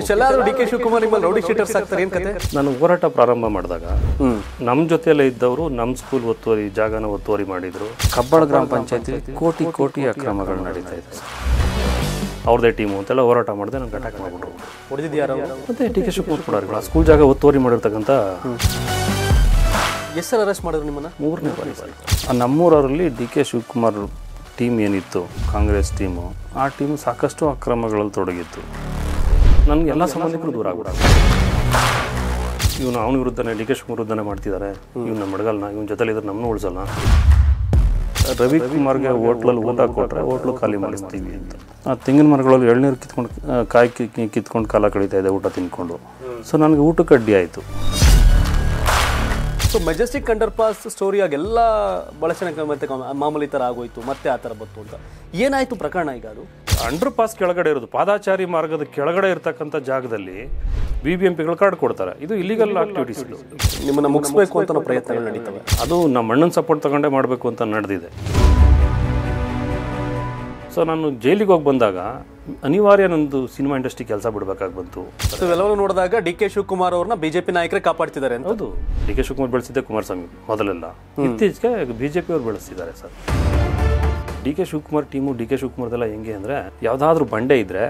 ಇಷ್ಟೆಲ್ಲಾದ್ರೂ D K Shivakumar ನಿಮ್ಮ rowdy sheeters ಆಗ್ತಾರೆ ಏನು ಕತೆ ನಾನು ಹೋರಾಟ ಪ್ರಾರಂಭ ಮಾಡಿದಾಗ ನಮ್ಮ ಜೊತೆಯಲ್ಲೇ ಇದ್ದವರು ನಮ್ಮ ಸ್ಕೂಲ್ ಒತ್ತುವರಿ ಜಾಗನ ಒತ್ತುವರಿ ಮಾಡಿದ್ರು ಕಬ್ಬಾಳ ಗ್ರಾಮ ಪಂಚಾಯತಿ ಕೋಟಿ ಕೋಟಿ ಅಕ್ರಮಗಳು ನಡೀತಾ ಇದೆ ಅವ್ರದೇ ಟೀಮು ಅಂತೆಲ್ಲ ಹೋರಾಟ ಮಾಡಿದೆ ನಾನು ಕಟಾಕ್ ಮಾಡಿಬಿಟ್ರು ಹೊಡೆದಿದ್ಯಾರು ಮತ್ತೆ ಡಿ ಕೆ ಶಿವಕುಮಾರ್ ಕೂಡ ಸ್ಕೂಲ್ ಜಾಗ ಒತ್ತುವರಿ ಮಾಡಿರ್ತಕ್ಕಂಥ ಎಷ್ಟು ಅರೆಸ್ಟ್ ಮಾಡಿದ್ರು ನಿಮ್ಮನ್ನ ಮೂರನೇ ಬಾರಿ ನಮ್ಮೂರವರಲ್ಲಿ ಡಿ ಕೆ ಶಿವಕುಮಾರ್ ಟೀಮ್ ಏನಿತ್ತು ಕಾಂಗ್ರೆಸ್ ಟೀಮು ಆ ಟೀಮ್ ಸಾಕಷ್ಟು ಅಕ್ರಮಗಳಲ್ಲಿ ತೊಡಗಿತ್ತು ನನ್ಗೆ ಎಲ್ಲ ಸಂಬಂಧಿಕರು ದೂರ ಆಗ್ಬಿಡೋದು ಇವನು ಅವನ ವಿರುದ್ಧನೇ ಡಿಕೇಶ್ ವಿರುದ್ಧನೇ ಮಾಡ್ತಿದ್ದಾರೆ ಇವ್ನ ಮಡಗಲ್ನ ಇವ್ನ ಜೊತೆಲಿ ಇದ್ರೆ ನಮ್ಮನ್ನು ಉಳಿಸಲ್ಲ ರವಿ ಕುಮಾರ್ಗೆ ಹೋಟ್ಲಲ್ಲಿ ಊಟ ಕೊಟ್ಟರೆ ಹೋಟ್ಲು ಖಾಲಿ ಮಾಡಿಸ್ತೀವಿ ಅಂತ ಆ ತೆಂಗಿನ ಮರಗಳಲ್ಲಿ ಎಳ್ನೀರು ಕಿತ್ಕೊಂಡು ಕಾಯಿ ಕಿತ್ಕೊಂಡು ಕಾಲ ಕಳೀತಾ ಇದೆ ಊಟ ತಿನ್ಕೊಂಡು ಸೊ ನನಗೆ ಊಟಕ್ಕೆ ಅಡ್ಡಿ ಆಯಿತು ಸೊ ಮೆಜೆಸ್ಟಿಕ್ ಅಂಡರ್ ಪಾಸ್ ಸ್ಟೋರಿಯಾಗಿ ಎಲ್ಲ ಬಳಸಣೆ ಮತ್ತೆ ಮಾಮೂಲಿ ಥರ ಆಗೋಯ್ತು ಮತ್ತೆ ಆ ಥರ ಬಂತು ಅಂತ ಏನಾಯಿತು ಪ್ರಕರಣ ಈಗ ಅದು ಅಂಡರ್ ಪಾಸ್ ಕೆಳಗಡೆ ಇರೋದು ಪಾದಾಚಾರಿ ಮಾರ್ಗದ ಕೆಳಗಡೆ ಇರ್ತಕ್ಕಂಥ ಜಾಗದಲ್ಲಿ ಬಿ ಬಿ ಎಂ ಪಿಗಳು ಕಾರ್ಡ್ ಕೊಡ್ತಾರೆ ಇದು ಇಲ್ಲಿಗಲ್ ಆಕ್ಟಿವಿಟೀಸ್ ನಿಮ್ಮನ್ನು ಮುಗಿಸ್ಬೇಕು ಅಂತ ಪ್ರಯತ್ನ ನಡೀತವೆ ಅದು ನಮ್ಮ ಅಣ್ಣನ ಸಪೋರ್ಟ್ ತಗೊಂಡೇ ಮಾಡಬೇಕು ಅಂತ ನಡೆದಿದೆ ಸೊ ನಾನು ಜೈಲಿಗೆ ಹೋಗಿ ಬಂದಾಗ ಅನಿವಾರ್ಯ ನಂದು ಸಿನಿಮಾ ಇಂಡಸ್ಟ್ರಿ ಕೆಲಸ ಬಿಡಬೇಕಾಗಿ ಬಂತು ಎಲ್ಲರೂ ನೋಡಿದಾಗ ಡಿ ಕೆ ಶಿವಕುಮಾರ್ ಅವ್ರನ್ನ ಬಿಜೆಪಿ ನಾಯಕರೇ ಕಾಪಾಡ್ತಿದ್ದಾರೆ ಹೌದು ಡಿ ಕೆ ಶಿವಕುಮಾರ್ ಬೆಳೆಸಿದ್ದೆ ಕುಮಾರಸ್ವಾಮಿ ಮೊದಲೆಲ್ಲ ಇತ್ತೀಚೆಗೆ ಬಿಜೆಪಿ ಅವ್ರು ಬೆಳೆಸಿದ್ದಾರೆ sir D K Shivakumar team D K ಶಿವಕುಮಾರ್ದೆಲ್ಲ ಹೆಂಗೆ ಅಂದ್ರೆ ಯಾವ್ದಾದ್ರು ಬಂಡೆ ಇದ್ರೆ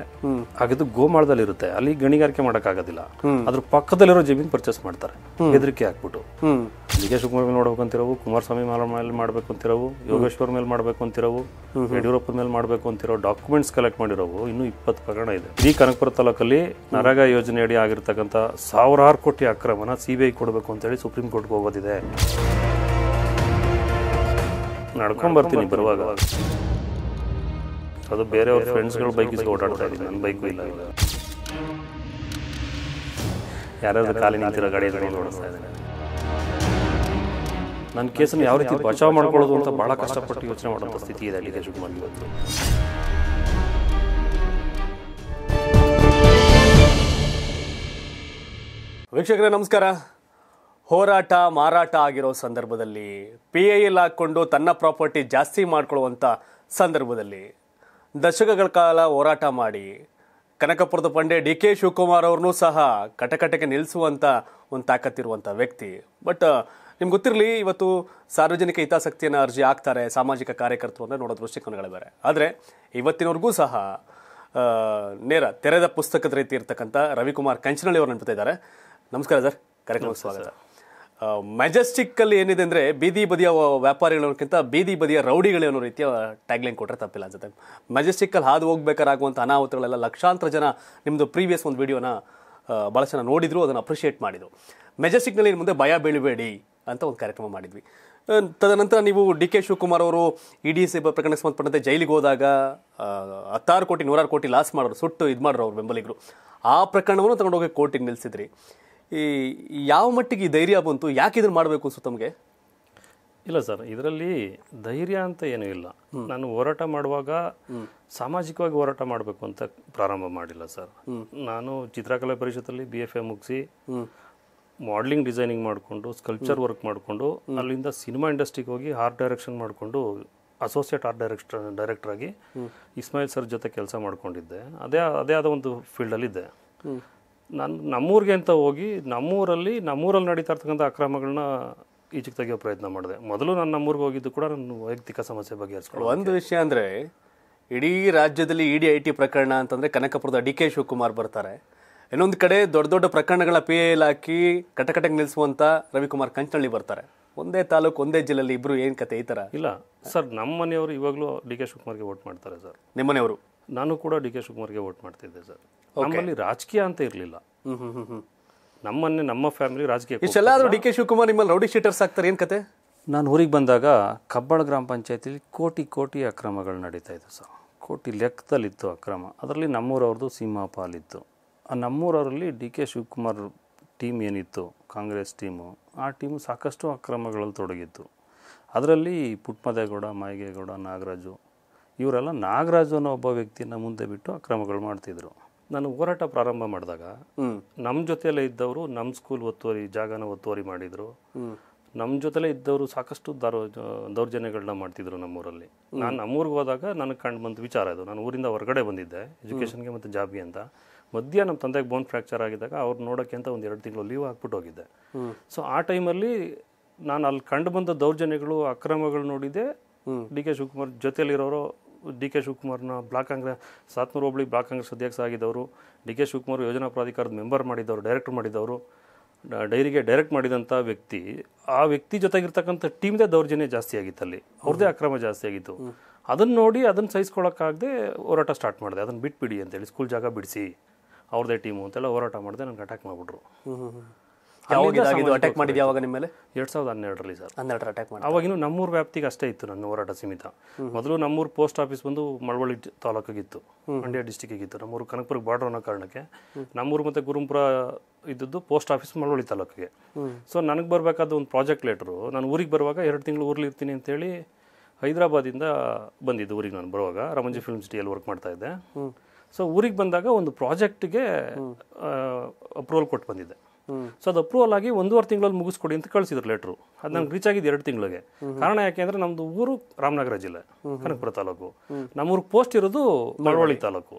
ಆಗಿದ್ದು ಗೋಮಾಳದಲ್ಲಿ ಇರುತ್ತೆ ಅಲ್ಲಿ ಗಣಿಗಾರಿಕೆ ಆಗೋದಿಲ್ಲ ಅದ್ರ ಪಕ್ಕದಲ್ಲಿರೋ ಜಮೀನ್ ಪರ್ಚೇಸ್ ಮಾಡ್ತಾರೆ ಹೆದರಿಕೆ ಹಾಕ್ಬಿಟ್ಟು ಡಿ ಕೆ ಶಿವಕುಮಾರ್ ಮೇಲೆ ನೋಡ್ಬೇಕು ಅಂತಿರೋವು ಕುಮಾರಸ್ವಾಮಿ ಮೇಲೆ ಮಾಡ್ಬೇಕು ಅಂತಿರೋವು ಯೋಗೇಶ್ವರ್ ಮೇಲೆ ಮಾಡ್ಬೇಕು ಅಂತಿರೋವು ಯಡಿಯೂರಪ್ಪ ಮೇಲೆ ಮಾಡ್ಬೇಕು ಅಂತಿರೋ ಡಾಕ್ಯುಮೆಂಟ್ಸ್ ಕಲೆಕ್ಟ್ ಮಾಡಿರೋವು ಇನ್ನು ಇಪ್ಪತ್ತು ಪ್ರಕರಣ ಇದೆ ಈ ಕನಕಪುರ ತಾಲೂಕಲ್ಲಿ ನರಗ ಯೋಜನೆಯಡಿ ಆಗಿರ್ತಕ್ಕಂಥ ಸಾವಿರಾರು ಕೋಟಿ ಅಕ್ರಮನ ಸಿಬಿಐ ಕೊಡಬೇಕು ಅಂತ ಹೇಳಿ ಸುಪ್ರೀಂ ಕೋರ್ಟ್ಗೆ ಹೋಗೋದಿದೆ ನಡ್ಕೊಂಡು ಬರ್ತೀನಿ ಬರುವಾಗ ಅದು ಬೇರೆಯವ್ರ ಫ್ರೆಂಡ್ಸ್ಗಳು ಬೈಕ್ ಇಸ್ ಓಡಾಡ್ತಾ ಇದ್ದೀನಿ ನನ್ನ ಬೈಕ್ ಇಲ್ಲ ಇಲ್ಲ ಯಾರಾದ್ರೂ ಖಾಲಿ ನಿಂತಿರೋ ಗಾಡಿ ಓಡಿಸ್ತಾ ಇದ್ದೀನಿ ನನ್ನ ಕೇಸನ್ನು ಯಾವ ರೀತಿ ಬಚಾವ್ ಮಾಡ್ಕೊಳ್ಳೋದು ಅಂತ ಭಾಳ ಕಷ್ಟಪಟ್ಟು ಯೋಚನೆ ಮಾಡುವಂಥ ಸ್ಥಿತಿ ಇದೆ ಅಲ್ಲಿಗೆ ಕೆ ಮಾಡಿ ಇವತ್ತು ವೀಕ್ಷಕರೇ ನಮಸ್ಕಾರ ಹೋರಾಟ ಮಾರಾಟ ಆಗಿರೋ ಸಂದರ್ಭದಲ್ಲಿ ಪಿ ಐ ಎಲ್ ಹಾಕ್ಕೊಂಡು ತನ್ನ ಪ್ರಾಪರ್ಟಿ ಜಾಸ್ತಿ ಮಾಡ್ಕೊಳ್ಳುವಂಥ ಸಂದರ್ಭದಲ್ಲಿ ದಶಕಗಳ ಕಾಲ ಹೋರಾಟ ಮಾಡಿ ಕನಕಪುರದ ಪಂಡೆ ಡಿ ಕೆ ಶಿವಕುಮಾರ್ ಅವ್ರನ್ನೂ ಸಹ ಕಟಕಟಕ್ಕೆ ನಿಲ್ಲಿಸುವಂಥ ಒಂದು ತಾಕತ್ತಿರುವಂಥ ವ್ಯಕ್ತಿ ಬಟ್ uh, ನಿಮ್ಗೆ ಗೊತ್ತಿರಲಿ ಇವತ್ತು ಸಾರ್ವಜನಿಕ ಹಿತಾಸಕ್ತಿಯನ್ನು ಅರ್ಜಿ ಹಾಕ್ತಾರೆ ಸಾಮಾಜಿಕ ಕಾರ್ಯಕರ್ತರು ಅಂತ ನೋಡೋ ದೃಷ್ಟಿಕೋನಗಳೇ ಬೇರೆ ಆದರೆ ಇವತ್ತಿನವರೆಗೂ ಸಹ ನೇರ ತೆರೆದ ಪುಸ್ತಕದ ರೀತಿ ಇರ್ತಕ್ಕಂಥ ರವಿಕುಮಾರ್ ಕಂಚನಳ್ಳಿ ಅವರು ನೆನಪಿದ್ದಾರೆ ನಮಸ್ಕಾರ ಸರ್ ಕಾರ್ಯಕ್ರಮಕ್ಕೆ ಸ್ವಾಗತ ಮೆಜೆಸ್ಟಿಕ್ಕಲ್ಲಿ ಏನಿದೆ ಅಂದ್ರೆ ಬೀದಿ ಬದಿಯ ವ್ಯಾಪಾರಿಗಳಕ್ಕಿಂತ ಬೀದಿ ಬದಿಯ ರೌಡಿಗಳು ಅನ್ನೋ ರೀತಿಯ ಟ್ಯಾಗ್ಲೈನ್ ಕೊಟ್ಟರೆ ತಪ್ಪಿಲ್ಲ ಅನ್ಸುತ್ತೆ ಅಲ್ಲಿ ಹಾದು ಹೋಗ್ಬೇಕಾರಾಗುವಂಥ ಅನಾಹುತಗಳೆಲ್ಲ ಲಕ್ಷಾಂತರ ಜನ ನಿಮ್ಮದು ಪ್ರೀವಿಯಸ್ ಒಂದು ವಿಡಿಯೋನ ಭಾಳ ನೋಡಿದ್ರು ನೋಡಿದರು ಅದನ್ನು ಅಪ್ರಿಷಿಯೇಟ್ ಮಾಡಿದರು ಮೆಜೆಸ್ಟಿಕ್ನಲ್ಲಿ ಮುಂದೆ ಭಯ ಬೀಳಬೇಡಿ ಅಂತ ಒಂದು ಕಾರ್ಯಕ್ರಮ ಮಾಡಿದ್ವಿ ತದನಂತರ ನೀವು ಡಿ ಕೆ ಶಿವಕುಮಾರ್ ಅವರು ಇ ಡಿ ಸಿ ಪ್ರಕರಣಕ್ಕೆ ಸಂಬಂಧಪಟ್ಟಂತೆ ಜೈಲಿಗೆ ಹೋದಾಗ ಹತ್ತಾರು ಕೋಟಿ ನೂರಾರು ಕೋಟಿ ಲಾಸ್ ಮಾಡೋರು ಸುಟ್ಟು ಇದು ಮಾಡೋರು ಅವ್ರು ಬೆಂಬಲಿಗರು ಆ ಪ್ರಕರಣವನ್ನು ತಗೊಂಡೋಗಿ ಕೋರ್ಟಿಗೆ ನಿಲ್ಲಿಸಿದ್ರಿ ಈ ಯಾವ ಮಟ್ಟಿಗೆ ಈ ಧೈರ್ಯ ಬಂತು ಯಾಕೆ ಇದನ್ನು ಮಾಡಬೇಕು ಅನ್ಸುತ್ತೆ ತಮಗೆ ಇಲ್ಲ ಸರ್ ಇದರಲ್ಲಿ ಧೈರ್ಯ ಅಂತ ಏನೂ ಇಲ್ಲ ನಾನು ಹೋರಾಟ ಮಾಡುವಾಗ ಸಾಮಾಜಿಕವಾಗಿ ಹೋರಾಟ ಮಾಡಬೇಕು ಅಂತ ಪ್ರಾರಂಭ ಮಾಡಿಲ್ಲ ಸರ್ ನಾನು ಚಿತ್ರಕಲಾ ಪರಿಷತ್ತಲ್ಲಿ ಬಿ ಎಫ್ ಎ ಮುಗಿಸಿ ಮಾಡಲಿಂಗ್ ಡಿಸೈನಿಂಗ್ ಮಾಡಿಕೊಂಡು ಸ್ಕಲ್ಪ್ಚರ್ ವರ್ಕ್ ಮಾಡಿಕೊಂಡು ಅಲ್ಲಿಂದ ಸಿನಿಮಾ ಇಂಡಸ್ಟ್ರಿಗೆ ಹೋಗಿ ಆರ್ಟ್ ಡೈರೆಕ್ಷನ್ ಮಾಡಿಕೊಂಡು ಅಸೋಸಿಯೇಟ್ ಆರ್ಟ್ ಡೈರೆಕ್ಟ್ ಡೈರೆಕ್ಟರ್ ಆಗಿ ಇಸ್ಮಾಯಿಲ್ ಸರ್ ಜೊತೆ ಕೆಲಸ ಮಾಡ್ಕೊಂಡಿದ್ದೆ ಅದೇ ಅದೇ ಆದ ಒಂದು ಫೀಲ್ಡಲ್ಲಿದ್ದೆ ನಾನು ನಮ್ಮೂರಿಗೆ ಅಂತ ಹೋಗಿ ನಮ್ಮೂರಲ್ಲಿ ನಮ್ಮೂರಲ್ಲಿ ನಡೀತಾ ಇರ್ತಕ್ಕಂಥ ಅಕ್ರಮಗಳನ್ನ ಈಚೆಗೆ ತೆಗೆಯೋ ಪ್ರಯತ್ನ ಮಾಡಿದೆ ಮೊದಲು ನಾನು ನಮ್ಮೂರಿಗೆ ಹೋಗಿದ್ದು ಕೂಡ ನನ್ನ ವೈಯಕ್ತಿಕ ಸಮಸ್ಯೆ ಬಗೆಹರಿಸ್ಕೊಳ್ಳೋ ಒಂದು ವಿಷಯ ಅಂದರೆ ಇಡೀ ರಾಜ್ಯದಲ್ಲಿ ಡಿ ಐ ಟಿ ಪ್ರಕರಣ ಅಂತಂದರೆ ಕನಕಪುರದ ಡಿ ಕೆ ಶಿವಕುಮಾರ್ ಬರ್ತಾರೆ ಇನ್ನೊಂದು ಕಡೆ ದೊಡ್ಡ ದೊಡ್ಡ ಪ್ರಕರಣಗಳ ಪಿ ಎಲ್ ಹಾಕಿ ಕಟಕಟಕ್ಕೆ ನಿಲ್ಲಿಸುವಂಥ ರವಿಕುಮಾರ್ ಕಂಚನಳ್ಳಿ ಬರ್ತಾರೆ ಒಂದೇ ತಾಲೂಕು ಒಂದೇ ಜಿಲ್ಲೆಯಲ್ಲಿ ಇಬ್ಬರು ಏನು ಕತೆ ಈ ಥರ ಇಲ್ಲ ಸರ್ ನಮ್ಮ ಮನೆಯವರು ಇವಾಗಲೂ ಡಿ ಕೆ ಶಿವಕುಮಾರ್ಗೆ ವೋಟ್ ಮಾಡ್ತಾರೆ ಸರ್ ನಿಮ್ಮ ಮನೆಯವರು ನಾನು ಕೂಡ ಡಿ ಕೆ ಶಿವಕುಮಾರ್ಗೆ ವೋಟ್ ಮಾಡ್ತಿದ್ದೆ ಸರ್ ನಮ್ಮಲ್ಲಿ ರಾಜಕೀಯ ಅಂತ ಇರಲಿಲ್ಲ ನಮ್ಮನ್ನೇ ನಮ್ಮ ಫ್ಯಾಮಿಲಿ ರಾಜಕೀಯ ಇಷ್ಟೆಲ್ಲಾದರೂ ಡಿ ಕೆ ಶಿವಕುಮಾರ್ ನಿಮ್ಮಲ್ಲಿ ರೌಡಿ ಶೀಟರ್ಸ್ ಆಗ್ತಾರೆ ಏನು ಕತೆ ನಾನು ಊರಿಗೆ ಬಂದಾಗ ಕಬ್ಬಳ ಗ್ರಾಮ ಪಂಚಾಯತಿಲಿ ಕೋಟಿ ಕೋಟಿ ಅಕ್ರಮಗಳು ನಡೀತಾ ಇದ್ದವು ಸರ್ ಕೋಟಿ ಲೆಕ್ಕದಲ್ಲಿತ್ತು ಅಕ್ರಮ ಅದರಲ್ಲಿ ನಮ್ಮೂರವ್ರದ್ದು ಸೀಮಾ ಪಾಲಿತ್ತು ಆ ನಮ್ಮೂರವರಲ್ಲಿ ಡಿ ಕೆ ಶಿವಕುಮಾರ್ ಟೀಮ್ ಏನಿತ್ತು ಕಾಂಗ್ರೆಸ್ ಟೀಮು ಆ ಟೀಮು ಸಾಕಷ್ಟು ಅಕ್ರಮಗಳಲ್ಲಿ ತೊಡಗಿತ್ತು ಅದರಲ್ಲಿ ಪುಟ್ಮದೇಗೌಡ ಮಾಯಿಗೇಗೌಡ ನಾಗರಾಜು ಇವರೆಲ್ಲ ನಾಗರಾಜು ಅನ್ನೋ ಒಬ್ಬ ವ್ಯಕ್ತಿಯನ್ನು ಮುಂದೆ ಬಿಟ್ಟು ಅಕ್ರಮಗಳು ಮಾಡ್ತಿದ್ರು ನಾನು ಹೋರಾಟ ಪ್ರಾರಂಭ ಮಾಡಿದಾಗ ನಮ್ಮ ಜೊತೆಲೇ ಇದ್ದವರು ನಮ್ಮ ಸ್ಕೂಲ್ ಒತ್ತುವರಿ ಜಾಗನ ಒತ್ತುವರಿ ಮಾಡಿದ್ರು ನಮ್ಮ ಜೊತೆಲೇ ಇದ್ದವರು ಸಾಕಷ್ಟು ದೌರ್ ದೌರ್ಜನ್ಯಗಳನ್ನ ಮಾಡ್ತಿದ್ರು ನಮ್ಮೂರಲ್ಲಿ ನಾನು ನಮ್ಮೂರಿಗೆ ಹೋದಾಗ ನನಗೆ ಕಂಡು ಬಂದ ವಿಚಾರ ಇದು ನಾನು ಊರಿಂದ ಹೊರಗಡೆ ಬಂದಿದ್ದೆ ಎಜುಕೇಷನ್ಗೆ ಮತ್ತು ಜಾಬ್ಗೆ ಅಂತ ಮಧ್ಯ ನಮ್ಮ ತಂದೆಗೆ ಬೋನ್ ಫ್ರ್ಯಾಕ್ಚರ್ ಆಗಿದ್ದಾಗ ಅವ್ರು ನೋಡೋಕ್ಕೆ ಅಂತ ಒಂದು ಎರಡು ತಿಂಗಳು ಲೀವ್ ಹಾಕ್ಬಿಟ್ಟು ಹೋಗಿದ್ದೆ ಸೊ ಆ ಟೈಮಲ್ಲಿ ನಾನು ಅಲ್ಲಿ ಕಂಡು ಬಂದ ದೌರ್ಜನ್ಯಗಳು ಅಕ್ರಮಗಳು ನೋಡಿದೆ ಡಿ ಕೆ ಶಿವಕುಮಾರ್ ಜೊತೆಯಲ್ಲಿರೋರು ಡಿ ಕೆ ಶಿವಕುಮಾರ್ನ ಬ್ಲಾಕ್ ಕಾಂಗ್ರೆಸ್ ಸಾತ್ನೂರು ಹೋಬಳಿ ಬ್ಲಾಕ್ ಕಾಂಗ್ರೆಸ್ ಅಧ್ಯಕ್ಷ ಆಗಿದ್ದವರು ಡಿ ಕೆ ಶಿವಕುಮಾರ್ ಯೋಜನಾ ಪ್ರಾಧಿಕಾರದ ಮೆಂಬರ್ ಮಾಡಿದ್ದವರು ಡೈರೆಕ್ಟರ್ ಮಾಡಿದ್ದವರು ಡೈರಿಗೆ ಡೈರೆಕ್ಟ್ ಮಾಡಿದಂಥ ವ್ಯಕ್ತಿ ಆ ವ್ಯಕ್ತಿ ಜೊತೆಗಿರ್ತಕ್ಕಂಥ ಟೀಮ್ದೇ ದೌರ್ಜನ್ಯ ಜಾಸ್ತಿ ಆಗಿತ್ತಲ್ಲಿ ಅವ್ರದ್ದೇ ಅಕ್ರಮ ಜಾಸ್ತಿ ಆಗಿತ್ತು ಅದನ್ನು ನೋಡಿ ಅದನ್ನು ಸಹಿಸ್ಕೊಳ್ಳೋಕ್ಕಾಗದೆ ಹೋರಾಟ ಸ್ಟಾರ್ಟ್ ಮಾಡಿದೆ ಅದನ್ನು ಬಿಟ್ಬಿಡಿ ಅಂತೇಳಿ ಸ್ಕೂಲ್ ಜಾಗ ಬಿಡಿಸಿ ಅವ್ರದೇ ಟೀಮು ಅಂತೆಲ್ಲ ಹೋರಾಟ ಮಾಡಿದೆ ನನಗೆ ಅಟ್ಯಾಕ್ ಮಾಡಿಬಿಟ್ರು ಯಾವಾಗ ಅಟ್ಯಾಕ್ ಯಾವಾಗ ನಿಮ್ಮ ಮೇಲೆ ಎರಡ್ ಸಾವಿರದ ಹನ್ನೆರಡರಲ್ಲಿ ಸರ್ ಹನ್ನೆರಡರ ಅಟ್ಯಾಕ್ ಮಾಡಿ ನಮ್ಮೂರು ವ್ಯಾಪ್ತಿಗೆ ಅಷ್ಟೇ ಇತ್ತು ನನ್ನ ಹೋರಾಟ ಸೀಮಿತ ಮೊದಲು ನಮ್ಮೂರು ಪೋಸ್ಟ್ ಆಫೀಸ್ ಬಂದು ಮಳವಳ್ಳಿ ತಾಲೂಕಾಗಿತ್ತು ಮಂಡ್ಯ ಇತ್ತು ನಮ್ಮೂರು ಕನಕಪುರ ಬಾರ್ಡರ್ ಅನ್ನೋ ಕಾರಣಕ್ಕೆ ನಮ್ಮೂರು ಮತ್ತೆ ಗುರುಂಪುರ ಇದ್ದದ್ದು ಪೋಸ್ಟ್ ಆಫೀಸ್ ಮಳವಳ್ಳಿ ತಾಲೂಕಿಗೆ ಸೊ ನನಗೆ ಬರಬೇಕಾದ ಒಂದು ಪ್ರಾಜೆಕ್ಟ್ ಲೆಟ್ರು ನಾನು ಊರಿಗೆ ಬರುವಾಗ ಎರಡು ತಿಂಗಳು ಊರಲ್ಲಿ ಇರ್ತೀನಿ ಅಂತೇಳಿ ಹೈದರಾಬಾದಿಂದ ಬಂದಿದ್ದು ಊರಿಗೆ ನಾನು ಬರುವಾಗ ರಮಂಜಿ ಫಿಲ್ಮ್ ಸಿಟಿಯಲ್ಲಿ ವರ್ಕ್ ಮಾಡ್ತಾ ಇದ್ದೆ ಸೊ ಊರಿಗೆ ಬಂದಾಗ ಒಂದು ಪ್ರಾಜೆಕ್ಟ್ಗೆ ಅಪ್ರೂವಲ್ ಕೊಟ್ಟು ಬಂದಿದ್ದೆ ಸೊ ಅದು ಅಪ್ರೂವಲ್ ಆಗಿ ಒಂದೂವರೆ ತಿಂಗಳಲ್ಲಿ ಮುಗಿಸ್ಕೊಡಿ ಅಂತ ಕಳಿಸಿದ್ರು ಲೆಟ್ರು ಅದು ನಂಗೆ ರೀಚ್ ಆಗಿದೆ ಎರಡು ತಿಂಗಳಿಗೆ ಕಾರಣ ಯಾಕೆಂದ್ರೆ ನಮ್ದು ನಮ್ಮದು ಊರು ರಾಮನಗರ ಜಿಲ್ಲೆ ಕನಕಪುರ ತಾಲೂಕು ನಮ್ಮೂರಿಗೆ ಪೋಸ್ಟ್ ಇರೋದು ಮಳವಳ್ಳಿ ತಾಲೂಕು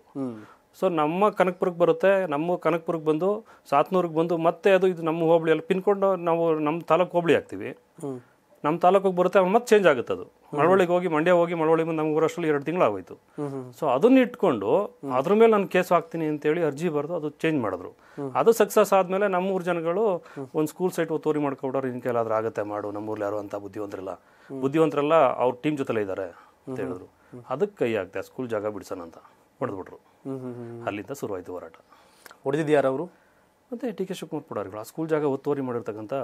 ಸೊ ನಮ್ಮ ಕನಕಪುರಕ್ಕೆ ಬರುತ್ತೆ ನಮ್ಮ ಕನಕಪುರಕ್ಕೆ ಬಂದು ಸಾತ್ನೂರಿಗೆ ಬಂದು ಮತ್ತೆ ಅದು ಇದು ನಮ್ಮ ಹೋಬಳಿ ಎಲ್ಲ ಪಿನ್ಕೊಂಡು ನಾವು ನಮ್ಮ ತಾಲೂಕು ಹೋಬಳಿ ಆಗ್ತೀವಿ ನಮ್ಮ ತಾಲೂಕಿಗೆ ಬರುತ್ತೆ ಮತ್ತೆ ಚೇಂಜ್ ಆಗುತ್ತೆ ಅದು ಮಳವಳ್ಳಿಗೆ ಹೋಗಿ ಮಂಡ್ಯ ಹೋಗಿ ಮಳವಳ್ಳಿ ಬಂದು ನಮ್ಮ ಊರಷ್ಟರಲ್ಲಿ ಎರಡು ತಿಂಗಳು ಆಗೋಯ್ತು ಸೊ ಅದನ್ನ ಇಟ್ಕೊಂಡು ಅದ್ರ ಮೇಲೆ ನಾನು ಕೇಸ್ ಹಾಕ್ತೀನಿ ಅಂತೇಳಿ ಅರ್ಜಿ ಬರೆದು ಅದು ಚೇಂಜ್ ಮಾಡಿದ್ರು ಅದು ಸಕ್ಸಸ್ ಆದಮೇಲೆ ನಮ್ಮೂರು ಜನಗಳು ಒಂದು ಸ್ಕೂಲ್ ಸೈಟ್ ತೋರಿ ಮಾಡ್ಕೊಡೋರು ಇನ್ ಕೈಲಾದ್ರೆ ಆಗುತ್ತೆ ಮಾಡು ನಮ್ಮೂರಲ್ಲಿ ಯಾರು ಅಂತ ಬುದ್ಧಿವಂತರಲ್ಲ ಬುದ್ಧಿವಂತರೆಲ್ಲ ಅವ್ರ ಟೀಮ್ ಜೊತೆಲೇ ಇದ್ದಾರೆ ಅಂತ ಹೇಳಿದ್ರು ಅದಕ್ಕೆ ಕೈ ಆಗ್ತದೆ ಸ್ಕೂಲ್ ಜಾಗ ಬಿಡಿಸೋಣ ಅಂತ ಹೊಡೆದ್ಬಿಟ್ರು ಅಲ್ಲಿಂದ ಶುರುವಾಯಿತು ಹೋರಾಟ ಅವರು ಮತ್ತೆ ಡಿ ಕೆ ಶಿವಕುಮಾರ್ ಪುಡಾರಿಗಳು ಆ ಸ್ಕೂಲ್ ಜಾಗ ಒತ್ತುವರಿ ಮಾಡಿರ್ತಕ್ಕಂಥ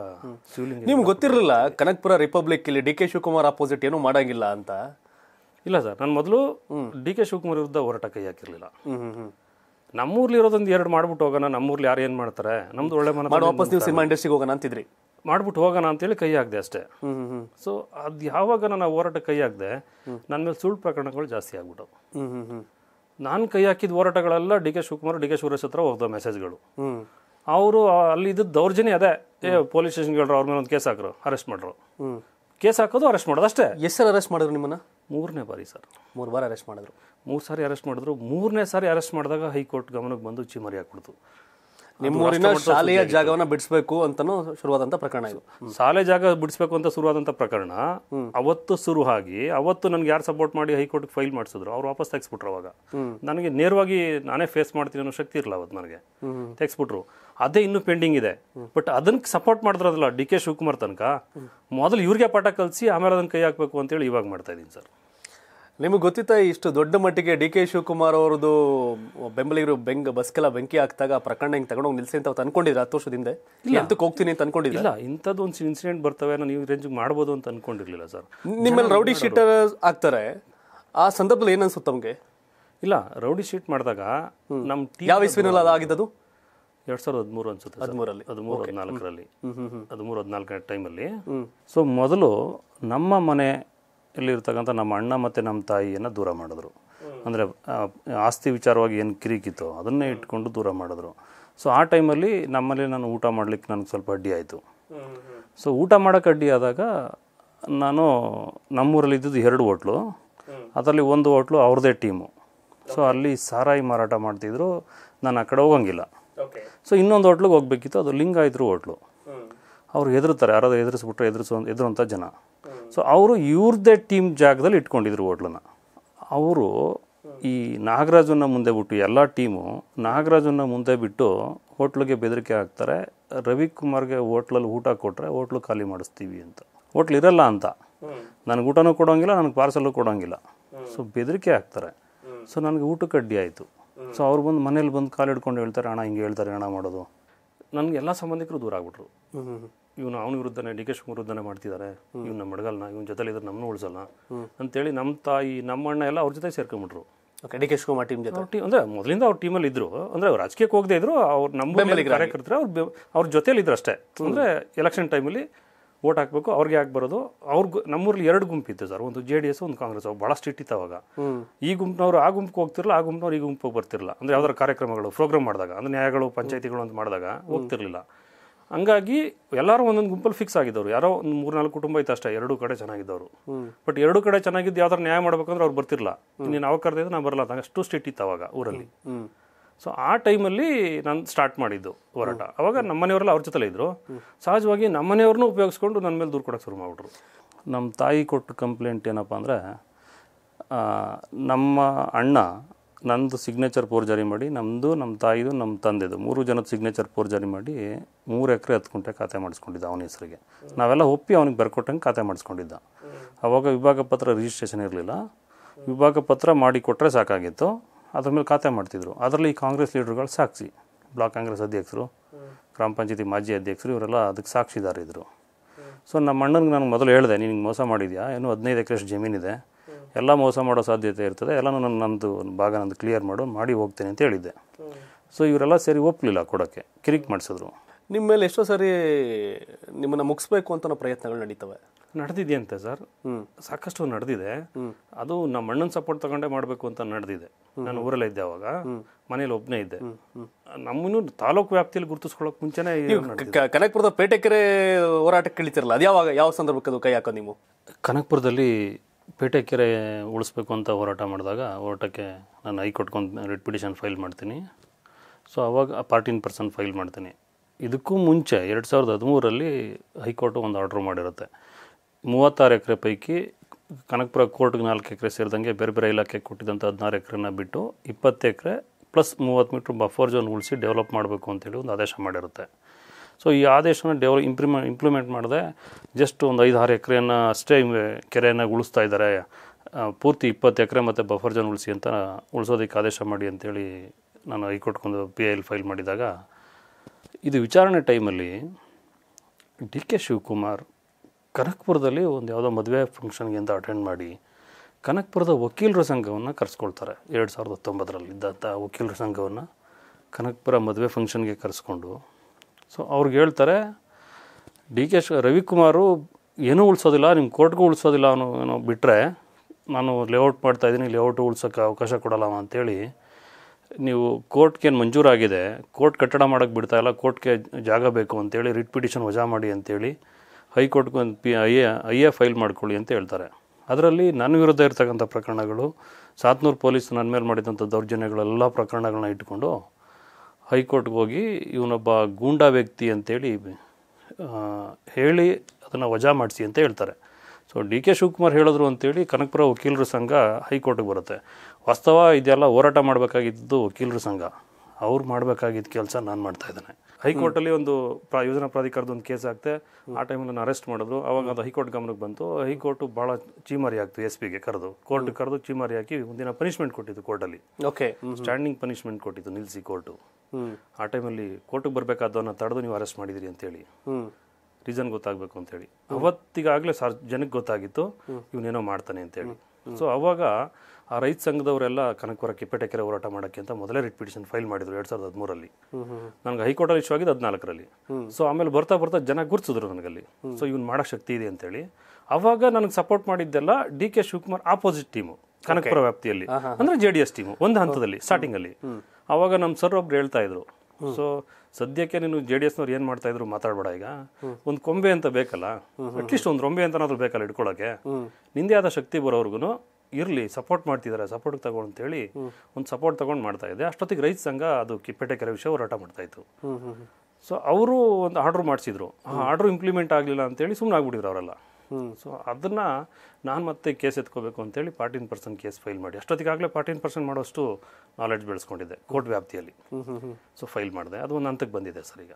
ಶಿವಲಿಂಗ ನಿಮ್ಗೆ ಗೊತ್ತಿರಲಿಲ್ಲ ಕನಕ್ಪುರ ರಿಪಬ್ಲಿಕ್ ಇಲ್ಲಿ ಡಿ ಕೆ ಶಿವಕುಮಾರ್ ಅಪೋಸಿಟ್ ಏನೂ ಮಾಡಂಗಿಲ್ಲ ಅಂತ ಇಲ್ಲ ಸರ್ ನಾನು ಮೊದಲು ಡಿ ಕೆ ಶಿವಕುಮಾರ್ ವಿರುದ್ಧ ಹೋರಾಟ ಕೈ ಹಾಕಿರಲಿಲ್ಲ ನಮ್ಮೂರ್ಲಿ ಇರೋದೊಂದು ಎರಡು ಮಾಡ್ಬಿಟ್ಟು ಹೋಗೋಣ ನಮ್ಮೂರ್ಲಿ ಯಾರು ಏನು ಮಾಡ್ತಾರೆ ನಮ್ದು ಒಳ್ಳೆ ಮನ ವಾಪಸ್ ನೀವು ಸಿನಿಮಾ ಇಂಡಸ್ಟ್ರಿಗೆ ಹೋಗೋಣ ಅಂತಿದ್ರಿ ಮಾಡ್ಬಿಟ್ಟು ಹೋಗೋಣ ಅಂತ ಹೇಳಿ ಕೈ ಹಾಕಿದೆ ಅಷ್ಟೇ ಸೊ ಅದು ಯಾವಾಗ ನಾನು ಹೋರಾಟ ಕೈ ಹಾಕ್ದೆ ನನ್ನ ಮೇಲೆ ಸುಳ್ಳು ಪ್ರಕರಣಗಳು ಜಾಸ್ತಿ ಆಗ್ಬಿಟ್ಟವು ನಾನು ಕೈ ಹಾಕಿದ ಹೋರಾಟಗಳೆಲ್ಲ ಡಿ ಕೆ ಶಿವಕುಮಾರ್ ಡಿ ಕೆ ಸುರೇಶ್ ಹತ್ರ ಹೋಗ್ದ ಮೆಸೇಜ್ಗಳು ಅವರು ಇದ್ದ ದೌರ್ಜನ್ಯ ಅದೇ ಏ ಪೊಲೀಸ್ ಸ್ಟೇಷನ್ಗೆ ಹೇಳ್ರು ಅವ್ರ ಮೇಲೆ ಒಂದು ಕೇಸ್ ಹಾಕರು ಅರೆಸ್ಟ್ ಮಾಡ್ರು ಕೇಸ್ ಹಾಕೋದು ಅರೆಸ್ಟ್ ಮಾಡೋದು ಅಷ್ಟೇ ಎಷ್ಟು ಅರೆಸ್ಟ್ ಮಾಡಿದ್ರು ನಿಮ್ಮನ್ನ ಮೂರನೇ ಬಾರಿ ಸರ್ ಮೂರು ಬಾರಿ ಅರೆಸ್ಟ್ ಮಾಡಿದ್ರು ಮೂರು ಸಾರಿ ಅರೆಸ್ಟ್ ಮಾಡಿದ್ರು ಮೂರನೇ ಸಾರಿ ಅರೆಸ್ಟ್ ಮಾಡಿದಾಗ ಹೈಕೋರ್ಟ್ ಗಮನಕ್ಕೆ ಬಂದು ಚಿಮರಿ ಹಾಕ್ಬಿಡ್ತು ನಿಮ್ಮೂರಿನ ಶಾಲೆಯ ಜಾಗವನ್ನ ಬಿಡಿಸ್ಬೇಕು ಅಂತನೂ ಶುರುವಾದಂತ ಪ್ರಕರಣ ಇದು ಶಾಲೆ ಜಾಗ ಬಿಡಿಸಬೇಕು ಅಂತ ಶುರುವಾದಂತ ಪ್ರಕರಣ ಅವತ್ತು ಶುರು ಆಗಿ ಅವತ್ತು ನನಗೆ ಯಾರು ಸಪೋರ್ಟ್ ಮಾಡಿ ಹೈಕೋರ್ಟ್ ಫೈಲ್ ಮಾಡಿಸಿದ್ರು ಅವ್ರು ವಾಪಸ್ ತೆಗೆಸ್ಬಿಟ್ರು ಅವಾಗ ನನಗೆ ನೇರವಾಗಿ ನಾನೇ ಫೇಸ್ ಮಾಡ್ತೀನಿ ಅನ್ನೋ ಶಕ್ತಿ ಇರಲ್ಲ ಅವತ್ತು ನನಗೆ ತೆಗೆಸ್ಬಿಟ್ರು ಅದೇ ಇನ್ನೂ ಪೆಂಡಿಂಗ್ ಇದೆ ಬಟ್ ಅದನ್ನ ಸಪೋರ್ಟ್ ಮಾಡಿದ್ರದಲ್ಲ ಡಿ ಕೆ ಶಿವಕುಮಾರ್ ತನಕ ಮೊದಲು ಇವ್ರಿಗೆ ಪಾಠ ಕಲಿಸಿ ಆಮೇಲೆ ಅದನ್ನ ಕೈ ಹಾಕಬೇಕು ಅಂತೇಳಿ ಇವಾಗ ಮಾಡ್ತಾ ಇದ್ದೀನಿ ಸರ್ ನಿಮಗೆ ಗೊತ್ತಿತ್ತಾ ಇಷ್ಟು ದೊಡ್ಡ ಮಟ್ಟಿಗೆ ಡಿ ಕೆ ಶಿವಕುಮಾರ್ ಅವರದು ಬೆಂಬಲಿಗರು ಬೆಂಗ್ ಬಸ್ಗೆಲ್ಲ ಬೆಂಕಿ ಹಾಕಿದಾಗ ಪ್ರಕರಣ ಹಿಂಗೆ ತಗೊಂಡೋಗಿ ನಿಲ್ಸಿ ಅಂತ ಅನ್ಕೊಂಡಿದ್ರೆ ಹತ್ತು ವರ್ಷದಿಂದ ಇಲ್ಲ ಹೋಗ್ತೀನಿ ಅಂತ ಇಲ್ಲ ಇಂಥದ್ದು ಒಂದು ಇನ್ಸಿಡೆಂಟ್ ಬರ್ತವೆ ನಾನು ನೀವು ರೇಂಜ್ ಮಾಡ್ಬೋದು ಅಂತ ಅನ್ಕೊಂಡಿರ್ಲಿಲ್ಲ ಸರ್ ನಿಮ್ಮಲ್ಲಿ ರೌಡಿ ಶೀಟರ್ ಆಗ್ತಾರೆ ಆ ಸಂದರ್ಭದಲ್ಲಿ ಏನನ್ಸುತ್ತೆ ತಮಗೆ ಇಲ್ಲ ರೌಡಿ ಶೀಟ್ ಮಾಡಿದಾಗ ನಮ್ಮ ಯಾವ ಇಸ್ವಿನಲ್ಲಿ ಅದಾಗಿದ್ದದು ಎರಡು ಸಾವಿರದ ಹದಿಮೂರು ಅನ್ಸುತ್ತೆ ಹದಿಮೂರಲ್ಲಿ ಹದಿಮೂರು ಹದಿನಾಲ್ಕರಲ್ಲಿ ಹದಿಮೂರು ಹದಿನಾಲ್ಕನೇ ಟೈಮಲ್ಲಿ ಸೊ ಮೊದಲು ನಮ್ಮ ಮನೆಯಲ್ಲಿರ್ತಕ್ಕಂಥ ನಮ್ಮ ಅಣ್ಣ ಮತ್ತು ನಮ್ಮ ತಾಯಿಯನ್ನು ದೂರ ಮಾಡಿದ್ರು ಅಂದರೆ ಆಸ್ತಿ ವಿಚಾರವಾಗಿ ಏನು ಕಿರಿಕಿತ್ತೋ ಅದನ್ನೇ ಇಟ್ಕೊಂಡು ದೂರ ಮಾಡಿದ್ರು ಸೊ ಆ ಟೈಮಲ್ಲಿ ನಮ್ಮಲ್ಲಿ ನಾನು ಊಟ ಮಾಡಲಿಕ್ಕೆ ನನಗೆ ಸ್ವಲ್ಪ ಅಡ್ಡಿ ಆಯಿತು ಸೊ ಊಟ ಮಾಡೋಕ್ಕೆ ಅಡ್ಡಿ ಆದಾಗ ನಾನು ನಮ್ಮೂರಲ್ಲಿ ಇದ್ದಿದ್ದು ಎರಡು ಹೋಟ್ಲು ಅದರಲ್ಲಿ ಒಂದು ಹೋಟ್ಲು ಅವ್ರದ್ದೇ ಟೀಮು ಸೊ ಅಲ್ಲಿ ಸಾರಾಯಿ ಮಾರಾಟ ಮಾಡ್ತಿದ್ರು ನಾನು ಆ ಕಡೆ ಹೋಗಂಗಿಲ್ಲ ಸೊ ಇನ್ನೊಂದು ಹೋಟ್ಲಿಗೆ ಹೋಗ್ಬೇಕಿತ್ತು ಅದು ಲಿಂಗಾಯಿತರು ಹೋಟ್ಲು ಅವ್ರು ಹೆದರ್ತಾರೆ ಯಾರಾದ್ರೂ ಎದುರಿಸ್ಬಿಟ್ರೆ ಎದುರಿಸೋ ಎದುರುವಂಥ ಜನ ಸೊ ಅವರು ಇವ್ರದ್ದೇ ಟೀಮ್ ಜಾಗದಲ್ಲಿ ಇಟ್ಕೊಂಡಿದ್ರು ಹೋಟ್ಲನ್ನ ಅವರು ಈ ನಾಗರಾಜನ್ನ ಮುಂದೆ ಬಿಟ್ಟು ಎಲ್ಲ ಟೀಮು ನಾಗರಾಜನ್ನ ಮುಂದೆ ಬಿಟ್ಟು ಹೋಟ್ಲಿಗೆ ಬೆದರಿಕೆ ಹಾಕ್ತಾರೆ ರವಿಕುಮಾರ್ಗೆ ಹೋಟ್ಲಲ್ಲಿ ಊಟ ಕೊಟ್ಟರೆ ಹೋಟ್ಲು ಖಾಲಿ ಮಾಡಿಸ್ತೀವಿ ಅಂತ ಹೋಟ್ಲು ಇರಲ್ಲ ಅಂತ ನನಗೆ ಊಟನೂ ಕೊಡೋಂಗಿಲ್ಲ ನನಗೆ ಪಾರ್ಸಲ್ಲೂ ಕೊಡೋಂಗಿಲ್ಲ ಸೊ ಬೆದರಿಕೆ ಹಾಕ್ತಾರೆ ಸೊ ನನಗೆ ಊಟಕ್ಕೆ ಅಡ್ಡಿ ಆಯಿತು ಸೊ ಅವ್ರು ಬಂದು ಮನೇಲಿ ಬಂದು ಕಾಲು ಹಿಡ್ಕೊಂಡು ಹೇಳ್ತಾರೆ ಅಣ್ಣ ಹಿಂಗೆ ಹೇಳ್ತಾರೆ ಅಣ್ಣ ಮಾಡೋದು ನನಗೆ ಎಲ್ಲ ಸಂಬಂಧಿಕರು ದೂರ ಆಗ್ಬಿಟ್ರು ಇವನು ಅವನ ವಿರುದ್ಧನೇ ಡಿ ಕೆ ವಿರುದ್ಧನೇ ಮಾಡ್ತಿದ್ದಾರೆ ಇವ್ನು ನಮ್ಮ ಮಡಗಲ್ನ ಇವ್ನ ಜೊತೆಲಿ ಇದ್ರೆ ನಮ್ಮನ್ನು ಉಳಿಸಲ್ಲ ಅಂತೇಳಿ ನಮ್ಮ ತಾಯಿ ನಮ್ಮ ಅಣ್ಣ ಎಲ್ಲ ಅವ್ರ ಜೊತೆ ಸೇರ್ಕೊಂಡ್ಬಿಟ್ರು ಡಿ ಕೆ ಶಿವಕುಮಾರ್ ಟೀಮ್ ಜೊತೆ ಟೀಮ್ ಅಂದರೆ ಮೊದಲಿಂದ ಅವ್ರ ಟೀಮಲ್ಲಿ ಇದ್ರು ಅಂದ್ರೆ ಅವ್ರು ರಾಜಕೀಯಕ್ಕೆ ಹೋಗದೆ ಇದ್ರು ಅವ್ರು ನಮ್ಮ ಕಾರ್ಯಕರ್ತರು ಅವ್ರು ಅವ್ರ ಜೊತೆಯಲ್ಲಿ ಇದ್ರು ಅಷ್ಟೇ ಅಂದ್ರೆ ಎಲೆಕ್ಷನ್ ಟೈಮಲ್ಲಿ ಓಟ್ ಹಾಕಬೇಕು ಅವ್ರಿಗೆ ಯಾಕೆ ಬರೋದು ಅವ್ರಿಗೆ ನಮ್ಮೂರಲ್ಲಿ ಎರಡು ಗುಂಪು ಇತ್ತು ಸರ್ ಒಂದು ಜೆ ಡಿ ಎಸ್ ಒಂದು ಕಾಂಗ್ರೆಸ್ ಅವಾಗ ಭಾಳ ಸ್ಟಿಟ್ ಇತ್ತು ಅವಾಗ ಈ ಗುಂಪಿನವ್ರು ಆ ಗುಂಪಿಗೆ ಹೋಗ್ತಿರಲ್ಲ ಆ ಗುಂಪಿನವ್ರು ಈ ಗುಂಪಿಗೆ ಬರ್ತಿರಲ್ಲ ಅಂದರೆ ಯಾವ್ದಾರ ಕಾರ್ಯಕ್ರಮಗಳು ಪ್ರೋಗ್ರಾಮ್ ಮಾಡಿದಾಗ ಅಂದರೆ ನ್ಯಾಯಗಳು ಪಂಚಾಯತಿಗಳು ಅಂತ ಮಾಡಿದಾಗ ಹೋಗ್ತಿರಲಿಲ್ಲ ಹಂಗಾಗಿ ಎಲ್ಲರೂ ಒಂದೊಂದು ಗುಂಪಲ್ಲಿ ಫಿಕ್ಸ್ ಆಗಿದ್ದವರು ಯಾರೋ ಒಂದು ಮೂರ್ನಾಲ್ಕು ಕುಟುಂಬ ಇತ್ತು ಅಷ್ಟೇ ಎರಡೂ ಕಡೆ ಚೆನ್ನಾಗಿದ್ದವರು ಬಟ್ ಎರಡು ಕಡೆ ಚೆನ್ನಾಗಿದ್ದು ಯಾವ್ದಾರು ನ್ಯಾಯ ಮಾಡ್ಬೇಕಂದ್ರೆ ಅವ್ರು ಬರ್ತಿರಲಿಲ್ಲ ನೀನು ಅವಾಗ ಕರೆದಿದ್ದು ನಾನು ಬರಲ್ಲ ಅಷ್ಟು ಸ್ಟಿಟ್ ಇತ್ತು ಅವಾಗ ಊರಲ್ಲಿ ಸೊ ಆ ಟೈಮಲ್ಲಿ ನಾನು ಸ್ಟಾರ್ಟ್ ಮಾಡಿದ್ದು ಹೋರಾಟ ಅವಾಗ ನಮ್ಮ ಮನೆಯವರೆಲ್ಲ ಅವ್ರ ಜೊತೆಲೇ ಇದ್ದರು ಸಹಜವಾಗಿ ನಮ್ಮ ಮನೆಯವ್ರನ್ನೂ ಉಪಯೋಗಿಸ್ಕೊಂಡು ನನ್ನ ಮೇಲೆ ದೂರು ಕೊಡೋಕ್ಕೆ ಶುರು ಮಾಡಿಬಿಟ್ರು ನಮ್ಮ ತಾಯಿ ಕೊಟ್ಟ ಕಂಪ್ಲೇಂಟ್ ಏನಪ್ಪ ಅಂದರೆ ನಮ್ಮ ಅಣ್ಣ ನಂದು ಸಿಗ್ನೇಚರ್ ಪೋರ್ಜರಿ ಮಾಡಿ ನಮ್ಮದು ನಮ್ಮ ತಾಯಿದು ನಮ್ಮ ತಂದೆದು ಮೂರು ಜನದ ಸಿಗ್ನೇಚರ್ ಪೋರ್ಜರಿ ಮಾಡಿ ಮೂರು ಎಕರೆ ಹತ್ತು ಕುಂಟೆ ಖಾತೆ ಮಾಡಿಸ್ಕೊಂಡಿದ್ದ ಅವನ ಹೆಸರಿಗೆ ನಾವೆಲ್ಲ ಒಪ್ಪಿ ಅವನಿಗೆ ಬರ್ಕೊಟ್ಟಂಗೆ ಖಾತೆ ಮಾಡಿಸ್ಕೊಂಡಿದ್ದ ಅವಾಗ ವಿಭಾಗ ಪತ್ರ ರಿಜಿಸ್ಟ್ರೇಷನ್ ಇರಲಿಲ್ಲ ವಿಭಾಗ ಪತ್ರ ಮಾಡಿ ಕೊಟ್ಟರೆ ಸಾಕಾಗಿತ್ತು ಅದ್ರ ಮೇಲೆ ಖಾತೆ ಮಾಡ್ತಿದ್ರು ಅದರಲ್ಲಿ ಈ ಕಾಂಗ್ರೆಸ್ ಲೀಡರ್ಗಳು ಸಾಕ್ಷಿ ಬ್ಲಾಕ್ ಕಾಂಗ್ರೆಸ್ ಅಧ್ಯಕ್ಷರು ಗ್ರಾಮ ಪಂಚಾಯತಿ ಮಾಜಿ ಅಧ್ಯಕ್ಷರು ಇವರೆಲ್ಲ ಅದಕ್ಕೆ ಸಾಕ್ಷಿದಾರಿದ್ರು ಸೊ ನಮ್ಮ ಅಣ್ಣನಿಗೆ ನಾನು ಮೊದಲು ಹೇಳಿದೆ ನೀನು ಮೋಸ ಮಾಡಿದ್ಯಾ ಏನು ಹದಿನೈದು ಎಕರೆಷ್ಟು ಜಮೀನಿದೆ ಎಲ್ಲ ಮೋಸ ಮಾಡೋ ಸಾಧ್ಯತೆ ಇರ್ತದೆ ಎಲ್ಲನೂ ನಾನು ನಂದು ಭಾಗ ನಂದು ಕ್ಲಿಯರ್ ಮಾಡು ಮಾಡಿ ಹೋಗ್ತೇನೆ ಅಂತ ಹೇಳಿದ್ದೆ ಸೊ ಇವರೆಲ್ಲ ಸರಿ ಒಪ್ಪಲಿಲ್ಲ ಕೊಡೋಕ್ಕೆ ಕಿರಿಕ್ ಮಾಡಿಸಿದ್ರು ನಿಮ್ಮ ಮೇಲೆ ಎಷ್ಟೋ ಸರಿ ನಿಮ್ಮನ್ನು ಮುಗಿಸ್ಬೇಕು ಅಂತ ಪ್ರಯತ್ನಗಳು ನಡೀತವೆ ನಡೆದಿದೆಯಂತೆ ಸರ್ ಸಾಕಷ್ಟು ನಡೆದಿದೆ ಅದು ನಮ್ಮ ಅಣ್ಣನ ಸಪೋರ್ಟ್ ತಗೊಂಡೆ ಮಾಡಬೇಕು ಅಂತ ನಡೆದಿದೆ ನಾನು ಊರಲ್ಲೇ ಇದ್ದೆ ಅವಾಗ ಮನೇಲಿ ಒಬ್ಬನೇ ಇದ್ದೆ ನಮ್ಮನ್ನು ತಾಲೂಕು ವ್ಯಾಪ್ತಿಯಲ್ಲಿ ಗುರುತಿಸ್ಕೊಳ್ಳೋಕೆ ಮುಂಚೆನೇ ಕನಕಪುರದ ಕೆರೆ ಹೋರಾಟಕ್ಕೆ ಇಳಿತಿರಲ್ಲ ಅದು ಯಾವಾಗ ಯಾವ ಸಂದರ್ಭಕ್ಕೆ ಕೈ ಹಾಕೋದು ನೀವು ಕನಕಪುರದಲ್ಲಿ ಕೆರೆ ಉಳಿಸ್ಬೇಕು ಅಂತ ಹೋರಾಟ ಮಾಡಿದಾಗ ಹೋರಾಟಕ್ಕೆ ನಾನು ಹೈಕೋರ್ಟ್ಗೆ ಒಂದು ರೆಡ್ ಪಿಟಿಷನ್ ಫೈಲ್ ಮಾಡ್ತೀನಿ ಸೊ ಅವಾಗ ಫಾರ್ಟೀನ್ ಪರ್ಸನ್ ಫೈಲ್ ಮಾಡ್ತೀನಿ ಇದಕ್ಕೂ ಮುಂಚೆ ಎರಡು ಸಾವಿರದ ಹದಿಮೂರಲ್ಲಿ ಹೈಕೋರ್ಟು ಒಂದು ಆರ್ಡ್ರ್ ಮಾಡಿರುತ್ತೆ ಮೂವತ್ತಾರು ಎಕರೆ ಪೈಕಿ ಕನಕಪುರ ಕೋರ್ಟ್ಗೆ ನಾಲ್ಕು ಎಕರೆ ಸೇರಿದಂಗೆ ಬೇರೆ ಬೇರೆ ಇಲಾಖೆಗೆ ಕೊಟ್ಟಿದ್ದಂಥ ಹದಿನಾರು ಎಕರೆನ ಬಿಟ್ಟು ಇಪ್ಪತ್ತು ಎಕರೆ ಪ್ಲಸ್ ಮೂವತ್ತು ಮೀಟ್ರ್ ಬಫರ್ ಜೋನ್ ಉಳಿಸಿ ಡೆವಲಪ್ ಮಾಡಬೇಕು ಅಂತೇಳಿ ಒಂದು ಆದೇಶ ಮಾಡಿರುತ್ತೆ ಸೊ ಈ ಆದೇಶನ ಡೆವಲ್ ಇಂಪ್ರಿಮೆ ಇಂಪ್ಲಿಮೆಂಟ್ ಮಾಡಿದೆ ಜಸ್ಟ್ ಒಂದು ಐದು ಆರು ಎಕರೆಯನ್ನು ಅಷ್ಟೇ ಕೆರೆಯನ್ನು ಉಳಿಸ್ತಾ ಇದ್ದಾರೆ ಪೂರ್ತಿ ಇಪ್ಪತ್ತು ಎಕರೆ ಮತ್ತು ಬಫರ್ ಜೋನ್ ಉಳಿಸಿ ಅಂತ ಉಳಿಸೋದಕ್ಕೆ ಆದೇಶ ಮಾಡಿ ಅಂತೇಳಿ ನಾನು ಹೈಕೋರ್ಟ್ಗೊಂದು ಪಿ ಐ ಎಲ್ ಫೈಲ್ ಮಾಡಿದಾಗ ಇದು ವಿಚಾರಣೆ ಟೈಮಲ್ಲಿ ಡಿ ಕೆ ಶಿವಕುಮಾರ್ ಕನಕ್ಪುರದಲ್ಲಿ ಒಂದು ಯಾವುದೋ ಮದುವೆ ಫಂಕ್ಷನ್ಗೆ ಅಂತ ಅಟೆಂಡ್ ಮಾಡಿ ಕನಕ್ಪುರದ ವಕೀಲರ ಸಂಘವನ್ನು ಕರೆಸ್ಕೊಳ್ತಾರೆ ಎರಡು ಸಾವಿರದ ಹತ್ತೊಂಬತ್ತರಲ್ಲಿ ಇದ್ದಂಥ ವಕೀಲರ ಸಂಘವನ್ನು ಕನಕ್ಪುರ ಮದುವೆ ಫಂಕ್ಷನ್ಗೆ ಕರೆಸ್ಕೊಂಡು ಸೊ ಅವ್ರಿಗೆ ಹೇಳ್ತಾರೆ ಡಿ ಕೆ ರವಿಕುಮಾರು ಏನೂ ಉಳಿಸೋದಿಲ್ಲ ನಿಮ್ಮ ಕೋರ್ಟ್ಗೂ ಉಳಿಸೋದಿಲ್ಲ ಅನ್ನೋ ಏನೋ ಬಿಟ್ಟರೆ ನಾನು ಲೇಔಟ್ ಮಾಡ್ತಾಯಿದ್ದೀನಿ ಲೇಔಟು ಉಳ್ಸೋಕ್ಕೆ ಅವಕಾಶ ಕೊಡಲ್ಲ ಅಂತೇಳಿ ನೀವು ಕೋರ್ಟ್ಗೆ ಏನು ಮಂಜೂರಾಗಿದೆ ಕೋರ್ಟ್ ಕಟ್ಟಡ ಮಾಡೋಕ್ಕೆ ಬಿಡ್ತಾ ಇಲ್ಲ ಕೋರ್ಟ್ಗೆ ಜಾಗ ಬೇಕು ಅಂತೇಳಿ ರಿಟ್ ಪಿಟಿಷನ್ ವಜಾ ಮಾಡಿ ಅಂತೇಳಿ ಹೈಕೋರ್ಟ್ಗೆ ಒಂದು P I A I A file ಮಾಡ್ಕೊಳ್ಳಿ ಅಂತ ಹೇಳ್ತಾರೆ ಅದರಲ್ಲಿ ನನ್ನ ವಿರುದ್ಧ ಇರತಕ್ಕಂಥ ಪ್ರಕರಣಗಳು ಸಾತ್ನೂರು ಪೊಲೀಸ್ ನನ್ನ ಮೇಲೆ ಮಾಡಿದಂಥ ದೌರ್ಜನ್ಯಗಳೆಲ್ಲ ಪ್ರಕರಣಗಳನ್ನ ಇಟ್ಕೊಂಡು ಹೈಕೋರ್ಟ್ಗೆ ಹೋಗಿ ಇವನೊಬ್ಬ ಗೂಂಡಾ ವ್ಯಕ್ತಿ ಅಂತೇಳಿ ಹೇಳಿ ಅದನ್ನು ವಜಾ ಮಾಡಿಸಿ ಅಂತ ಹೇಳ್ತಾರೆ ಸೊ ಡಿ ಕೆ ಶಿವಕುಮಾರ್ ಹೇಳಿದ್ರು ಅಂತೇಳಿ ಕನಕಪುರ ವಕೀಲರ ಸಂಘ ಹೈಕೋರ್ಟ್ಗೆ ಬರುತ್ತೆ ವಾಸ್ತವ ಇದೆಲ್ಲ ಹೋರಾಟ ಮಾಡಬೇಕಾಗಿದ್ದು ವಕೀಲರ ಸಂಘ ಅವ್ರು ಮಾಡಬೇಕಾಗಿದ್ದ ಕೆಲಸ ನಾನು ಮಾಡ್ತಾ ಇದ್ದೇನೆ ಹೈಕೋರ್ಟಲ್ಲಿ ಒಂದು ಪ್ರಾ ಯೋಜನಾ ಪ್ರಾಧಿಕಾರದ ಒಂದು ಕೇಸ್ ಆಗ್ತದೆ ಆ ಟೈಮಲ್ಲಿ ನಾನು ಅರೆಸ್ಟ್ ಮಾಡಿದ್ರು ಅವಾಗ ಅದು ಹೈಕೋರ್ಟ್ ಗಮನಕ್ಕೆ ಬಂತು ಹೈಕೋರ್ಟು ಭಾಳ ಚೀಮಾರಿ ಆಗ್ತು ಎಸ್ ಪಿಗೆ ಕರೆದು ಕೋರ್ಟ್ ಕರೆದು ಚೀಮಾರಿ ಹಾಕಿ ಒಂದಿನ ಪನಿಷ್ಮೆಂಟ್ ಕೊಟ್ಟಿದ್ದು ಕೋರ್ಟಲ್ಲಿ ಓಕೆ ಸ್ಟ್ಯಾಂಡಿಂಗ್ ಪನಿಷ್ಮೆಂಟ್ ಕೊಟ್ಟಿದ್ದು ನಿಲ್ಸಿ ಕೋರ್ಟು ಆ ಟೈಮಲ್ಲಿ ಕೋರ್ಟಿಗೆ ಬರಬೇಕಾದವನ್ನ ತಡೆದು ನೀವು ಅರೆಸ್ಟ್ ಮಾಡಿದಿರಿ ಅಂತೇಳಿ ರೀಸನ್ ಗೊತ್ತಾಗಬೇಕು ಅಂತೇಳಿ ಅವತ್ತಿಗಾಗಲೇ ಸಾರ್ ಜನಕ್ಕೆ ಗೊತ್ತಾಗಿತ್ತು ಇವನೇನೋ ಮಾಡ್ತಾನೆ ಅಂತೇಳಿ ಸೊ ಅವಾಗ ಆ ರೈತ ಸಂಘದವರೆಲ್ಲ ಕನಕಪುರ ಕೆರೆ ಹೋರಾಟ ಮಾಡೋಕ್ಕೆ ಅಂತ ಮೊದಲೇ ರಿಟ್ ಪಿಟಿಷನ್ ಫೈಲ್ ಮಾಡಿದ್ರು ಎರಡು ಸಾವಿರದ ಹದಿಮೂರಲ್ಲಿ ನನಗೆ ಅಲ್ಲಿ ಇಶ್ಯೂ ಆಗಿದ್ದು ಹದಿನಾಲ್ಕರಲ್ಲಿ ಸೊ ಆಮೇಲೆ ಬರ್ತಾ ಬರ್ತಾ ಜನ ಗುರ್ಸಿದ್ರು ನನಗಲ್ಲಿ ಸೊ ಇವ್ನು ಮಾಡೋ ಶಕ್ತಿ ಇದೆ ಅಂತೇಳಿ ಅವಾಗ ನನಗೆ ಸಪೋರ್ಟ್ ಮಾಡಿದ್ದೆಲ್ಲ D K Shivakumar opposite team Kanakapura ವ್ಯಾಪ್ತಿಯಲ್ಲಿ ಅಂದ್ರೆ ಜೆ ಡಿ ಎಸ್ ಟೀಮು ಒಂದು ಹಂತದಲ್ಲಿ ಸ್ಟಾರ್ಟಿಂಗಲ್ಲಿ ಅವಾಗ ನಮ್ಮ ಸರ್ ಒಬ್ರು ಹೇಳ್ತಾ ಇದ್ರು ಸೊ ಸದ್ಯಕ್ಕೆ ನೀನು ಜೆ ಡಿ ಎಸ್ನವ್ರು ಏನು ಮಾಡ್ತಾ ಇದ್ರು ಮಾತಾಡ್ಬೇಡ ಈಗ ಒಂದು ಕೊಂಬೆ ಅಂತ ಬೇಕಲ್ಲ ಅಟ್ಲೀಸ್ಟ್ ಒಂದು ರೊಂಬೆ ಅಂತನಾದ್ರೂ ಬೇಕಲ್ಲ ಇಟ್ಕೊಳ್ಳೋಕೆ ನಿಂದೇ ಆದ ಶಕ್ತಿ ಬರೋವ್ರಿಗೂ ಇರಲಿ ಸಪೋರ್ಟ್ ಮಾಡ್ತಿದ್ದಾರೆ ಸಪೋರ್ಟ್ ತಗೊಂಡು ಹೇಳಿ ಒಂದು ಸಪೋರ್ಟ್ ತಗೊಂಡು ಮಾಡ್ತಾ ಇದೆ ಅಷ್ಟೊತ್ತಿಗೆ ರೈತ ಸಂಘ ಅದು ಕಿಪ್ಪೆಟೆ ಕೆಲವು ವಿಷಯ ಹೋರಾಟ ಮಾಡ್ತಾ ಇತ್ತು ಸೊ ಅವರು ಒಂದು ಆರ್ಡ್ರ್ ಮಾಡಿಸಿದ್ರು ಆ ಆರ್ಡ್ರ್ ಇಂಪ್ಲಿಮೆಂಟ್ ಆಗಲಿಲ್ಲ ಅಂತೇಳಿ ಸುಮ್ಮನೆ ಆಗ್ಬಿಟ್ಟಿದ್ರು ಅವರೆಲ್ಲ ಸೊ ಅದನ್ನ ನಾನು ಮತ್ತೆ ಕೇಸ್ ಎತ್ಕೋಬೇಕು ಅಂತೇಳಿ ಫಾರ್ಟೀನ್ ಪರ್ಸೆಂಟ್ ಕೇಸ್ ಫೈಲ್ ಮಾಡಿ ಅಷ್ಟೊತ್ತಿಗೆ ಅಷ್ಟೊತ್ತಿಗಾಗಲೇ ಫಾರ್ಟೀನ್ ಪರ್ಸೆಂಟ್ ಮಾಡೋಷ್ಟು ನಾಲೆಡ್ಜ್ ಬೆಳೆಸ್ಕೊಂಡಿದ್ದೆ ಕೋರ್ಟ್ ವ್ಯಾಪ್ತಿಯಲ್ಲಿ ಸೊ ಫೈಲ್ ಮಾಡಿದೆ ಅದು ಒಂದು ಹಂತಕ್ಕೆ ಬಂದಿದೆ ಸರ್ ಈಗ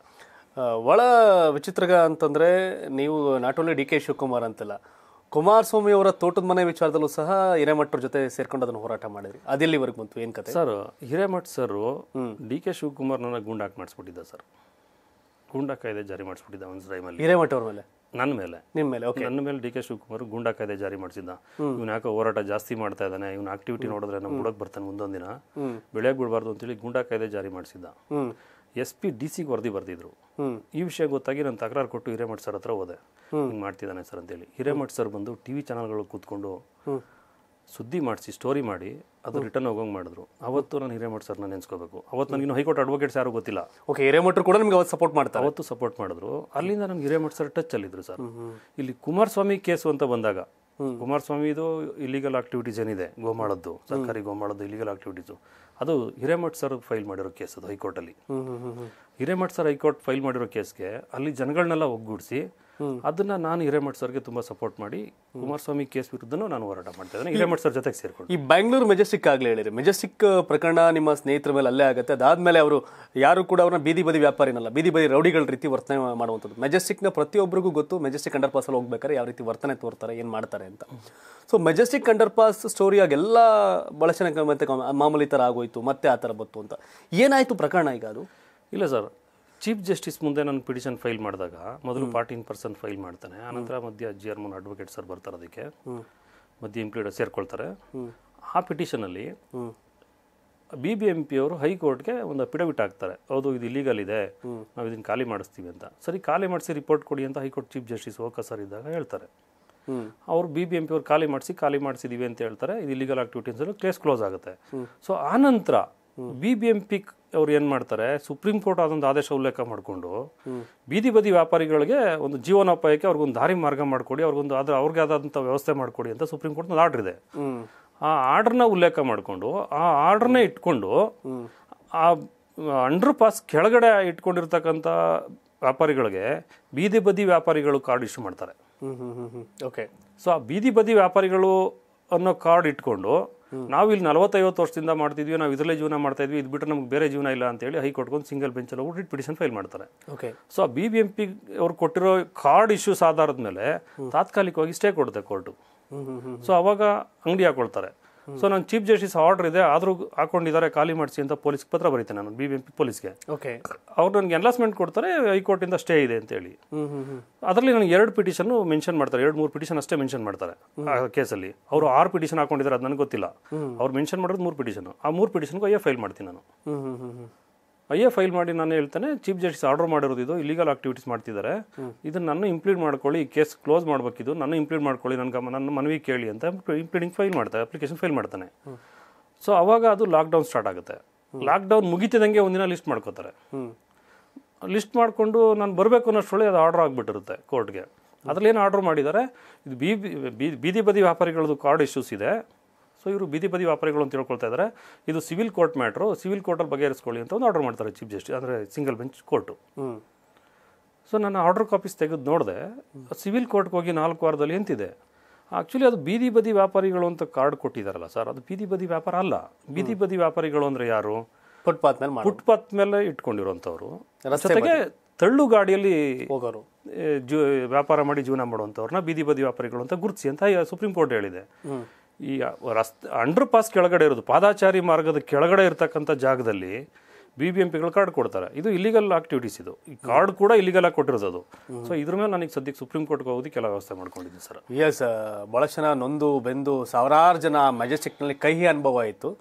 ಒಳ ವಿಚಿತ್ರಗ ಅಂತಂದರೆ ನೀವು not only D K Shivakumar ಅಂತಲ್ಲ ಕುಮಾರಸ್ವಾಮಿ ಅವರ ತೋಟದ ಮನೆ ವಿಚಾರದಲ್ಲೂ ಸಹ ಹಿರೇಮಠರ ಜೊತೆ ಸೇರ್ಕೊಂಡು ಅದನ್ನು ಹೋರಾಟ ಮಾಡಿದ್ರಿ ಅದೆಲ್ಲಿವರೆಗೆ ಬಂತು ಏನು ಕತೆ sir Hiremath sir D K Shivakumar ನನ್ನ ಗೂಂಡಾಕ್ ಮಾಡಿಸ್ಬಿಟ್ಟಿದ್ದ ಸರ್ ಗೂಂಡಾ ಕಾಯ್ದೆ ಜಾರಿ ಮಾಡಿಸ್ಬಿಟ್ಟಿದ್ದ ಒಂದು ಟೈಮಲ್ಲಿ ಹಿರೇಮಠ ಅವ್ರ ಮೇಲೆ ನನ್ನ ಮೇಲೆ ನಿಮ್ಮ ಮೇಲೆ ಓಕೆ ನನ್ನ ಮೇಲೆ ಡಿ ಕೆ ಶಿವಕುಮಾರ್ ಗೂಂಡಾ ಕಾಯ್ದೆ ಜಾರಿ ಮಾಡಿಸಿದ್ದ ಇವ್ನ ಯಾಕೋ ಹೋರಾಟ ಜಾಸ್ತಿ ಮಾಡ್ತಾ ಇದ್ದಾನೆ ಇವ್ನ ಆಕ್ಟಿವಿಟಿ ನೋಡಿದ್ರೆ ನಮ್ಮ ಬುಡಕ್ಕೆ ಬರ್ತಾನೆ ಮುಂದೊಂದಿನ ಬೆಳೆಯಕ್ಕೆ ಬಿಡಬಾರ್ದು ಅಂತೇಳಿ ಗೂಂಡಾ ಕಾಯ್ದೆ ಜಾರಿ ಮಾಡಿಸಿದ್ದ ಎಸ್ ಪಿ ಡಿ ಸಿಗೆ ವರದಿ ಬರ್ದಿದ್ರು ಈ ವಿಷಯ ಗೊತ್ತಾಗಿ ನಾನು ತಕರಾರು ಕೊಟ್ಟು ಹಿರೇಮಠ ಸರ್ ಹತ್ರ ಹೋದೆ ಹಿಂಗೆ ಮಾಡ್ತಿದ್ದಾನೆ ಸರ್ ಹೇಳಿ ಹಿರೇಮಠ್ ಸರ್ ಬಂದು ಟಿ ವಿ ಚಾನಲ್ಗಳು ಕೂತ್ಕೊಂಡು ಸುದ್ದಿ ಮಾಡಿಸಿ ಸ್ಟೋರಿ ಮಾಡಿ ಅದು ರಿಟರ್ನ್ ಹೋಗೋಂಗೆ ಮಾಡಿದ್ರು ಅವತ್ತು ನಾನು ಹಿರೇಮಠ್ ಸರ್ನ ನೆನೆಸ್ಕೋಬೇಕು ಅವತ್ತು ನನಗಿನ್ನು ಹೈಕೋರ್ಟ್ ಅಡ್ವೊಕೇಟ್ಸ್ ಯಾರು ಗೊತ್ತಿಲ್ಲ ಓಕೆ ಹಿರೇಮಠರು ಕೂಡ ನಿಮ್ಗೆ ಅವತ್ತು ಸಪೋರ್ಟ್ ಮಾಡ್ತಾರೆ ಅವತ್ತು ಸಪೋರ್ಟ್ ಮಾಡಿದ್ರು ಅಲ್ಲಿಂದ ನಮ್ಗೆ ಹಿರೇಮಠ ಸರ್ ಟಚ್ ಅಲ್ಲಿದ್ರು ಸರ್ ಇಲ್ಲಿ ಕುಮಾರಸ್ವಾಮಿ ಕೇಸು ಅಂತ ಬಂದಾಗ ಇದು ಇಲ್ಲಿಗಲ್ ಆಕ್ಟಿವಿಟೀಸ್ ಏನಿದೆ ಗೋಮಾಳದ್ದು ಸರ್ಕಾರಿ ಗೋಮಾಳದ್ದು ಇಲ್ಲಿಗಲ್ ಆಕ್ಟಿವಿಟೀಸು ಅದು ಹಿರೇಮಠ್ ಸರ್ ಫೈಲ್ ಮಾಡಿರೋ ಕೇಸ್ ಅದು ಹೈಕೋರ್ಟಲ್ಲಿ ಹಿರೇಮಠ್ ಸರ್ ಹೈಕೋರ್ಟ್ ಫೈಲ್ ಮಾಡಿರೋ ಕೇಸ್ಗೆ ಅಲ್ಲಿ ಜನಗಳನ್ನೆಲ್ಲ ಒಗ್ಗೂಡಿಸಿ ಅದನ್ನ ನಾನು ಹಿರೇಮಠ್ ಸರ್ಗೆ ತುಂಬಾ ಸಪೋರ್ಟ್ ಮಾಡಿ ಕುಮಾರಸ್ವಾಮಿ ಕೇಸ್ ವಿರುದ್ಧ ನಾನು ಹೋರಾಟ ಮಾಡ್ತಾ ಇದ್ದೇನೆ ಹಿರೇಮಠ್ ಸರ್ ಜೊತೆಗೆ ಸೇರ್ಕೊಂಡು ಈ ಬ್ಯಾಂಗ್ಳೂರು ಮೆಜೆಸ್ಟಿಕ್ ಆಗಲೇ ಹೇಳಿರಿ ಮೆಜೆಸ್ಟಿಕ್ uh, ಪ್ರಕರಣ ನಿಮ್ಮ ಸ್ನೇಹಿತರ ಮೇಲೆ ಅಲ್ಲೇ ಆಗುತ್ತೆ ಅದಾದ್ಮೇಲೆ ಅವರು ಯಾರು ಕೂಡ ಅವ್ರನ್ನ ಬೀದಿ ಬದಿ ವ್ಯಾಪಾರಿನಲ್ಲ ಬೀದಿ ಬದಿ ರೌಡಿಗಳ ರೀತಿ ವರ್ತನೆ ಮಾಡುವಂಥದ್ದು ಮೆಜೆಸ್ಟಿಕ್ನ ಪ್ರತಿಯೊಬ್ಬರಿಗೂ ಗೊತ್ತು ಮೆಜೆಸ್ಟಿಕ್ ಅಂಡರ್ ಅಲ್ಲಿ ಹೋಗ್ಬೇಕಾದ್ರೆ ಯಾವ ರೀತಿ ವರ್ತನೆ ತೋರ್ತಾರೆ ಏನು ಮಾಡ್ತಾರೆ ಅಂತ ಸೊ ಮೆಜೆಸ್ಟಿಕ್ ಅಂಡರ್ ಪಾಸ್ ಸ್ಟೋರಿಯಾಗೆಲ್ಲ ಬಳಸಿನ ಮತ್ತೆ ಮಾಮೂಲಿ ಥರ ಆಗೋಯ್ತು ಮತ್ತೆ ಆ ಥರ ಬಂತು ಅಂತ ಏನಾಯಿತು ಪ್ರಕರಣ ಈಗ ಅದು ಇಲ್ಲ ಸರ್ ಚೀಫ್ ಜಸ್ಟಿಸ್ ಮುಂದೆ ನಾನು ಪಿಟಿಷನ್ ಫೈಲ್ ಮಾಡಿದಾಗ ಮೊದಲು ಫಾರ್ಟೀನ್ ಪರ್ಸೆಂಟ್ ಪರ್ಸನ್ ಫೈಲ್ ಮಾಡ್ತಾನೆ ಆನಂತರ ಮಧ್ಯ ಜಿ ಆರ್ ಅಡ್ವೊಕೇಟ್ ಸರ್ ಬರ್ತಾರೆ ಅದಕ್ಕೆ ಮಧ್ಯ ಇಂಪ್ಲೀಡರ್ ಸೇರ್ಕೊಳ್ತಾರೆ ಆ ಪಿಟಿಷನಲ್ಲಿ ಬಿ ಬಿ ಎಂ ಪಿ ಅವರು ಹೈಕೋರ್ಟ್ಗೆ ಒಂದು ಅಪಿಡವಿಟ್ ಹಾಕ್ತಾರೆ ಹೌದು ಇದು ಇಲ್ಲೀಗಲ್ ಇದೆ ನಾವು ಇದನ್ನು ಖಾಲಿ ಮಾಡಿಸ್ತೀವಿ ಅಂತ ಸರಿ ಖಾಲಿ ಮಾಡಿಸಿ ರಿಪೋರ್ಟ್ ಕೊಡಿ ಅಂತ high court chief justice okay sir ಇದ್ದಾಗ ಹೇಳ್ತಾರೆ ಅವರು ಬಿ ಬಿ ಎಂ ಪಿ ಅವ್ರು ಖಾಲಿ ಮಾಡಿಸಿ ಖಾಲಿ ಮಾಡಿಸಿದೀವಿ ಅಂತ ಹೇಳ್ತಾರೆ ಇದು ಇಲ್ಲಿಗಲ್ ಆಕ್ಟಿವಿಟೀಸ್ ಕೇಸ್ ಕ್ಲೋಸ್ ಆಗುತ್ತೆ ಸೊ ಆನಂತರ ಬಿ ಬಿ ಎಂ ಪಿ ಅವ್ರು ಏನು ಮಾಡ್ತಾರೆ ಸುಪ್ರೀಂ ಕೋರ್ಟ್ ಅದೊಂದು ಆದೇಶ ಉಲ್ಲೇಖ ಮಾಡಿಕೊಂಡು ಬೀದಿ ಬದಿ ವ್ಯಾಪಾರಿಗಳಿಗೆ ಒಂದು ಜೀವನೋಪಾಯಕ್ಕೆ ಅವ್ರಿಗೊಂದು ದಾರಿ ಮಾರ್ಗ ಮಾಡಿಕೊಡಿ ಅವ್ರಿಗೊಂದು ಅದ್ರ ಅವ್ರಿಗೆ ಆದಂಥ ವ್ಯವಸ್ಥೆ ಮಾಡಿಕೊಡಿ ಅಂತ ಸುಪ್ರೀಂ ಕೋರ್ಟ್ನಲ್ಲಿ ಆರ್ಡರ್ ಇದೆ ಆ ಆರ್ಡ್ರನ್ನ ಉಲ್ಲೇಖ ಮಾಡಿಕೊಂಡು ಆ ಆರ್ಡ್ರನ್ನೇ ಇಟ್ಕೊಂಡು ಆ ಅಂಡರ್ ಪಾಸ್ ಕೆಳಗಡೆ ಇಟ್ಕೊಂಡಿರ್ತಕ್ಕಂಥ ವ್ಯಾಪಾರಿಗಳಿಗೆ ಬೀದಿ ಬದಿ ವ್ಯಾಪಾರಿಗಳು ಕಾರ್ಡ್ ಇಶ್ಯೂ ಮಾಡ್ತಾರೆ ಓಕೆ ಸೊ ಆ ಬೀದಿ ಬದಿ ವ್ಯಾಪಾರಿಗಳು ಅನ್ನೋ ಕಾರ್ಡ್ ಇಟ್ಕೊಂಡು ನಾವು ಇಲ್ಲಿ ನಲವತ್ತೈವತ್ತು ವರ್ಷದಿಂದ ಮಾಡ್ತಿದ್ವಿ ನಾವು ಇದರಲ್ಲೇ ಜೀವನ ಮಾಡ್ತಾ ಇದ್ವಿ ಇದು ಬಿಟ್ಟರೆ ನಮ್ಗೆ ಬೇರೆ ಜೀವನ ಇಲ್ಲ ಹೇಳಿ ಹೈಕೋರ್ಟ್ ಒಂದು ಸಿಂಗಲ್ ಬೆಂಚಲ್ಲಿ ಹೋಗ್ಬಿಟ್ಟು ಪಿಟಿಷನ್ ಫೈಲ್ ಮಾಡ್ತಾರೆ ಓಕೆ ಸೊ ಆ ಬಿ ಬಿ ಎಂ ಪಿ ಅವ್ರು ಕೊಟ್ಟಿರೋ ಕಾರ್ಡ್ ಇಶ್ಯೂಸ್ ಆಧಾರದ ಮೇಲೆ ತಾತ್ಕಾಲಿಕವಾಗಿ ಸ್ಟೇ ಕೊಡುತ್ತೆ ಕೋರ್ಟು ಸೊ ಅವಾಗ ಅಂಗಡಿ ಹಾಕೊಳ್ತಾರೆ ಸೊ ನಾನು ಚೀಫ್ ಜಸ್ಟಿಸ್ ಆರ್ಡರ್ ಇದೆ ಆದರೂ ಹಾಕೊಂಡಿದ್ದಾರೆ ಖಾಲಿ ಮಾಡಿಸಿ ಅಂತ ಪೊಲೀಸ್ ಪತ್ರ ಬರೀತೇನೆ ನಾನು ಬಿ ಬಿ ಎಂ ಪಿ ಪೊಲೀಸ್ಗೆ ಅವ್ರು ನನಗೆ ಎನ್ಲಾಸ್ಮೆಂಟ್ ಕೊಡ್ತಾರೆ ಹೈಕೋರ್ಟಿಂದ ಸ್ಟೇ ಇದೆ ಅಂತ ಹೇಳಿ ಅದರಲ್ಲಿ ನನಗೆ ಎರಡು ಪಿಟಿಷನ್ ಮೆನ್ಷನ್ ಮಾಡ್ತಾರೆ ಎರಡು ಮೂರು ಪಿಟಿಷನ್ ಅಷ್ಟೇ ಮೆನ್ಷನ್ ಮಾಡ್ತಾರೆ ಆ ಕೇಸಲ್ಲಿ ಅವರು ಆರು ಪಿಟಿಷನ್ ಹಾಕೊಂಡಿದ್ದಾರೆ ಅದು ನನಗೆ ಗೊತ್ತಿಲ್ಲ ಅವ್ರು ಮೆನ್ಷನ್ ಮಾಡೋದು ಮೂರು ಪಿಟಿಷನ್ ಆ ಮೂರು ಪಿಟಿಷನ್ಗೂ ಅಯ್ಯ ಫೈಲ್ ಮಾಡ್ತೀನಿ ನಾನು ಐ ಎ ಫೈಲ್ ಮಾಡಿ ನಾನು ಹೇಳ್ತಾನೆ ಚೀಫ್ ಜಸ್ಟಿಸ್ ಆರ್ಡರ್ ಮಾಡಿರೋದು ಇದು ಇಲ್ಲಿಗಲ್ ಆಕ್ಟಿವಿಟೀಸ್ ಮಾಡ್ತಿದ್ದಾರೆ ಇದನ್ನು ನಾನು ಇಂಪ್ಲೀಡ್ ಮಾಡ್ಕೊಳ್ಳಿ ಈ ಕೇಸ್ ಕ್ಲೋಸ್ ಮಾಡಬೇಕಿದ್ದು ನಾನು ಇಂಪ್ಲೀಡ್ ಮಾಡ್ಕೊಳ್ಳಿ ನನ್ನ ನನ್ನ ಮನವಿ ಕೇಳಿ ಅಂತ ಇಂಪ್ಲೀಡಿಂಗ್ ಫೈಲ್ ಮಾಡ್ತಾರೆ ಅಪ್ಲಿಕೇಶನ್ ಫೈಲ್ ಮಾಡ್ತಾನೆ ಸೊ ಅವಾಗ ಅದು ಲಾಕ್ಡೌನ್ ಸ್ಟಾರ್ಟ್ ಆಗುತ್ತೆ ಲಾಕ್ಡೌನ್ ಮುಗಿತಿದಂಗೆ ಒಂದಿನ ಲಿಸ್ಟ್ ಮಾಡ್ಕೋತಾರೆ ಲಿಸ್ಟ್ ಮಾಡಿಕೊಂಡು ನಾನು ಬರಬೇಕು ಅನ್ನೋಷ್ಟರಲ್ಲಿ ಅದು ಆರ್ಡರ್ ಆಗಿಬಿಟ್ಟಿರುತ್ತೆ ಕೋರ್ಟ್ಗೆ ಅದರಲ್ಲಿ ಏನು ಆರ್ಡರ್ ಮಾಡಿದ್ದಾರೆ ಇದು ಬೀದಿ ಬೀದಿ ಬದಿ ವ್ಯಾಪಾರಿಗಳದ್ದು ಕಾರ್ಡ್ ಇಶ್ಯೂಸ್ ಇದೆ ಸೊ ಇವರು ಬೀದಿ ಬದಿ ವ್ಯಾಪಾರಿಗಳು ಅಂತ ತಿಳ್ಕೊಳ್ತಾ ಇದ್ದಾರೆ ಇದು ಸಿವಿಲ್ ಕೋರ್ಟ್ ಮ್ಯಾಟ್ರು ಸಿವಿಲ್ ಕೋರ್ಟಲ್ಲಿ ಬಗೆಹರಿಸ್ಕೊಳ್ಳಿ ಅಂತ ಒಂದು ಆರ್ಡರ್ ಮಾಡ್ತಾರೆ ಚೀಫ್ ಜಸ್ಟಿಸ್ ಅಂದರೆ ಸಿಂಗಲ್ ಬೆಂಚ್ ಕೋರ್ಟು ಸೊ ನಾನು ಆರ್ಡರ್ ಕಾಪೀಸ್ ತೆಗೆದು ನೋಡಿದೆ ಸಿವಿಲ್ ಕೋರ್ಟ್ಗೆ ಹೋಗಿ ನಾಲ್ಕು ವಾರದಲ್ಲಿ ಎಂತಿದೆ ಆ್ಯಕ್ಚುಲಿ ಅದು ಬೀದಿ ಬದಿ ವ್ಯಾಪಾರಿಗಳು ಅಂತ ಕಾರ್ಡ್ ಕೊಟ್ಟಿದ್ದಾರಲ್ಲ ಸರ್ ಅದು ಬೀದಿ ಬದಿ ವ್ಯಾಪಾರ ಅಲ್ಲ ಬೀದಿ ಬದಿ ವ್ಯಾಪಾರಿಗಳು ಅಂದರೆ ಯಾರು ಫುಟ್ಪಾತ್ ಮೇಲೆ ಫುಟ್ಪಾತ್ ಮೇಲೆ ಇಟ್ಕೊಂಡಿರುವಂಥವ್ರು ಜೊತೆಗೆ ತಳ್ಳು ಗಾಡಿಯಲ್ಲಿ ಹೋಗೋರು ವ್ಯಾಪಾರ ಮಾಡಿ ಜೀವನ ಮಾಡುವಂಥವ್ರನ್ನ ಬೀದಿ ಬದಿ ವ್ಯಾಪಾರಿಗಳು ಅಂತ ಗುರುತಿಸಿ ಅಂತ ಸುಪ್ರೀಂ ಕೋರ್ಟ್ ಹೇಳಿದೆ ಈ ರಸ್ತೆ ಅಂಡರ್ ಪಾಸ್ ಕೆಳಗಡೆ ಇರೋದು ಪಾದಾಚಾರಿ ಮಾರ್ಗದ ಕೆಳಗಡೆ ಇರತಕ್ಕಂಥ ಜಾಗದಲ್ಲಿ ಬಿ ಬಿ ಎಂ ಪಿಗಳು ಕಾರ್ಡ್ ಕೊಡ್ತಾರೆ ಇದು ಇಲ್ಲಿಗಲ್ ಆಕ್ಟಿವಿಟೀಸ್ ಇದು ಈ ಕಾರ್ಡ್ ಕೂಡ ಇಲ್ಲಿಗಲ್ ಆಗಿ ಕೊಟ್ಟಿರೋದು ಸೊ ಇದ್ರ ಮೇಲೆ ನನಗೆ ಸದ್ಯಕ್ಕೆ ಸುಪ್ರೀಂ ಕೋರ್ಟ್ಗೆ ಹೋಗೋದು ಕೆಲವು ವ್ಯವಸ್ಥೆ ಮಾಡ್ಕೊಂಡಿದ್ದೀನಿ ಸರ್ ಎಸ್ ಭಾಳಷ್ಟು ಜನ ನೊಂದು ಬೆಂದು ಸಾವಿರಾರು ಜನ ಮೆಜೆಸ್ಟಿಕ್ನಲ್ಲಿ ಕಹಿ ಅನುಭವ ಆಯಿತು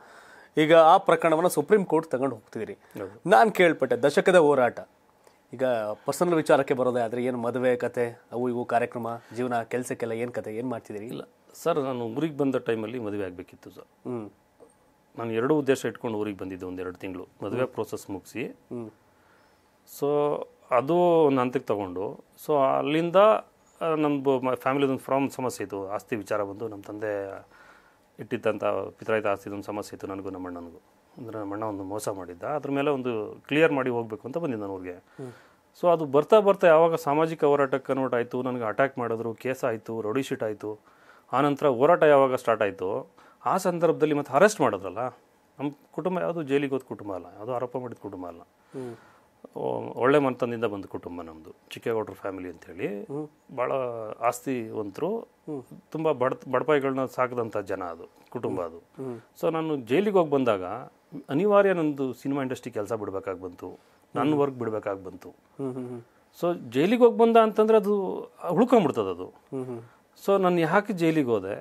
ಈಗ ಆ ಪ್ರಕರಣವನ್ನು ಸುಪ್ರೀಂ ಕೋರ್ಟ್ ತಗೊಂಡು ಹೋಗ್ತಿದ್ದೀರಿ ನಾನು ಕೇಳ್ಪಟ್ಟೆ ದಶಕದ ಹೋರಾಟ ಈಗ ಪರ್ಸನಲ್ ವಿಚಾರಕ್ಕೆ ಬರೋದೇ ಆದರೆ ಏನು ಮದುವೆ ಕತೆ ಅವು ಇವು ಕಾರ್ಯಕ್ರಮ ಜೀವನ ಕೆಲಸಕ್ಕೆಲ್ಲ ಏನು ಕತೆ ಏನು ಮಾಡ್ತಿದ್ದೀರಿ ಇಲ್ಲ ಸರ್ ನಾನು ಊರಿಗೆ ಬಂದ ಟೈಮಲ್ಲಿ ಮದುವೆ ಆಗಬೇಕಿತ್ತು ಸರ್ ನಾನು ಎರಡು ಉದ್ದೇಶ ಇಟ್ಕೊಂಡು ಊರಿಗೆ ಬಂದಿದ್ದೆ ಒಂದೆರಡು ತಿಂಗಳು ಮದುವೆ ಪ್ರೋಸೆಸ್ ಮುಗಿಸಿ ಸೊ ಅದು ಒಂದು ಹಂತಕ್ಕೆ ತಗೊಂಡು ಸೊ ಅಲ್ಲಿಂದ ನಮ್ಮದು ಫ್ಯಾಮಿಲಿದೊಂದು ಫ್ರಾಮ್ ಸಮಸ್ಯೆ ಇತ್ತು ಆಸ್ತಿ ವಿಚಾರ ಬಂದು ನಮ್ಮ ತಂದೆ ಇಟ್ಟಿದ್ದಂಥ ಪಿತ್ರಾಯಿತ ಆಸ್ತಿದೊಂದು ಸಮಸ್ಯೆ ಇತ್ತು ನನಗೂ ನಮ್ಮ ಅಣ್ಣನಿಗೂ ಅಂದರೆ ನಮ್ಮ ಅಣ್ಣ ಒಂದು ಮೋಸ ಮಾಡಿದ್ದ ಅದ್ರ ಮೇಲೆ ಒಂದು ಕ್ಲಿಯರ್ ಮಾಡಿ ಹೋಗಬೇಕು ಅಂತ ಬಂದಿದ್ದೆ ನಾನು ಊರಿಗೆ ಸೊ ಅದು ಬರ್ತಾ ಬರ್ತಾ ಯಾವಾಗ ಸಾಮಾಜಿಕ ಹೋರಾಟಕ್ಕೆ ಕನ್ವರ್ಟ್ ಆಯಿತು ನನಗೆ ಅಟ್ಯಾಕ್ ಮಾಡಿದ್ರು ಕೇಸ್ ಆಯಿತು ರೌಡಿ ಶೀಟ್ ಆಯಿತು ಆನಂತರ ಹೋರಾಟ ಯಾವಾಗ ಸ್ಟಾರ್ಟ್ ಆಯಿತು ಆ ಸಂದರ್ಭದಲ್ಲಿ ಮತ್ತೆ ಅರೆಸ್ಟ್ ಮಾಡೋದಲ್ಲ ನಮ್ಮ ಕುಟುಂಬ ಯಾವುದು ಜೈಲಿಗೆ ಹೋದ ಕುಟುಂಬ ಅಲ್ಲ ಯಾವುದು ಆರೋಪ ಮಾಡಿದ ಕುಟುಂಬ ಅಲ್ಲ ಒಳ್ಳೆ ಮನತನದಿಂದ ಬಂದ ಕುಟುಂಬ ನಮ್ಮದು ಚಿಕ್ಕೇಗೌಡರ ಫ್ಯಾಮಿಲಿ ಅಂತೇಳಿ ಭಾಳ ಆಸ್ತಿವಂತರು ತುಂಬ ಬಡ ಬಡಪಾಯಿಗಳನ್ನ ಸಾಕದಂಥ ಜನ ಅದು ಕುಟುಂಬ ಅದು ಸೊ ನಾನು ಜೈಲಿಗೆ ಹೋಗಿ ಬಂದಾಗ ಅನಿವಾರ್ಯ ನಂದು ಸಿನಿಮಾ ಇಂಡಸ್ಟ್ರಿ ಕೆಲಸ ಬಿಡಬೇಕಾಗಿ ಬಂತು ನನ್ನ ವರ್ಕ್ ಬಿಡಬೇಕಾಗಿ ಬಂತು ಸೊ ಜೈಲಿಗೆ ಹೋಗಿ ಬಂದ ಅಂತಂದರೆ ಅದು ಉಳ್ಕೊಂಬಿಡ್ತದದು ಅದು ಸೊ ನಾನು ಯಾಕೆ ಜೈಲಿಗೆ ಹೋದೆ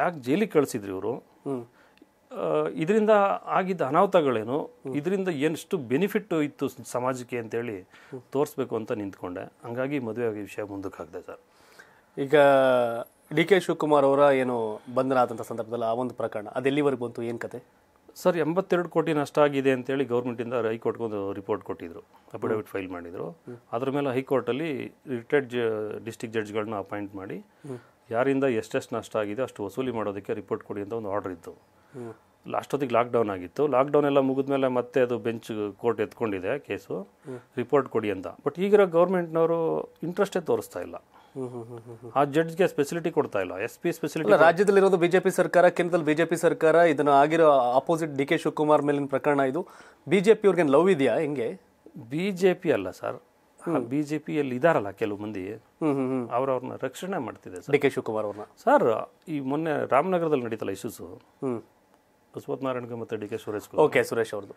ಯಾಕೆ ಜೈಲಿಗೆ ಕಳಿಸಿದ್ರು ಇವರು ಇದರಿಂದ ಆಗಿದ್ದ ಅನಾಹುತಗಳೇನು ಇದರಿಂದ ಎಷ್ಟು ಬೆನಿಫಿಟ್ ಇತ್ತು ಸಮಾಜಕ್ಕೆ ಅಂತೇಳಿ ತೋರಿಸ್ಬೇಕು ಅಂತ ನಿಂತ್ಕೊಂಡೆ ಹಂಗಾಗಿ ಮದುವೆ ಆಗಿ ವಿಷಯ ಮುಂದಕ್ಕೆ ಸರ್ ಈಗ ಡಿ ಕೆ ಶಿವಕುಮಾರ್ ಅವರ ಏನು ಬಂಧನ ಆದಂಥ ಸಂದರ್ಭದಲ್ಲಿ ಆ ಒಂದು ಪ್ರಕರಣ ಅದೆಲ್ಲಿವರೆಗೆ ಬಂತು ಏನು ಕತೆ ಸರ್ ಎಂಬತ್ತೆರಡು ಕೋಟಿ ನಷ್ಟ ಆಗಿದೆ ಅಂತೇಳಿ ಗೌರ್ಮೆಂಟಿಂದ ಹೈಕೋರ್ಟ್ಗೆ ಒಂದು ರಿಪೋರ್ಟ್ ಕೊಟ್ಟಿದ್ರು ಅಫಿಡವಿಟ್ ಫೈಲ್ ಮಾಡಿದರು ಅದ್ರ ಮೇಲೆ ಹೈಕೋರ್ಟಲ್ಲಿ ರಿಟೈರ್ಡ್ ಡಿಸ್ಟಿಕ್ ಜಡ್ಜ್ಗಳನ್ನ ಅಪಾಯಿಂಟ್ ಮಾಡಿ ಯಾರಿಂದ ಎಷ್ಟೆಷ್ಟು ನಷ್ಟ ಆಗಿದೆ ಅಷ್ಟು ವಸೂಲಿ ಮಾಡೋದಕ್ಕೆ ರಿಪೋರ್ಟ್ ಕೊಡಿ ಅಂತ ಒಂದು ಆರ್ಡರ್ ಇತ್ತು ಲಾಸ್ಟ್ ಹೊತ್ತಿಗೆ ಲಾಕ್ಡೌನ್ ಆಗಿತ್ತು ಲಾಕ್ಡೌನ್ ಎಲ್ಲ ಮುಗಿದ್ಮೇಲೆ ಮತ್ತೆ ಅದು ಬೆಂಚ್ ಕೋರ್ಟ್ ಎತ್ಕೊಂಡಿದೆ ಕೇಸು ರಿಪೋರ್ಟ್ ಕೊಡಿ ಅಂತ ಬಟ್ ಈಗಿರೋ ಗೌರ್ಮೆಂಟ್ನವರು ಇಂಟ್ರೆಸ್ಟೇ ತೋರಿಸ್ತಾ ಇಲ್ಲ ಆ ಜಡ್ಜ್ಗೆ ಸ್ಪೆಸಿಲಿಟಿ ಕೊಡ್ತಾ ಇಲ್ಲ ಎಸ್ ಪಿ ಸ್ಪೆಸಿಲಿಟಿ ರಾಜ್ಯದಲ್ಲಿರೋದು ಬಿಜೆಪಿ ಸರ್ಕಾರ ಕೇಂದ್ರದಲ್ಲಿ ಬಿಜೆಪಿ ಸರ್ಕಾರ ಇದನ್ನು ಆಗಿರೋ ಅಪೋಸಿಟ್ ಡಿ ಕೆ ಶಿವಕುಮಾರ್ ಮೇಲಿನ ಪ್ರಕರಣ ಇದು ಬಿಜೆಪಿಯವ್ರಿಗೆ ಲವ್ ಇದೆಯಾ ಹೆಂಗೆ ಬಿ ಜೆ ಪಿ ಅಲ್ಲ ಸರ್ ಬಿಜೆಪಿಯಲ್ಲಿ ಇದಾರಲ್ಲ ಕೆಲವು ಮಂದಿ ಅವ್ರವ್ರನ್ನ ರಕ್ಷಣೆ ಮಾಡ್ತಿದೆ ಡಿ ಕೆ ಶಿವಕುಮಾರ್ ಅವ್ರನ್ನ ಸರ್ ಈ ಮೊನ್ನೆ ರಾಮನಗರದಲ್ಲಿ ನಡೀತಲ್ಲ ಇಶ್ಯೂಸು ಬಸವತ್ ನಾರಾಯಣಗೆ ಮತ್ತು D K Suresh okay Suresh ಅವ್ರದ್ದು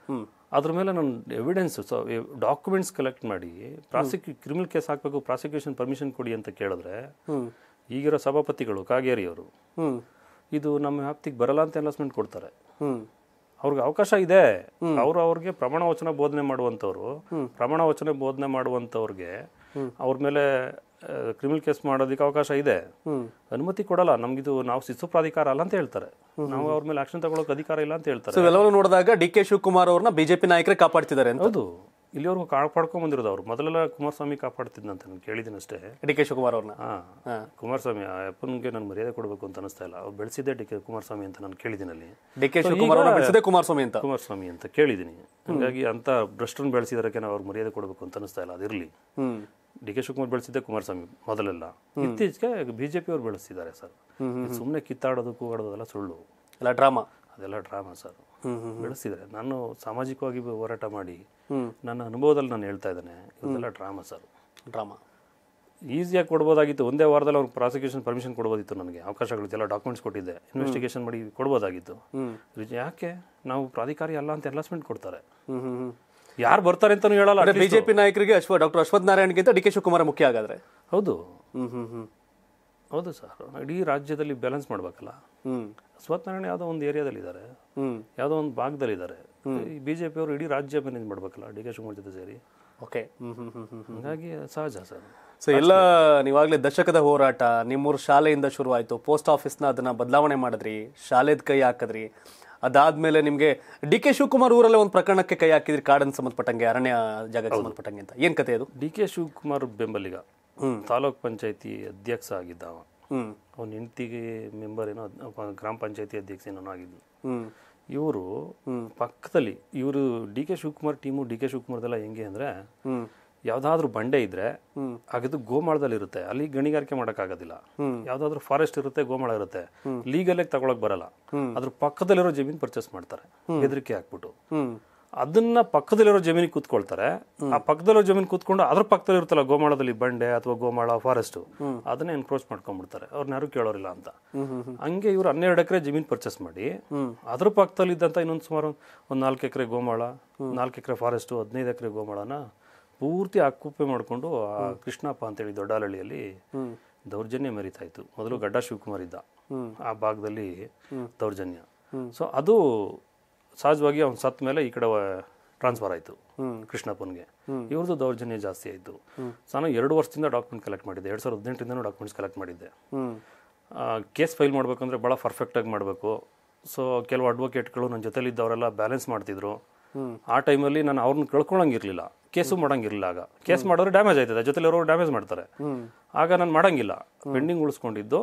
ಅದ್ರ ಮೇಲೆ ನಾನು ಎವಿಡೆನ್ಸ್ ಡಾಕ್ಯುಮೆಂಟ್ಸ್ ಕಲೆಕ್ಟ್ ಮಾಡಿ ಪ್ರಾಸಿಕ್ಯೂ ಕ್ರಿಮಿನಲ್ ಕೇಸ್ ಹಾಕಬೇಕು ಪ್ರಾಸಿಕ್ಯೂಷನ್ ಪರ್ಮಿಷನ್ ಕೊಡಿ ಅಂತ ಕೇಳಿದ್ರೆ ಈಗಿರೋ ಸಭಾಪತಿಗಳು ಕಾಗೇರಿಯವರು ಇದು ನಮ್ಮ ವ್ಯಾಪ್ತಿಗೆ ಬರಲ್ಲ ಅಂತ ಅನೌನ್ಸ್ಮೆಂಟ್ ಕೊಡ್ತಾರೆ ಅವ್ರಿಗೆ ಅವಕಾಶ ಇದೆ ಅವರು ಅವ್ರಿಗೆ ಪ್ರಮಾಣ ವಚನ ಬೋಧನೆ ಮಾಡುವಂಥವ್ರು ಪ್ರಮಾಣ ವಚನ ಬೋಧನೆ ಮಾಡುವಂಥವ್ರಿಗೆ ಅವ್ರ ಮೇಲೆ ಕ್ರಿಮಿನಲ್ ಕೇಸ್ ಮಾಡೋದಕ್ಕೆ ಅವಕಾಶ ಇದೆ ಅನುಮತಿ ಕೊಡಲ್ಲ ನಮ್ಗಿದು ನಾವು ಶಿಸ್ತು ಪ್ರಾಧಿಕಾರ ಅಲ್ಲ ಅಂತ ಹೇಳ್ತಾರೆ ನಾವು ಅವ್ರ ಮೇಲೆ ಆಕ್ಷನ್ ತಗೊಳ್ಳೋಕೆ ಅಧಿಕಾರ ಇಲ್ಲ ಅಂತ ಹೇಳ್ತಾರೆ ನೋಡಿದಾಗ ಡಿ ಕೆ ಶಿವಕುಮಾರ್ ಅವ್ರನ್ನ ಬಿಜೆಪಿ ನಾಯಕರೇ ಕಾಪಾಡ್ತಿದ್ದಾರೆ ಹೌದು ಇಲ್ಲಿವರೆಗೂ ಕಾಪಾಡ್ಕೊಂಡ್ ಬಂದಿರೋದು ಅವರು ಮೊದಲೆಲ್ಲ ಕುಮಾರಸ್ವಾಮಿ ಕಾಪಾಡ್ತಿದ್ದಂತೆ ನಾನು ಕೇಳಿದ್ದೀನಿ ಅಷ್ಟೇ ಡಿ ಕೆ ಶಿವಕುಮಾರ್ ಅವ್ರನ್ನ ಹಾಂ ಕುಮಾರಸ್ವಾಮಿ ಅಪ್ಪನಿಗೆ ನಾನು ಮರ್ಯಾದೆ ಕೊಡಬೇಕು ಅಂತ ಅನಿಸ್ತಾ ಇಲ್ಲ ಅವ್ರು ಬೆಳೆಸಿದ್ದೆ ಡಿ ಕೆ ಕುಮಾರಸ್ವಾಮಿ ಅಂತ ನಾನು ಕೇಳಿದ್ದೀನಿ ಅಲ್ಲಿ ಡಿ ಕೆ ಶಿವಕುಮಾರ್ ಬೆಳೆಸಿದೆ ಕುಮಾರಸ್ವಾಮಿ ಅಂತ ಕುಮಾರಸ್ವಾಮಿ ಅಂತ ಕೇಳಿದ್ದೀನಿ ಹಾಗಾಗಿ ಅಂತ ಭ್ರಷ್ಟನ್ನು ಬೆಳೆಸಿದಾರಕ್ಕೆ ನಾವು ಅವ್ರು ಮರ್ಯಾದೆ ಕೊಡಬೇಕು ಅಂತ ಅನಿಸ್ತಾ ಇಲ್ಲ ಅದಿರಲಿ ಡಿ ಕೆ ಶಿವಕುಮಾರ್ ಬೆಳೆಸಿದ್ದೆ ಕುಮಾರಸ್ವಾಮಿ ಮೊದಲೆಲ್ಲ ಇತ್ತೀಚೆಗೆ ಬಿ ಜೆ ಪಿ ಅವ್ರು ಬೆಳೆಸಿದ್ದಾರೆ ಸರ್ ಸುಮ್ಮನೆ ಕಿತ್ತಾಡೋದು ಕೂಗಾಡೋದೆಲ್ಲ ಸುಳ್ಳು ಎಲ್ಲ ಡ್ರಾಮಾ ಅದೆಲ್ಲ ಡ್ರಾಮಾ ಸರ್ ಬೆಳೆಸಿದ್ದಾರೆ ನಾನು ಸಾಮಾಜಿಕವಾಗಿ ಹೋರಾಟ ಮಾಡಿ ನನ್ನ ಅನುಭವದಲ್ಲಿ ನಾನು ಹೇಳ್ತಾ ಇದ್ದೇನೆ ಇದೆಲ್ಲ ಡ್ರಾಮಾ ಸರ್ ಡ್ರಾಮಾ ಈಸಿಯಾಗಿ ಕೊಡ್ಬೋದಾಗಿತ್ತು ಒಂದೇ ವಾರದಲ್ಲಿ ಅವ್ರಿಗೆ ಪ್ರಾಸಿಕ್ಯೂಷನ್ ಪರ್ಮಿಷನ್ ಕೊಡ್ಬೋದಿತ್ತು ನನಗೆ ಎಲ್ಲ ಡಾಕ್ಯುಮೆಂಟ್ಸ್ ಕೊಟ್ಟಿದ್ದೆ ಇನ್ವೆಸ್ಟಿಗೇಷನ್ ಮಾಡಿ ಕೊಡ್ಬೋದಾಗಿತ್ತು ಯಾಕೆ ನಾವು ಪ್ರಾಧಿಕಾರಿ ಅಲ್ಲ ಅಂತ ಅನೌನ್ಸ್ಮೆಂಟ್ ಕೊಡ್ತಾರೆ ಯಾರು ಬರ್ತಾರೆ ಅಂತಲೂ ಹೇಳಲ್ಲ ಬಿಜೆಪಿ ನಾಯಕರಿಗೆ ಅಶ್ವ ಡಾಕ್ಟರ್ ಅಶ್ವಥ್ ನಾರಾಯಣ್ಗಿಂತ ಡಿ ಕೆ ಶಿವಕುಮಾರ್ ಮುಖ್ಯ ಆಗಾದ್ರೆ ಹೌದು ಹೌದು ಸರ್ ಇಡೀ ರಾಜ್ಯದಲ್ಲಿ ಬ್ಯಾಲೆನ್ಸ್ ಮಾಡಬೇಕಲ್ಲ ಅಶ್ವಥ್ ನಾರಾಯಣ ಯಾವುದೋ ಒಂದು ಏರಿಯಾದಲ್ಲಿ ಇದ್ದಾರೆ ಯಾವುದೋ ಒಂದು ಈ ಬಿ ಜೆ ಪಿಯವರು ಇಡೀ ರಾಜ್ಯ ಮ್ಯಾನೇಜ್ ಮಾಡ್ಬೇಕಲ್ಲ ಡಿ ಕೆ ಶಿವಕುಮಾರ್ ಜೊತೆ ಸೇರಿ ಓಕೆ ಹಾಗಾಗಿ ಸಹಜ ಸರ್ ಸೊ ಎಲ್ಲ ನೀವಾಗಲೇ ದಶಕದ ಹೋರಾಟ ನಿಮ್ಮೂರು ಶಾಲೆಯಿಂದ ಶುರುವಾಯಿತು ಪೋಸ್ಟ್ ಆಫೀಸ್ನ ಅದನ್ನು ಬದಲಾವಣೆ ಮಾಡಿದ್ರಿ ಶಾಲೆದ ಕೈ ಹಾಕಿದ್ರಿ ಅದಾದ್ಮೇಲೆ ನಿಮಗೆ ಡಿ ಕೆ ಶಿವಕುಮಾರ್ ಊರಲ್ಲೇ ಒಂದು ಪ್ರಕರಣಕ್ಕೆ ಕೈ ಹಾಕಿದ್ರಿ ಕಾಡನ್ ಸಂಬಂಧಪಟ್ಟಂಗೆ ಅರಣ್ಯ ಜಾಗಕ್ಕೆ ಸಂಬಂಧಪಟ್ಟಂಗೆ ಅಂತ ಏನು ಕತೆ ಅದು ಡಿ ಕೆ ಶಿವಕುಮಾರ್ ಬೆಂಬಲಿಗ ತಾಲೂಕ್ ಪಂಚಾಯತಿ ಅಧ್ಯಕ್ಷ ಆಗಿದ್ದ ಅವ ಅವ್ನ ಹೆಂಡ್ತಿಗೆ ಮೆಂಬರ್ ಏನೋ ಗ್ರಾಮ ಪಂಚಾಯತಿ ಅಧ್ಯಕ್ಷ ಆಗಿದ್ದು ಇವರು ಪಕ್ಕದಲ್ಲಿ ಇವರು D K Shivakumar team D K ಶಿವಕುಮಾರ್ದೆಲ್ಲ ಹೆಂಗೆ ಅಂದರೆ ಯಾವ್ದಾದ್ರು ಬಂಡೆ ಇದ್ರೆ ಅಗದು ಗೋಮಾಳದಲ್ಲಿ ಇರುತ್ತೆ ಅಲ್ಲಿ ಗಣಿಗಾರಿಕೆ ಮಾಡೋಕ್ಕಾಗೋದಿಲ್ಲ ಯಾವ್ದಾದ್ರು ಫಾರೆಸ್ಟ್ ಇರುತ್ತೆ ಗೋಮಾಳ ಇರುತ್ತೆ ಲೀಗಲ್ಲೇ ಆಗಿ ತಗೊಳಕ್ ಬರಲ್ಲ ಅದ್ರ ಪಕ್ಕದಲ್ಲಿರೋ ಜಮೀನ್ ಪರ್ಚೇಸ್ ಮಾಡ್ತಾರೆ ಹೆದರಿಕೆ ಹಾಕ್ಬಿಟ್ಟು ಅದನ್ನ ಪಕ್ಕದಲ್ಲಿರೋ ಜಮೀನಿಗೆ ಕೂತ್ಕೊಳ್ತಾರೆ ಆ ಪಕ್ಕದಲ್ಲಿರೋ ಜಮೀನು ಕೂತ್ಕೊಂಡು ಅದ್ರ ಪಕ್ಕದಲ್ಲಿ ಇರುತ್ತಲ್ಲ ಗೋಮಾಳದಲ್ಲಿ ಬಂಡೆ ಅಥವಾ ಗೋಮಾಳ ಫಾರೆಸ್ಟ್ ಅದನ್ನ ಎನ್ಕ್ರೋಚ್ ಮಾಡ್ಕೊಂಡ್ಬಿಡ್ತಾರೆ ಅವ್ರನ್ನ ಯಾರು ಕೇಳೋರಿಲ್ಲ ಅಂತ ಹಂಗೆ ಇವ್ರು ಹನ್ನೆರಡು ಎಕರೆ ಜಮೀನು ಪರ್ಚೇಸ್ ಮಾಡಿ ಅದ್ರ ಪಕ್ಕದಲ್ಲಿ ಇದ್ದಂತ ಇನ್ನೊಂದು ಸುಮಾರು ಒಂದ್ ನಾಲ್ಕು ಎಕರೆ ಗೋಮಾಳ ನಾಲ್ಕು ಎಕರೆ ಫಾರೆಸ್ಟ್ ಹದಿನೈದು ಎಕರೆ ಗೋಮಾಳನ ಪೂರ್ತಿ ಅಕ್ಕುಪ್ಪೆ ಮಾಡಿಕೊಂಡು ಆ ಕೃಷ್ಣಪ್ಪ ಅಂತೇಳಿ ದೊಡ್ಡಾಲಳ್ಳಿಯಲ್ಲಿ ದೌರ್ಜನ್ಯ ಮೆರಿತಾ ಇತ್ತು ಮೊದಲು ಗಡ್ಡ ಶಿವಕುಮಾರ್ ಇದ್ದ ಆ ಭಾಗದಲ್ಲಿ ದೌರ್ಜನ್ಯ ಸೊ ಅದು ಸಹಜವಾಗಿ ಅವ್ನು ಸತ್ತ ಮೇಲೆ ಈ ಕಡೆ ಟ್ರಾನ್ಸ್ಫರ್ ಆಯಿತು ಕೃಷ್ಣಪ್ಪನಿಗೆ ಇವ್ರದ್ದು ದೌರ್ಜನ್ಯ ಜಾಸ್ತಿ ಆಯಿತು ನಾನು ಎರಡು ವರ್ಷದಿಂದ ಡಾಕ್ಯುಮೆಂಟ್ ಕಲೆಕ್ಟ್ ಮಾಡಿದ್ದೆ ಎರಡು ಸಾವಿರದ ಹದಿನೆಂಟರಿಂದ ಡಾಕ್ಯುಮೆಂಟ್ಸ್ ಕಲೆಕ್ಟ್ ಮಾಡಿದ್ದೆ ಕೇಸ್ ಫೈಲ್ ಮಾಡಬೇಕಂದ್ರೆ ಭಾಳ ಪರ್ಫೆಕ್ಟಾಗಿ ಮಾಡಬೇಕು ಸೊ ಕೆಲವು ಅಡ್ವೊಕೇಟ್ಗಳು ನನ್ನ ಜೊತೆಲಿದ್ದವರೆಲ್ಲ ಬ್ಯಾಲೆನ್ಸ್ ಮಾಡ್ತಿದ್ರು ಆ ಟೈಮಲ್ಲಿ ನಾನು ಅವ್ರನ್ನ ಕಳ್ಕೊಳಂಗಿರ್ಲಿಲ್ಲ ಕೇಸು ಮಾಡೋಂಗಿರಲಿಲ್ಲ ಆಗ ಕೇಸ್ ಮಾಡಿದ್ರೆ ಡ್ಯಾಮೇಜ್ ಆಯ್ತದೆ ಜೊತೆಲಿ ಅವರು ಡ್ಯಾಮೇಜ್ ಮಾಡ್ತಾರೆ ಆಗ ನಾನು ಮಾಡೋಂಗಿಲ್ಲ ಪೆಂಡಿಂಗ್ ಉಳಿಸ್ಕೊಂಡಿದ್ದು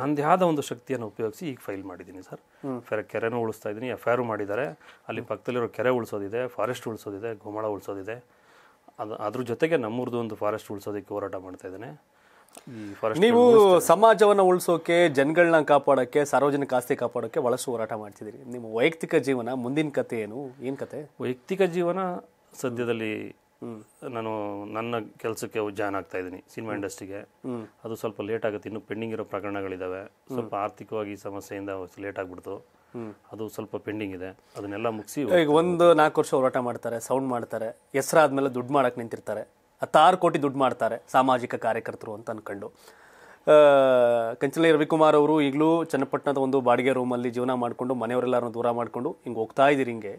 ನಂದೇ ಆದ ಒಂದು ಶಕ್ತಿಯನ್ನು ಉಪಯೋಗಿಸಿ ಈಗ ಫೈಲ್ ಮಾಡಿದ್ದೀನಿ ಸರ್ ಫೇರ್ ಕೆರೆನೂ ಉಳಿಸ್ತಾ ಇದ್ದೀನಿ ಎಫ್ ಐ ಮಾಡಿದ್ದಾರೆ ಅಲ್ಲಿ ಪಕ್ಕದಲ್ಲಿರೋ ಕೆರೆ ಉಳಿಸೋದಿದೆ ಫಾರೆಸ್ಟ್ ಉಳಿಸೋದಿದೆ ಗೋಮಾಳ ಉಳಿಸೋದಿದೆ ಅದು ಅದ್ರ ಜೊತೆಗೆ ನಮ್ಮೂರ್ದು ಒಂದು ಫಾರೆಸ್ಟ್ ಉಳಿಸೋದಕ್ಕೆ ಹೋರಾಟ ಮಾಡ್ತಾ ಇದ್ದೇನೆ ನೀವು ಸಮಾಜವನ್ನು ಉಳಿಸೋಕೆ ಜನಗಳನ್ನ ಕಾಪಾಡೋಕ್ಕೆ ಸಾರ್ವಜನಿಕ ಆಸ್ತಿ ಕಾಪಾಡೋಕ್ಕೆ ಬಹಳಷ್ಟು ಹೋರಾಟ ಮಾಡ್ತಿದ್ದೀರಿ ನಿಮ್ಮ ವೈಯಕ್ತಿಕ ಜೀವನ ಮುಂದಿನ ಕತೆ ಏನು ಏನು ಕತೆ ವೈಯಕ್ತಿಕ ಜೀವನ ಸದ್ಯದಲ್ಲಿ ನಾನು ನನ್ನ ಕೆಲಸಕ್ಕೆ ಜಾಯ್ನ್ ಆಗ್ತಾ ಇದ್ದೀನಿ ಸಿನಿಮಾ ಇಂಡಸ್ಟ್ರಿಗೆ ಅದು ಸ್ವಲ್ಪ ಲೇಟ್ ಆಗುತ್ತೆ ಇನ್ನು ಪೆಂಡಿಂಗ್ ಇರೋ ಪ್ರಕರಣಗಳಿದ್ದಾವೆ ಸ್ವಲ್ಪ ಆರ್ಥಿಕವಾಗಿ ಸಮಸ್ಯೆಯಿಂದ ಲೇಟ್ ಆಗ್ಬಿಡ್ತು ಅದು ಸ್ವಲ್ಪ ಪೆಂಡಿಂಗ್ ಇದೆ ಅದನ್ನೆಲ್ಲ ಮುಗಿಸಿ ಈಗ ಒಂದು ನಾಲ್ಕು ವರ್ಷ ಹೋರಾಟ ಮಾಡ್ತಾರೆ ಸೌಂಡ್ ಮಾಡ್ತಾರೆ ಹೆಸರಾದ್ಮೇಲೆ ದುಡ್ಡು ಮಾಡಕ್ಕೆ ನಿಂತಿರ್ತಾರೆ ಹತ್ತಾರು ಕೋಟಿ ದುಡ್ಡು ಮಾಡ್ತಾರೆ ಸಾಮಾಜಿಕ ಕಾರ್ಯಕರ್ತರು ಅಂತ ಅನ್ಕೊಂಡು ಕಂಚಲಿ ರವಿಕುಮಾರ್ ಅವರು ಈಗಲೂ ಚನ್ನಪಟ್ಟಣದ ಒಂದು ಬಾಡಿಗೆ ರೂಮಲ್ಲಿ ಜೀವನ ಮಾಡಿಕೊಂಡು ಮನೆಯವರೆಲ್ಲರನ್ನು ದೂರ ಮಾಡಿಕೊಂಡು ಹಿಂಗೆ ಹೋಗ್ತಾ ಇದ್ದೀರಿ ಹಿಂಗೆ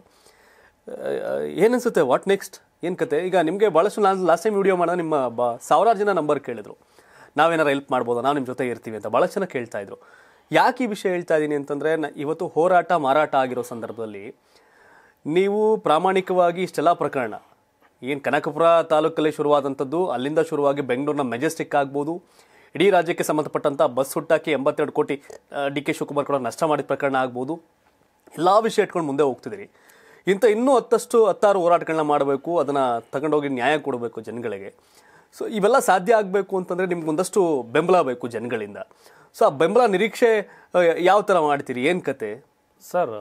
ಏನನ್ಸುತ್ತೆ ವಾಟ್ ನೆಕ್ಸ್ಟ್ ಏನು ಕತೆ ಈಗ ನಿಮಗೆ ಭಾಳಷ್ಟು ನಾನು ಲಾಸ್ಟ್ ಟೈಮ್ ವಿಡಿಯೋ ಮಾಡೋ ನಿಮ್ಮ ಬ ಸಾವಿರಾರು ಜನ ನಂಬರ್ ಕೇಳಿದ್ರು ನಾವೇನಾರು ಹೆಲ್ಪ್ ಮಾಡ್ಬೋದು ನಾವು ನಿಮ್ಮ ಜೊತೆ ಇರ್ತೀವಿ ಅಂತ ಭಾಳಷ್ಟು ಜನ ಕೇಳ್ತಾ ಇದ್ರು ಯಾಕೆ ಈ ವಿಷಯ ಹೇಳ್ತಾ ಇದ್ದೀನಿ ಅಂತಂದರೆ ಇವತ್ತು ಹೋರಾಟ ಮಾರಾಟ ಆಗಿರೋ ಸಂದರ್ಭದಲ್ಲಿ ನೀವು ಪ್ರಾಮಾಣಿಕವಾಗಿ ಇಷ್ಟೆಲ್ಲ ಪ್ರಕರಣ ಏನು ಕನಕಪುರ ತಾಲೂಕಲ್ಲಿ ಶುರುವಾದಂಥದ್ದು ಅಲ್ಲಿಂದ ಶುರುವಾಗಿ ಬೆಂಗಳೂರಿನ ಮೆಜೆಸ್ಟಿಕ್ ಆಗ್ಬೋದು ಇಡೀ ರಾಜ್ಯಕ್ಕೆ ಸಂಬಂಧಪಟ್ಟಂಥ ಬಸ್ ಹುಟ್ಟಾಕಿ ಎಂಬತ್ತೆರಡು ಕೋಟಿ ಡಿ ಕೆ ಶಿವಕುಮಾರ್ ಕೂಡ ನಷ್ಟ ಮಾಡಿದ ಪ್ರಕರಣ ಆಗ್ಬೋದು ಎಲ್ಲ ವಿಷಯ ಇಟ್ಕೊಂಡು ಮುಂದೆ ಹೋಗ್ತಿದ್ದೀರಿ ಇಂಥ ಇನ್ನೂ ಹತ್ತಷ್ಟು ಹತ್ತಾರು ಹೋರಾಟಗಳನ್ನ ಮಾಡಬೇಕು ಅದನ್ನು ತಗೊಂಡೋಗಿ ನ್ಯಾಯ ಕೊಡಬೇಕು ಜನಗಳಿಗೆ ಸೊ ಇವೆಲ್ಲ ಸಾಧ್ಯ ಆಗಬೇಕು ಅಂತಂದರೆ ಒಂದಷ್ಟು ಬೆಂಬಲ ಬೇಕು ಜನಗಳಿಂದ ಸೊ ಆ ಬೆಂಬಲ ನಿರೀಕ್ಷೆ ಯಾವ ಥರ ಮಾಡ್ತೀರಿ ಏನು ಕತೆ ಸರ್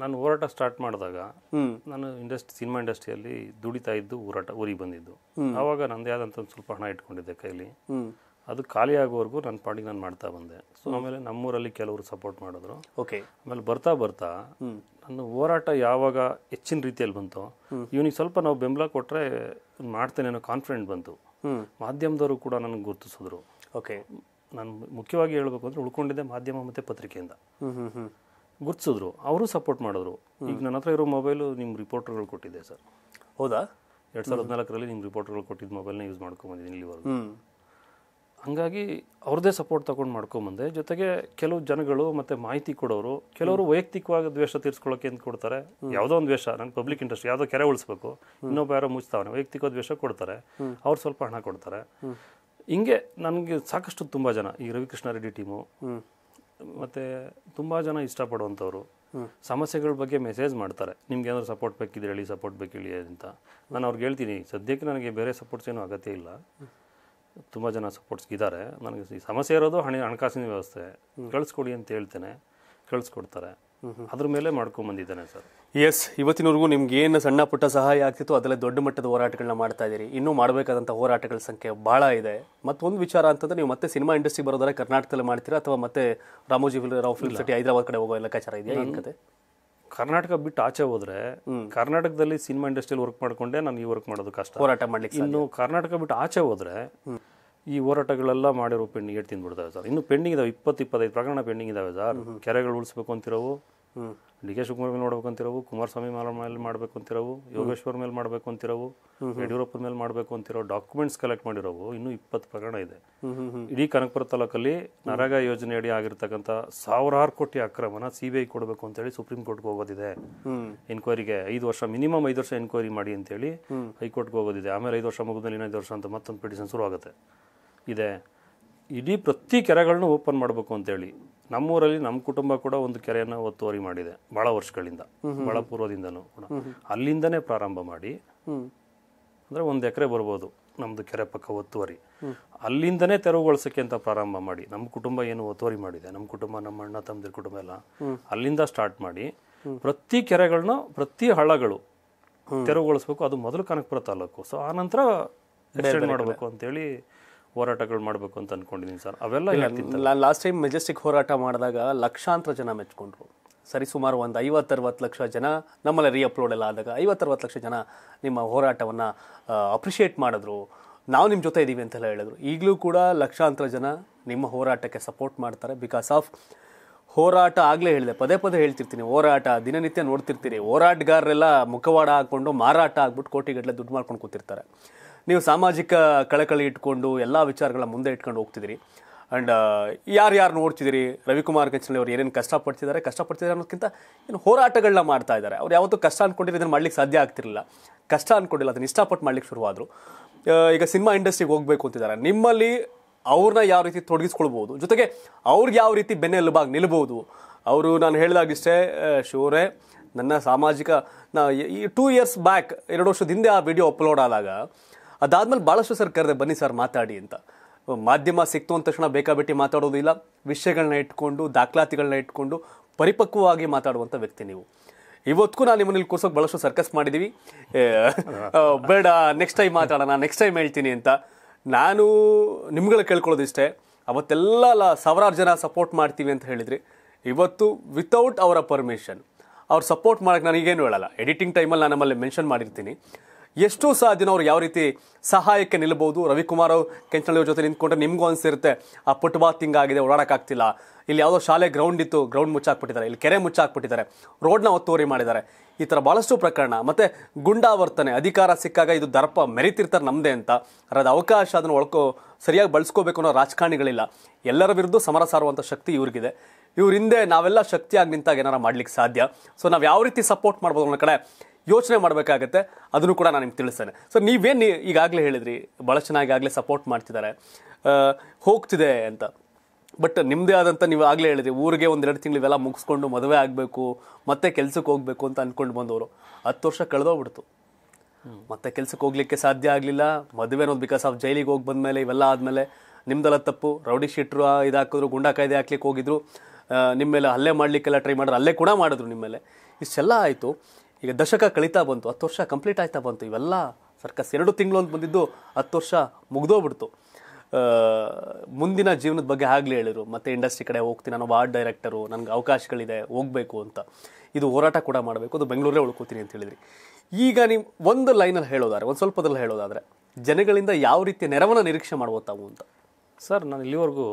ನಾನು ಹೋರಾಟ ಸ್ಟಾರ್ಟ್ ಮಾಡಿದಾಗ ನಾನು ಇಂಡಸ್ಟ್ರಿ ಸಿನಿಮಾ ಇಂಡಸ್ಟ್ರಿಯಲ್ಲಿ ದುಡಿತಾ ಇದ್ದು ಹೋರಾಟ ಊರಿಗೆ ಬಂದಿದ್ದು ಆವಾಗ ನಂದೇ ಆದಂಥ ಸ್ವಲ್ಪ ಹಣ ಇಟ್ಕೊಂಡಿದ್ದೆ ಕೈಲಿ ಅದು ಖಾಲಿ ಆಗೋವರೆಗೂ ನನ್ನ ಪಾಡಿಗೆ ನಾನು ಮಾಡ್ತಾ ಬಂದೆ ಸೊ ಆಮೇಲೆ ನಮ್ಮೂರಲ್ಲಿ ಕೆಲವರು ಸಪೋರ್ಟ್ ಮಾಡಿದ್ರು ಓಕೆ ಆಮೇಲೆ ಬರ್ತಾ ಬರ್ತಾ ನನ್ನ ಹೋರಾಟ ಯಾವಾಗ ಹೆಚ್ಚಿನ ರೀತಿಯಲ್ಲಿ ಬಂತು ಇವನಿಗೆ ಸ್ವಲ್ಪ ನಾವು ಬೆಂಬಲ ಕೊಟ್ಟರೆ ಮಾಡ್ತೇನೆ ಅನ್ನೋ ಕಾನ್ಫಿಡೆಂಟ್ ಬಂತು ಮಾಧ್ಯಮದವರು ಕೂಡ ನನಗೆ ಗುರುತಿಸಿದ್ರು ಓಕೆ ನಾನು ಮುಖ್ಯವಾಗಿ ಹೇಳಬೇಕು ಅಂದರೆ ಉಳ್ಕೊಂಡಿದ್ದೆ ಮಾಧ್ಯಮ ಮತ್ತು ಪತ್ರಿಕೆಯಿಂದ ಗುರುತಿಸಿದ್ರು ಅವರು ಸಪೋರ್ಟ್ ಮಾಡಿದ್ರು ಈಗ ನನ್ನ ಹತ್ರ ಇರೋ ಮೊಬೈಲು ನಿಮ್ಮ ರಿಪೋರ್ಟರ್ಗಳು ಕೊಟ್ಟಿದ್ದೆ ಸರ್ ಹೌದಾ ಎರಡು ಸಾವಿರದ ಹದಿನಾಲ್ಕರಲ್ಲಿ ನಿಮ್ಮ ರಿಪೋರ್ಟರ್ಗಳು ಕೊಟ್ಟಿದ್ದ ಮೊಬೈಲ್ನ ಯೂಸ್ ಮಾಡ್ಕೊಂಬಂದಿದ್ದೀನಿ ಇಲ್ಲಿವರೆಗೂ ಹಾಗಾಗಿ ಅವ್ರದ್ದೇ ಸಪೋರ್ಟ್ ತೊಗೊಂಡು ಮಾಡ್ಕೊಂಬಂದೆ ಜೊತೆಗೆ ಕೆಲವು ಜನಗಳು ಮತ್ತೆ ಮಾಹಿತಿ ಕೊಡೋರು ಕೆಲವರು ವೈಯಕ್ತಿಕವಾಗಿ ದ್ವೇಷ ತೀರಿಸ್ಕೊಳ್ಳೋಕೆ ಅಂತ ಕೊಡ್ತಾರೆ ಯಾವುದೋ ಒಂದು ದ್ವೇಷ ನಂಗೆ ಪಬ್ಲಿಕ್ ಇಂಟ್ರೆಸ್ಟ್ ಯಾವುದೋ ಕೆರೆ ಉಳಿಸ್ಬೇಕು ಇನ್ನೊಬ್ಬ ಯಾರೋ ಮುಚ್ತಾವನೆ ವೈಯಕ್ತಿಕ ದ್ವೇಷ ಕೊಡ್ತಾರೆ ಅವ್ರು ಸ್ವಲ್ಪ ಹಣ ಕೊಡ್ತಾರೆ ಹಿಂಗೆ ನನಗೆ ಸಾಕಷ್ಟು ತುಂಬ ಜನ ಈ ರವಿಕೃಷ್ಣ ರೆಡ್ಡಿ ಟೀಮು ಮತ್ತೆ ತುಂಬ ಜನ ಇಷ್ಟಪಡುವಂಥವ್ರು ಸಮಸ್ಯೆಗಳ ಬಗ್ಗೆ ಮೆಸೇಜ್ ಮಾಡ್ತಾರೆ ನಿಮ್ಗೆ ಏನಾದ್ರು ಸಪೋರ್ಟ್ ಬೇಕಿದ್ರೆ ಹೇಳಿ ಸಪೋರ್ಟ್ ಬೇಕು ಹೇಳಿ ಅಂತ ನಾನು ಅವ್ರಿಗೆ ಹೇಳ್ತೀನಿ ಸದ್ಯಕ್ಕೆ ನನಗೆ ಬೇರೆ ಸಪೋರ್ಟ್ಸ್ ಏನೂ ಅಗತ್ಯ ಇಲ್ಲ ತುಂಬ ಜನ ಸಪೋರ್ಟ್ಸ್ ಇದ್ದಾರೆ ನನಗೆ ಈ ಸಮಸ್ಯೆ ಇರೋದು ಹಣ ಹಣಕಾಸಿನ ವ್ಯವಸ್ಥೆ ಕಳಿಸ್ಕೊಡಿ ಅಂತ ಹೇಳ್ತೇನೆ ಕಳಿಸ್ಕೊಡ್ತಾರೆ ಅದ್ರ ಮೇಲೆ ಮಾಡ್ಕೊಂಬಂದಿದ್ದೇನೆ ಸರ್ ಎಸ್ ಇವತ್ತಿನವರೆಗೂ ನಿಮ್ಗೆ ಏನು ಸಣ್ಣ ಪುಟ್ಟ ಸಹಾಯ ಆಗ್ತಿತ್ತು ಅದಲ್ಲೇ ದೊಡ್ಡ ಮಟ್ಟದ ಹೋರಾಟಗಳನ್ನ ಮಾಡ್ತಾ ಇದ್ದೀರಿ ಇನ್ನೂ ಮಾಡಬೇಕಾದಂಥ ಹೋರಾಟಗಳ ಸಂಖ್ಯೆ ಭಾಳ ಇದೆ ಮತ್ತೊಂದು ವಿಚಾರ ಅಂತಂದ್ರೆ ನೀವು ಮತ್ತೆ ಸಿನಿಮಾ ಇಂಡಸ್ಟ್ರಿ ಬರೋದಾದ್ರೆ ಕರ್ನಾಟಕದಲ್ಲಿ ಮಾಡ್ತೀರಾ ಅಥವಾ ಮತ್ತೆ ರಾಮೋಜಿ ರಾವ್ ಫಿಲ್ಮ್ ಸಿಟಿ ಹೈದರಾಬಾದ್ ಕಡೆ ಹೋಗೋ ಲೆಕ್ಕಾಚಾರ ಇದೆಯಾ ಏನು ಕತೆ ಕರ್ನಾಟಕ ಬಿಟ್ಟು ಆಚೆ ಹೋದ್ರೆ ಕರ್ನಾಟಕದಲ್ಲಿ ಸಿನಿಮಾ ಇಂಡಸ್ಟ್ರಿಯಲ್ಲಿ ವರ್ಕ್ ಮಾಡ್ಕೊಂಡೆ ನಾನು ಈ ವರ್ಕ್ ಮಾಡೋದು ಕಷ್ಟ ಹೋರಾಟ ಮಾಡ್ಲಿಕ್ಕೆ ಇನ್ನು ಕರ್ನಾಟಕ ಬಿಟ್ಟು ಆಚೆ ಹೋದ್ರೆ ಈ ಹೋರಾಟಗಳೆಲ್ಲ ಮಾಡಿರೋ ಪೆಂಡಿಂಗ್ ಎಟ್ ತಿಂದ್ಬಿಡ್ತಾವೆ ಸರ್ ಇನ್ನು ಪೆಂಡಿಂಗ್ ಇದಾವೆ ಇಪ್ಪತ್ತು ಇಪ್ಪತ್ತೈದು ಪ್ರಕರಣ ಪೆಂಡಿಂಗ್ ಇದಾವೆ ಸರ್ ಕೆರೆಗಳು ಉಳಿಸ್ಬೇಕು ಅಂತಿರೋವು ಡಿ ಕೆ ಶಿವಕುಮಾರ್ ಮೇಲೆ ನೋಡ್ಬೇಕು ಅಂತಿರವು ಕುಮಾರಸ್ವಾಮಿ ಮೇಲೆ ಮಾಡಬೇಕು ಅಂತಿರೋವು ಯೋಗೇಶ್ವರ್ ಮೇಲೆ ಮಾಡ್ಬೇಕು ಅಂತಿರವು ಯಡಿಯೂರಪ್ಪನ ಮೇಲೆ ಮಾಡ್ಬೇಕು ಅಂತಿರೋ ಡಾಕ್ಯುಮೆಂಟ್ಸ್ ಕಲೆಕ್ಟ್ ಮಾಡಿರೋವು ಇನ್ನು ಇಪ್ಪತ್ತು ಪ್ರಕರಣ ಇದೆ ಇಡೀ ಕನಕಪುರ ತಾಲೂಕಲ್ಲಿ ನರಗ ಯೋಜನೆಯಡಿ ಆಗಿರ್ತಕ್ಕಂಥ ಸಾವಿರಾರು ಕೋಟಿ ಅಕ್ರಮನ ಸಿ ಬಿ ಐ ಕೊಡಬೇಕು ಅಂತೇಳಿ ಸುಪ್ರೀಂ ಕೋರ್ಟ್ಗೆ ಹೋಗೋದಿದೆ ಎನ್ಕ್ವೈರಿಗೆ ಐದು ವರ್ಷ ಮಿನಿಮಮ್ ಐದು ವರ್ಷ ಎನ್ಕ್ವೈರಿ ಮಾಡಿ ಅಂತೇಳಿ ಹೈಕೋರ್ಟ್ಗೆ ಹೋಗೋದಿದೆ ಆಮೇಲೆ ಐದು ವರ್ಷ ಮುಗಿದ್ಮೇಲೆ ಇನ್ನೈದು ವರ್ಷ ಅಂತ ಮತ್ತೊಂದು ಪಿಟಿಷನ್ ಶುರು ಆಗುತ್ತೆ ಇದೆ ಇಡೀ ಪ್ರತಿ ಕೆರೆಗಳನ್ನೂ ಓಪನ್ ಮಾಡಬೇಕು ಅಂತೇಳಿ ನಮ್ಮೂರಲ್ಲಿ ನಮ್ಮ ಕುಟುಂಬ ಕೂಡ ಒಂದು ಕೆರೆಯನ್ನು ಒತ್ತುವರಿ ಮಾಡಿದೆ ಬಹಳ ವರ್ಷಗಳಿಂದ ಬಹಳ ಪೂರ್ವದಿಂದನೂ ಕೂಡ ಅಲ್ಲಿಂದನೇ ಪ್ರಾರಂಭ ಮಾಡಿ ಅಂದರೆ ಒಂದು ಎಕರೆ ಬರ್ಬೋದು ನಮ್ಮದು ಕೆರೆ ಪಕ್ಕ ಒತ್ತುವರಿ ಅಲ್ಲಿಂದನೇ ತೆರವುಗೊಳಿಸೋಕೆ ಅಂತ ಪ್ರಾರಂಭ ಮಾಡಿ ನಮ್ಮ ಕುಟುಂಬ ಏನು ಒತ್ತುವರಿ ಮಾಡಿದೆ ನಮ್ಮ ಕುಟುಂಬ ನಮ್ಮ ಅಣ್ಣ ತಮ್ಮದಿರ ಕುಟುಂಬ ಎಲ್ಲ ಅಲ್ಲಿಂದ ಸ್ಟಾರ್ಟ್ ಮಾಡಿ ಪ್ರತಿ ಕೆರೆಗಳನ್ನ ಪ್ರತಿ ಹಳ್ಳಗಳು ತೆರವುಗೊಳಿಸ್ಬೇಕು ಅದು ಮೊದಲು ಕನಕಪುರ ತಾಲೂಕು ಸೊ ಆ ನಂತರ ಮಾಡಬೇಕು ಮಾಡಬೇಕು ಅಂತೇಳಿ ಹೋರಾಟಗಳು ಮಾಡಬೇಕು ಅಂತ ಅನ್ಕೊಂಡಿದ್ದೀನಿ ಸರ್ ಅವೆಲ್ಲ ಲಾಸ್ಟ್ ಟೈಮ್ ಮೆಜೆಸ್ಟಿಕ್ ಹೋರಾಟ ಮಾಡಿದಾಗ ಲಕ್ಷಾಂತರ ಜನ ಮೆಚ್ಕೊಂಡ್ರು ಸರಿ ಸುಮಾರು ಒಂದು ಐವತ್ತರವತ್ತು ಲಕ್ಷ ಜನ ನಮ್ಮಲ್ಲಿ ರೀಅಪ್ಲೋಡ್ ಎಲ್ಲ ಆದಾಗ ಐವತ್ತರವತ್ತು ಲಕ್ಷ ಜನ ನಿಮ್ಮ ಹೋರಾಟವನ್ನು ಅಪ್ರಿಷಿಯೇಟ್ ಮಾಡಿದ್ರು ನಾವು ನಿಮ್ಮ ಜೊತೆ ಇದ್ದೀವಿ ಅಂತೆಲ್ಲ ಹೇಳಿದ್ರು ಈಗಲೂ ಕೂಡ ಲಕ್ಷಾಂತರ ಜನ ನಿಮ್ಮ ಹೋರಾಟಕ್ಕೆ ಸಪೋರ್ಟ್ ಮಾಡ್ತಾರೆ ಬಿಕಾಸ್ ಆಫ್ ಹೋರಾಟ ಆಗಲೇ ಹೇಳಿದೆ ಪದೇ ಪದೇ ಹೇಳ್ತಿರ್ತೀನಿ ಹೋರಾಟ ದಿನನಿತ್ಯ ನೋಡ್ತಿರ್ತೀರಿ ಹೋರಾಟಗಾರರೆಲ್ಲ ಮುಖವಾಡ ಹಾಕ್ಕೊಂಡು ಮಾರಾಟ ಆಗ್ಬಿಟ್ಟು ಕೋಟಿಗಟ್ಟಲೆ ದುಡ್ಡು ಮಾಡ್ಕೊಂಡು ಕೂತಿರ್ತಾರೆ ನೀವು ಸಾಮಾಜಿಕ ಕಳಕಳಿ ಇಟ್ಕೊಂಡು ಎಲ್ಲ ವಿಚಾರಗಳ ಮುಂದೆ ಇಟ್ಕೊಂಡು ಹೋಗ್ತಿದ್ದೀರಿ ಆ್ಯಂಡ್ ಯಾರು ಯಾರು ನೋಡ್ತಿದ್ದೀರಿ ರವಿಕುಮಾರ್ ಕಂಚನಳ್ಳಿ ಅವ್ರು ಏನೇನು ಕಷ್ಟಪಡ್ತಿದ್ದಾರೆ ಕಷ್ಟಪಡ್ತಿದ್ದಾರೆ ಅನ್ನೋದಕ್ಕಿಂತ ಏನು ಹೋರಾಟಗಳನ್ನ ಮಾಡ್ತಾ ಇದ್ದಾರೆ ಅವ್ರು ಯಾವತ್ತೂ ಕಷ್ಟ ಅಂದ್ಕೊಂಡಿರೋ ಇದನ್ನು ಮಾಡ್ಲಿಕ್ಕೆ ಸಾಧ್ಯ ಆಗ್ತಿರಲಿಲ್ಲ ಕಷ್ಟ ಅಂದ್ಕೊಂಡಿಲ್ಲ ಅದನ್ನು ಇಷ್ಟಪಟ್ಟು ಮಾಡ್ಲಿಕ್ಕೆ ಶುರುವಾದರು ಈಗ ಸಿನಿಮಾ ಇಂಡಸ್ಟ್ರಿಗೆ ಹೋಗಬೇಕು ಅಂತಿದ್ದಾರೆ ನಿಮ್ಮಲ್ಲಿ ಅವ್ರನ್ನ ಯಾವ ರೀತಿ ತೊಡಗಿಸ್ಕೊಳ್ಬೋದು ಜೊತೆಗೆ ಅವ್ರಿಗೆ ಯಾವ ರೀತಿ ಬೆನ್ನೆಲುಬಾಗಿ ನಿಲ್ಬೋದು ಅವರು ನಾನು ಹೇಳಿದಾಗಿಷ್ಟೇ ಶೋರೆ ನನ್ನ ಸಾಮಾಜಿಕ ನಾ ಈ ಟೂ ಇಯರ್ಸ್ ಬ್ಯಾಕ್ ಎರಡು ವರ್ಷದ ಹಿಂದೆ ಆ ವಿಡಿಯೋ ಅಪ್ಲೋಡ್ ಆದಾಗ ಅದಾದ್ಮೇಲೆ ಭಾಳಷ್ಟು ಸರ್ ಕರೆದೆ ಬನ್ನಿ ಸರ್ ಮಾತಾಡಿ ಅಂತ ಮಾಧ್ಯಮ ಸಿಕ್ತು ಅಂದ ತಕ್ಷಣ ಬೇಕಾಬಿಟ್ಟಿ ಮಾತಾಡೋದಿಲ್ಲ ವಿಷಯಗಳನ್ನ ಇಟ್ಕೊಂಡು ದಾಖಲಾತಿಗಳನ್ನ ಇಟ್ಕೊಂಡು ಪರಿಪಕ್ವವಾಗಿ ಮಾತಾಡುವಂಥ ವ್ಯಕ್ತಿ ನೀವು ಇವತ್ತಿಗೂ ನಾನು ನಿಮ್ಮನ್ನ ಕೂರ್ಸೋಕೆ ಭಾಳಷ್ಟು ಸರ್ಕಸ್ ಮಾಡಿದ್ದೀವಿ ಬೇಡ ನೆಕ್ಸ್ಟ್ ಟೈಮ್ ಮಾತಾಡೋಣ ನೆಕ್ಸ್ಟ್ ಟೈಮ್ ಹೇಳ್ತೀನಿ ಅಂತ ನಾನು ಕೇಳ್ಕೊಳ್ಳೋದು ಕೇಳ್ಕೊಳ್ಳೋದಿಷ್ಟೇ ಅವತ್ತೆಲ್ಲ ಸಾವಿರಾರು ಜನ ಸಪೋರ್ಟ್ ಮಾಡ್ತೀವಿ ಅಂತ ಹೇಳಿದ್ರಿ ಇವತ್ತು ವಿತೌಟ್ ಅವರ ಪರ್ಮಿಷನ್ ಅವ್ರು ಸಪೋರ್ಟ್ ಮಾಡೋಕ್ಕೆ ನನಗೇನು ಹೇಳಲ್ಲ ಎಡಿಟಿಂಗ್ ಟೈಮಲ್ಲಿ ನಾನು ನಮ್ಮಲ್ಲಿ ಮೆನ್ಷನ್ ಮಾಡಿರ್ತೀನಿ ಎಷ್ಟೋ ಸಹ ದಿನ ಅವರು ಯಾವ ರೀತಿ ಸಹಾಯಕ್ಕೆ ನಿಲ್ಲಬಹುದು ರವಿಕುಮಾರ್ ಅವರು ಕೆಂಚನಳ್ಳಿ ಜೊತೆ ನಿಂತ್ಕೊಂಡ್ರೆ ನಿಮ್ಗೂ ಅನಿಸಿರುತ್ತೆ ಆ ಪುಟ್ಬಾ ಆಗಿದೆ ಓಡಾಡೋಕ್ಕಾಗ್ತಿಲ್ಲ ಇಲ್ಲಿ ಯಾವುದೋ ಶಾಲೆ ಗ್ರೌಂಡ್ ಇತ್ತು ಗ್ರೌಂಡ್ ಮುಚ್ಚಾಕ್ಬಿಟ್ಟಿದ್ದಾರೆ ಇಲ್ಲಿ ಕೆರೆ ಮುಚ್ಚಾಕ್ಬಿಟ್ಟಿದ್ದಾರೆ ರೋಡ್ನ ಒತ್ತುವರಿ ಮಾಡಿದ್ದಾರೆ ಈ ಥರ ಭಾಳಷ್ಟು ಪ್ರಕರಣ ಮತ್ತು ಗುಂಡಾವರ್ತನೆ ಅಧಿಕಾರ ಸಿಕ್ಕಾಗ ಇದು ದರ್ಪ ಮೆರಿತಿರ್ತಾರೆ ನಮ್ಮದೇ ಅಂತ ಅದರ ಅವಕಾಶ ಅದನ್ನು ಒಳ್ಕೊ ಸರಿಯಾಗಿ ಬಳಸ್ಕೋಬೇಕು ಅನ್ನೋ ರಾಜಕಾರಣಿಗಳಿಲ್ಲ ಎಲ್ಲರ ವಿರುದ್ಧ ಸಮರ ಸಾರುವಂಥ ಶಕ್ತಿ ಇವ್ರಿಗಿದೆ ಇವ್ರ ಹಿಂದೆ ನಾವೆಲ್ಲ ಶಕ್ತಿಯಾಗಿ ನಿಂತಾಗ ಏನಾರು ಮಾಡ್ಲಿಕ್ಕೆ ಸಾಧ್ಯ ಸೊ ನಾವು ಯಾವ ರೀತಿ ಸಪೋರ್ಟ್ ಮಾಡ್ಬೋದು ಅನ್ನೋ ಕಡೆ ಯೋಚನೆ ಮಾಡಬೇಕಾಗತ್ತೆ ಅದನ್ನು ಕೂಡ ನಾನು ನಿಮ್ಗೆ ತಿಳಿಸ್ತೇನೆ ಸರ್ ನೀವೇನು ಈಗಾಗಲೇ ಹೇಳಿದ್ರಿ ಭಾಳ ಚೆನ್ನಾಗಿ ಆಗಲೇ ಸಪೋರ್ಟ್ ಮಾಡ್ತಿದ್ದಾರೆ ಹೋಗ್ತಿದೆ ಅಂತ ಬಟ್ ನಿಮ್ಮದೇ ಆದಂಥ ನೀವು ಆಗಲೇ ಹೇಳಿದ್ರಿ ಊರಿಗೆ ಒಂದೆರಡು ತಿಂಗಳು ಇವೆಲ್ಲ ಮುಗಿಸ್ಕೊಂಡು ಮದುವೆ ಆಗಬೇಕು ಮತ್ತೆ ಕೆಲಸಕ್ಕೆ ಹೋಗಬೇಕು ಅಂತ ಅಂದ್ಕೊಂಡು ಬಂದವರು ಹತ್ತು ವರ್ಷ ಕಳೆದೋಗ್ಬಿಡ್ತು ಮತ್ತೆ ಕೆಲಸಕ್ಕೆ ಹೋಗ್ಲಿಕ್ಕೆ ಸಾಧ್ಯ ಆಗಲಿಲ್ಲ ಮದುವೆ ಅನ್ನೋದು ಬಿಕಾಸ್ ಆಫ್ ಜೈಲಿಗೆ ಹೋಗಿ ಮೇಲೆ ಇವೆಲ್ಲ ಆದಮೇಲೆ ನಿಮ್ದೆಲ್ಲ ತಪ್ಪು ರೌಡಿ ಶೀಟ್ರು ಇದಾಕಿದ್ರು ಗುಂಡಾ ಕಾಯ್ದೆ ಹಾಕ್ಲಿಕ್ಕೆ ಹೋಗಿದ್ರು ನಿಮ್ಮ ಮೇಲೆ ಹಲ್ಲೆ ಮಾಡಲಿಕ್ಕೆಲ್ಲ ಟ್ರೈ ಮಾಡಿದ್ರು ಅಲ್ಲೇ ಕೂಡ ಮಾಡಿದ್ರು ನಿಮ್ಮ ಮೇಲೆ ಇಷ್ಟೆಲ್ಲ ಆಯಿತು ಈಗ ದಶಕ ಕಳೀತಾ ಬಂತು ಹತ್ತು ವರ್ಷ ಕಂಪ್ಲೀಟ್ ಆಯ್ತಾ ಬಂತು ಇವೆಲ್ಲ ಸರ್ಕಸ್ ಎರಡು ತಿಂಗಳು ಅಂತ ಬಂದಿದ್ದು ಹತ್ತು ವರ್ಷ ಮುಗ್ದೋಗ್ಬಿಡ್ತು ಮುಂದಿನ ಜೀವನದ ಬಗ್ಗೆ ಆಗಲಿ ಹೇಳಿದರು ಮತ್ತೆ ಇಂಡಸ್ಟ್ರಿ ಕಡೆ ಹೋಗ್ತೀನಿ ನಾನು ವಾರ್ಡ್ ಡೈರೆಕ್ಟರು ನನಗೆ ಅವಕಾಶಗಳಿದೆ ಹೋಗಬೇಕು ಅಂತ ಇದು ಹೋರಾಟ ಕೂಡ ಮಾಡಬೇಕು ಅದು ಬೆಂಗಳೂರೇ ಉಳ್ಕೋತೀನಿ ಅಂತ ಹೇಳಿದ್ರಿ ಈಗ ನೀವು ಒಂದು ಲೈನಲ್ಲಿ ಹೇಳೋದಾದ್ರೆ ಒಂದು ಸ್ವಲ್ಪದಲ್ಲಿ ಹೇಳೋದಾದರೆ ಜನಗಳಿಂದ ಯಾವ ರೀತಿಯ ನೆರವನ್ನು ನಿರೀಕ್ಷೆ ಮಾಡ್ಬೋದು ಅಂತ ಸರ್ ನಾನು ಇಲ್ಲಿವರೆಗೂ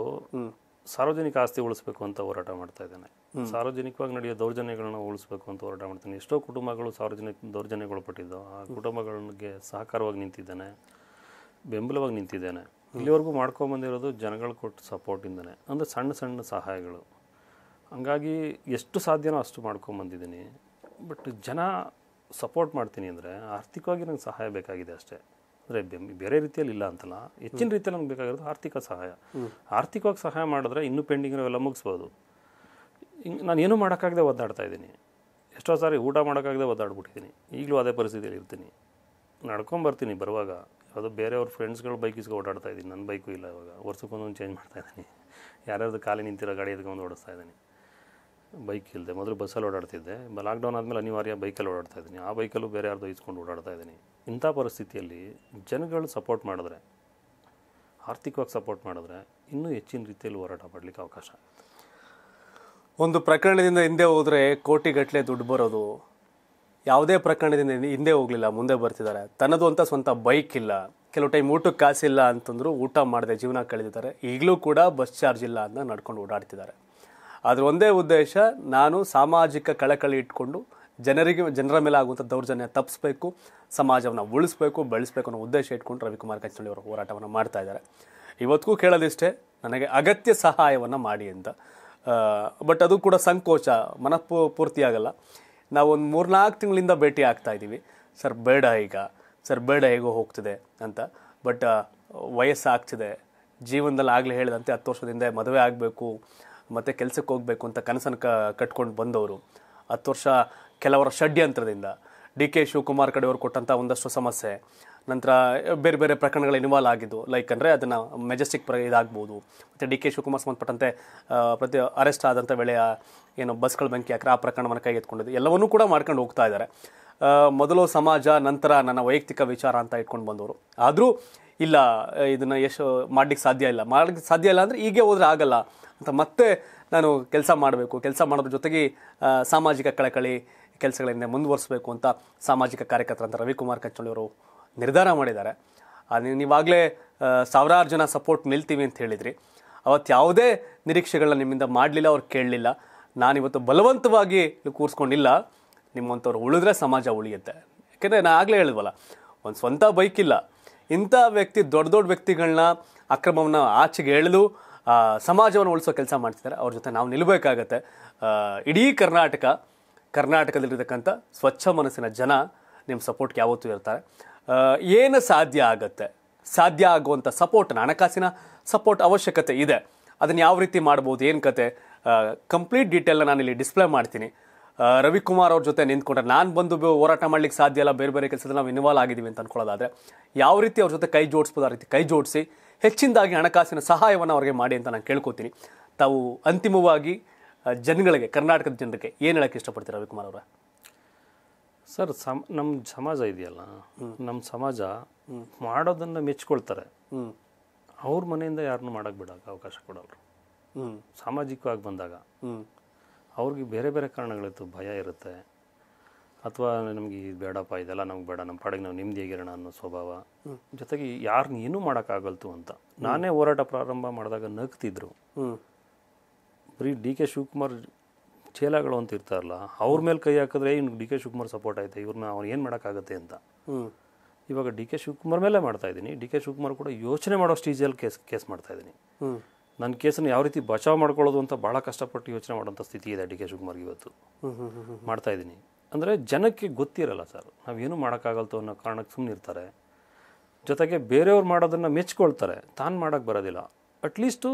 ಸಾರ್ವಜನಿಕ ಆಸ್ತಿ ಉಳಿಸ್ಬೇಕು ಅಂತ ಹೋರಾಟ ಮಾಡ್ತಾ ಇದ್ದೇನೆ ಸಾರ್ವಜನಿಕವಾಗಿ ನಡೆಯೋ ದೌರ್ಜನ್ಯಗಳನ್ನ ಉಳಿಸ್ಬೇಕು ಅಂತ ಹೋರಾಟ ಮಾಡ್ತೇನೆ ಎಷ್ಟೋ ಕುಟುಂಬಗಳು ಸಾರ್ವಜನಿಕ ದೌರ್ಜನ್ಯಗೊಳಪಟ್ಟಿದ್ದು ಆ ಕುಟುಂಬಗಳಿಗೆ ಸಹಕಾರವಾಗಿ ನಿಂತಿದ್ದೇನೆ ಬೆಂಬಲವಾಗಿ ನಿಂತಿದ್ದೇನೆ ಇಲ್ಲಿವರೆಗೂ ಮಾಡ್ಕೊಂಬಂದಿರೋದು ಜನಗಳು ಕೊಟ್ಟು ಸಪೋರ್ಟಿಂದಾನೆ ಅಂದರೆ ಸಣ್ಣ ಸಣ್ಣ ಸಹಾಯಗಳು ಹಂಗಾಗಿ ಎಷ್ಟು ಸಾಧ್ಯನೋ ಅಷ್ಟು ಮಾಡ್ಕೊಂಬಂದಿದ್ದೀನಿ ಬಟ್ ಜನ ಸಪೋರ್ಟ್ ಮಾಡ್ತೀನಿ ಅಂದರೆ ಆರ್ಥಿಕವಾಗಿ ನಂಗೆ ಸಹಾಯ ಬೇಕಾಗಿದೆ ಅಷ್ಟೇ ಅಂದರೆ ಬೇರೆ ರೀತಿಯಲ್ಲಿ ಇಲ್ಲ ಅಂತಲ್ಲ ಹೆಚ್ಚಿನ ರೀತಿಯಲ್ಲಿ ನಮ್ಗೆ ಬೇಕಾಗಿರೋದು ಆರ್ಥಿಕ ಸಹಾಯ ಆರ್ಥಿಕವಾಗಿ ಸಹಾಯ ಮಾಡಿದ್ರೆ ಇನ್ನೂ ಪೆಂಡಿಂಗ್ ಎಲ್ಲ ಮುಗಿಸ್ಬೋದು ಹಿಂಗೆ ನಾನು ಏನೂ ಮಾಡೋಕ್ಕಾಗದೆ ಒದ್ದಾಡ್ತಾ ಇದ್ದೀನಿ ಎಷ್ಟೋ ಸಾರಿ ಊಟ ಮಾಡೋಕ್ಕಾಗದೆ ಒದ್ದಾಡ್ಬಿಟ್ಟಿದ್ದೀನಿ ಈಗಲೂ ಅದೇ ಪರಿಸ್ಥಿತಿಯಲ್ಲಿ ಇರ್ತೀನಿ ನಡ್ಕೊಂಬರ್ತೀನಿ ಬರುವಾಗ ಅದು ಬೇರೆಯವ್ರ ಫ್ರೆಂಡ್ಸ್ಗಳು ಬೈಕ್ ಓಡಾಡ್ತಾ ಇದ್ದೀನಿ ನನ್ನ ಬೈಕು ಇಲ್ಲ ಇವಾಗ ವರ್ಷಕ್ಕೊಂದೊಂದು ಚೇಂಜ್ ಮಾಡ್ತಾ ಇದ್ದೀನಿ ಯಾರ್ಯಾರ್ದು ಖಾಲಿ ನಿಂತಿರೋ ಗಾಡಿ ಎದ್ಕೊಂಡು ಓಡಿಸ್ತಾ ಇದ್ದೀನಿ ಬೈಕ್ ಇಲ್ಲದೆ ಮೊದಲು ಬಸ್ಸಲ್ಲಿ ಓಡಾಡ್ತಿದ್ದೆ ಲಾಕ್ಡೌನ್ ಆದಮೇಲೆ ಅನಿವಾರ್ಯ ಬೈಕಲ್ಲಿ ಓಡಾಡ್ತಾ ಇದ್ದೀನಿ ಆ ಬೈಕಲ್ಲೂ ಬೇರೆ ಯಾರ್ದು ಇಸ್ಕೊಂಡು ಓಡಾಡ್ತಾ ಇದ್ದೀನಿ ಇಂಥ ಪರಿಸ್ಥಿತಿಯಲ್ಲಿ ಜನಗಳು ಸಪೋರ್ಟ್ ಮಾಡಿದ್ರೆ ಆರ್ಥಿಕವಾಗಿ ಸಪೋರ್ಟ್ ಮಾಡಿದ್ರೆ ಇನ್ನೂ ಹೆಚ್ಚಿನ ರೀತಿಯಲ್ಲಿ ಹೋರಾಟ ಮಾಡಲಿಕ್ಕೆ ಅವಕಾಶ ಒಂದು ಪ್ರಕರಣದಿಂದ ಹಿಂದೆ ಹೋದರೆ ಕೋಟಿಗಟ್ಟಲೆ ದುಡ್ಡು ಬರೋದು ಯಾವುದೇ ಪ್ರಕರಣದಿಂದ ಹಿಂದೆ ಹೋಗಲಿಲ್ಲ ಮುಂದೆ ಬರ್ತಿದ್ದಾರೆ ತನ್ನದು ಅಂತ ಸ್ವಂತ ಬೈಕ್ ಇಲ್ಲ ಕೆಲವು ಟೈಮ್ ಊಟಕ್ಕೆ ಕಾಸಿಲ್ಲ ಅಂತಂದರೂ ಊಟ ಮಾಡದೆ ಜೀವನ ಕಳೆದಿದ್ದಾರೆ ಈಗಲೂ ಕೂಡ ಬಸ್ ಚಾರ್ಜ್ ಇಲ್ಲ ಅಂತ ನಡ್ಕೊಂಡು ಓಡಾಡ್ತಿದ್ದಾರೆ ಅದರ ಒಂದೇ ಉದ್ದೇಶ ನಾನು ಸಾಮಾಜಿಕ ಕಳಕಳಿ ಇಟ್ಕೊಂಡು ಜನರಿಗೆ ಜನರ ಮೇಲೆ ಆಗುವಂಥ ದೌರ್ಜನ್ಯ ತಪ್ಪಿಸ್ಬೇಕು ಸಮಾಜವನ್ನು ಉಳಿಸ್ಬೇಕು ಬೆಳೆಸ್ಬೇಕು ಅನ್ನೋ ಉದ್ದೇಶ ಇಟ್ಕೊಂಡು ರವಿಕುಮಾರ್ ಕಚನಳ್ಳಿ ಅವರು ಹೋರಾಟವನ್ನು ಮಾಡ್ತಾ ಇದ್ದಾರೆ ಇವತ್ತಿಗೂ ಕೇಳೋದಿಷ್ಟೇ ನನಗೆ ಅಗತ್ಯ ಸಹಾಯವನ್ನು ಮಾಡಿ ಅಂತ ಬಟ್ ಅದು ಕೂಡ ಸಂಕೋಚ ಮನಪೂ ಪೂರ್ತಿಯಾಗಲ್ಲ ನಾವು ಒಂದು ಮೂರ್ನಾಲ್ಕು ತಿಂಗಳಿಂದ ಭೇಟಿ ಆಗ್ತಾ ಇದ್ದೀವಿ ಸರ್ ಬೇಡ ಈಗ ಸರ್ ಬೇಡ ಹೇಗೋ ಹೋಗ್ತಿದೆ ಅಂತ ಬಟ್ ವಯಸ್ಸಾಗ್ತಿದೆ ಜೀವನದಲ್ಲಿ ಆಗಲೇ ಹೇಳಿದಂತೆ ಹತ್ತು ವರ್ಷದಿಂದ ಮದುವೆ ಆಗಬೇಕು ಮತ್ತು ಕೆಲಸಕ್ಕೆ ಹೋಗಬೇಕು ಅಂತ ಕನಸನ್ನು ಕ ಕಟ್ಕೊಂಡು ಬಂದವರು ಹತ್ತು ವರ್ಷ ಕೆಲವರ ಷಡ್ಯಂತ್ರದಿಂದ ಡಿ ಕೆ ಶಿವಕುಮಾರ್ ಕಡೆಯವರು ಕೊಟ್ಟಂಥ ಒಂದಷ್ಟು ಸಮಸ್ಯೆ ನಂತರ ಬೇರೆ ಬೇರೆ ಪ್ರಕರಣಗಳು ಇನ್ವಾಲ್ವ್ ಆಗಿದ್ದು ಲೈಕ್ ಅಂದರೆ ಅದನ್ನು ಮೆಜೆಸ್ಟಿಕ್ ಪ್ರ ಇದಾಗ್ಬೋದು ಮತ್ತು ಡಿ ಕೆ ಶಿವಕುಮಾರ್ ಸಂಬಂಧಪಟ್ಟಂತೆ ಪ್ರತಿ ಅರೆಸ್ಟ್ ಆದಂಥ ವೇಳೆಯ ಏನು ಬಸ್ಗಳ ಬೆಂಕಿ ಹಾಕ್ರೆ ಆ ಪ್ರಕರಣವನ್ನು ಕೈಗೆತ್ಕೊಂಡಿದ್ದು ಎಲ್ಲವನ್ನೂ ಕೂಡ ಮಾಡ್ಕೊಂಡು ಹೋಗ್ತಾ ಇದ್ದಾರೆ ಮೊದಲು ಸಮಾಜ ನಂತರ ನನ್ನ ವೈಯಕ್ತಿಕ ವಿಚಾರ ಅಂತ ಇಟ್ಕೊಂಡು ಬಂದವರು ಆದರೂ ಇಲ್ಲ ಇದನ್ನು ಎಷ್ಟು ಮಾಡ್ಲಿಕ್ಕೆ ಸಾಧ್ಯ ಇಲ್ಲ ಮಾಡ್ಲಿಕ್ಕೆ ಸಾಧ್ಯ ಇಲ್ಲ ಅಂದರೆ ಹೀಗೆ ಹೋದರೆ ಆಗಲ್ಲ ಅಂತ ಮತ್ತೆ ನಾನು ಕೆಲಸ ಮಾಡಬೇಕು ಕೆಲಸ ಮಾಡೋದ್ರ ಜೊತೆಗೆ ಸಾಮಾಜಿಕ ಕಳಕಳಿ ಕೆಲಸಗಳಿಂದ ಮುಂದುವರಿಸಬೇಕು ಅಂತ ಸಾಮಾಜಿಕ ಅಂತ ರವಿಕುಮಾರ್ ಅವರು ನಿರ್ಧಾರ ಮಾಡಿದ್ದಾರೆ ನೀವಾಗಲೇ ಸಾವಿರಾರು ಜನ ಸಪೋರ್ಟ್ ನಿಲ್ತೀವಿ ಅಂತ ಹೇಳಿದ್ರಿ ಅವತ್ತು ಯಾವುದೇ ನಿರೀಕ್ಷೆಗಳನ್ನ ನಿಮ್ಮಿಂದ ಮಾಡಲಿಲ್ಲ ಅವ್ರು ಕೇಳಲಿಲ್ಲ ನಾನಿವತ್ತು ಬಲವಂತವಾಗಿ ಕೂರಿಸ್ಕೊಂಡಿಲ್ಲ ನಿಮ್ಮಂಥವ್ರು ಉಳಿದ್ರೆ ಸಮಾಜ ಉಳಿಯುತ್ತೆ ಯಾಕೆಂದರೆ ನಾನು ಆಗಲೇ ಹೇಳಿದ್ವಲ್ಲ ಒಂದು ಸ್ವಂತ ಬೈಕ್ ಇಲ್ಲ ಇಂಥ ವ್ಯಕ್ತಿ ದೊಡ್ಡ ದೊಡ್ಡ ವ್ಯಕ್ತಿಗಳನ್ನ ಅಕ್ರಮವನ್ನು ಆಚೆಗೆ ಎಳೆದು ಸಮಾಜವನ್ನು ಉಳಿಸೋ ಕೆಲಸ ಮಾಡ್ತಿದ್ದಾರೆ ಅವ್ರ ಜೊತೆ ನಾವು ನಿಲ್ಲಬೇಕಾಗತ್ತೆ ಇಡೀ ಕರ್ನಾಟಕ ಕರ್ನಾಟಕದಲ್ಲಿರ್ತಕ್ಕಂಥ ಸ್ವಚ್ಛ ಮನಸ್ಸಿನ ಜನ ನಿಮ್ಮ ಸಪೋರ್ಟ್ಗೆ ಯಾವತ್ತೂ ಇರ್ತಾರೆ ಏನು ಸಾಧ್ಯ ಆಗುತ್ತೆ ಸಾಧ್ಯ ಆಗುವಂಥ ಸಪೋರ್ಟ್ನ ಹಣಕಾಸಿನ ಸಪೋರ್ಟ್ ಅವಶ್ಯಕತೆ ಇದೆ ಅದನ್ನು ಯಾವ ರೀತಿ ಮಾಡ್ಬೋದು ಏನು ಕತೆ ಕಂಪ್ಲೀಟ್ ಡೀಟೇಲ್ನ ನಾನಿಲ್ಲಿ ಡಿಸ್ಪ್ಲೇ ಮಾಡ್ತೀನಿ ರವಿಕುಮಾರ್ ಅವ್ರ ಜೊತೆ ನಿಂತ್ಕೊಂಡ್ರೆ ನಾನು ಬಂದು ಹೋರಾಟ ಮಾಡ್ಲಿಕ್ಕೆ ಸಾಧ್ಯ ಇಲ್ಲ ಬೇರೆ ಬೇರೆ ಕೆಲಸದಲ್ಲಿ ನಾವು ಇನ್ವಾಲ್ ಆಗಿದ್ದೀವಿ ಅಂತ ಅನ್ಕೊಳ್ಳೋದಾದ್ರೆ ಯಾವ ರೀತಿ ಅವ್ರ ಜೊತೆ ಕೈ ಜೋಡಿಸ್ಬೋದು ಆ ರೀತಿ ಕೈ ಜೋಡಿಸಿ ಹೆಚ್ಚಿನದಾಗಿ ಹಣಕಾಸಿನ ಸಹಾಯವನ್ನು ಅವ್ರಿಗೆ ಮಾಡಿ ಅಂತ ನಾನು ಕೇಳ್ಕೊತೀನಿ ತಾವು ಅಂತಿಮವಾಗಿ ಜನಗಳಿಗೆ ಕರ್ನಾಟಕದ ಜನರಿಗೆ ಏನು ಹೇಳೋಕ್ಕೆ ಇಷ್ಟಪಡ್ತೀರ ರವಿಕುಮಾರ್ ಅವರ ಸರ್ ಸಮ ನಮ್ಮ ಸಮಾಜ ಇದೆಯಲ್ಲ ನಮ್ಮ ಸಮಾಜ ಮಾಡೋದನ್ನು ಮೆಚ್ಕೊಳ್ತಾರೆ ಅವ್ರ ಮನೆಯಿಂದ ಯಾರನ್ನೂ ಮಾಡೋಕ್ಕೆ ಬಿಡೋಕೆ ಅವಕಾಶ ಕೊಡೋರು ಸಾಮಾಜಿಕವಾಗಿ ಬಂದಾಗ ಅವ್ರಿಗೆ ಬೇರೆ ಬೇರೆ ಕಾರಣಗಳಿತ್ತು ಭಯ ಇರುತ್ತೆ ಅಥವಾ ನಮಗೆ ಬೇಡಪ್ಪ ಇದೆಲ್ಲ ನಮ್ಗೆ ಬೇಡ ನಮ್ಮ ಪಾಡಿಗೆ ನಾವು ನೆಮ್ಮದಿಯಾಗಿರೋಣ ಅನ್ನೋ ಸ್ವಭಾವ ಜೊತೆಗೆ ಯಾರನ್ನ ಏನೂ ಮಾಡೋಕ್ಕಾಗಲ್ತು ಅಂತ ನಾನೇ ಹೋರಾಟ ಪ್ರಾರಂಭ ಮಾಡಿದಾಗ ನಗ್ತಿದ್ರು ಬರೀ ಡಿ ಕೆ ಶಿವಕುಮಾರ್ ಚೇಲಾಗಳು ಅಂತ ಇರ್ತಾರಲ್ಲ ಅವ್ರ ಮೇಲೆ ಕೈ ಹಾಕಿದ್ರೆ ಇವ್ನಿಗೆ ಡಿ ಕೆ ಶಿವಕುಮಾರ್ ಸಪೋರ್ಟ್ ಆಯ್ತು ಇವ್ರನ್ನ ಅವ್ನು ಏನು ಮಾಡೋಕ್ಕಾಗತ್ತೆ ಅಂತ ಇವಾಗ ಡಿ ಕೆ ಶಿವಕುಮಾರ್ ಮೇಲೆ ಮಾಡ್ತಾ ಇದ್ದೀನಿ ಡಿ ಕೆ ಶಿವಕುಮಾರ್ ಕೂಡ ಯೋಚನೆ ಮಾಡೋ ಸ್ಟೇಜಲ್ಲಿ ಕೇಸ್ ಕೇಸ್ ಮಾಡ್ತಾ ಇದ್ದೀನಿ ನನ್ನ ಕೇಸನ್ನು ಯಾವ ರೀತಿ ಬಚಾವ್ ಮಾಡ್ಕೊಳ್ಳೋದು ಅಂತ ಭಾಳ ಕಷ್ಟಪಟ್ಟು ಯೋಚನೆ ಮಾಡೋಂಥ ಸ್ಥಿತಿ ಇದೆ ಡಿ ಕೆ ಶಿವಕುಮಾರ್ ಇವತ್ತು ಮಾಡ್ತಾ ಇದ್ದೀನಿ ಅಂದರೆ ಜನಕ್ಕೆ ಗೊತ್ತಿರಲ್ಲ ಸರ್ ನಾವೇನು ಮಾಡೋಕ್ಕಾಗಲ್ತು ಅನ್ನೋ ಕಾರಣಕ್ಕೆ ಸುಮ್ಮನೆ ಇರ್ತಾರೆ ಜೊತೆಗೆ ಬೇರೆಯವ್ರು ಮಾಡೋದನ್ನು ಮೆಚ್ಕೊಳ್ತಾರೆ ತಾನು ಮಾಡೋಕ್ಕೆ ಬರೋದಿಲ್ಲ ಅಟ್ಲೀಸ್ಟು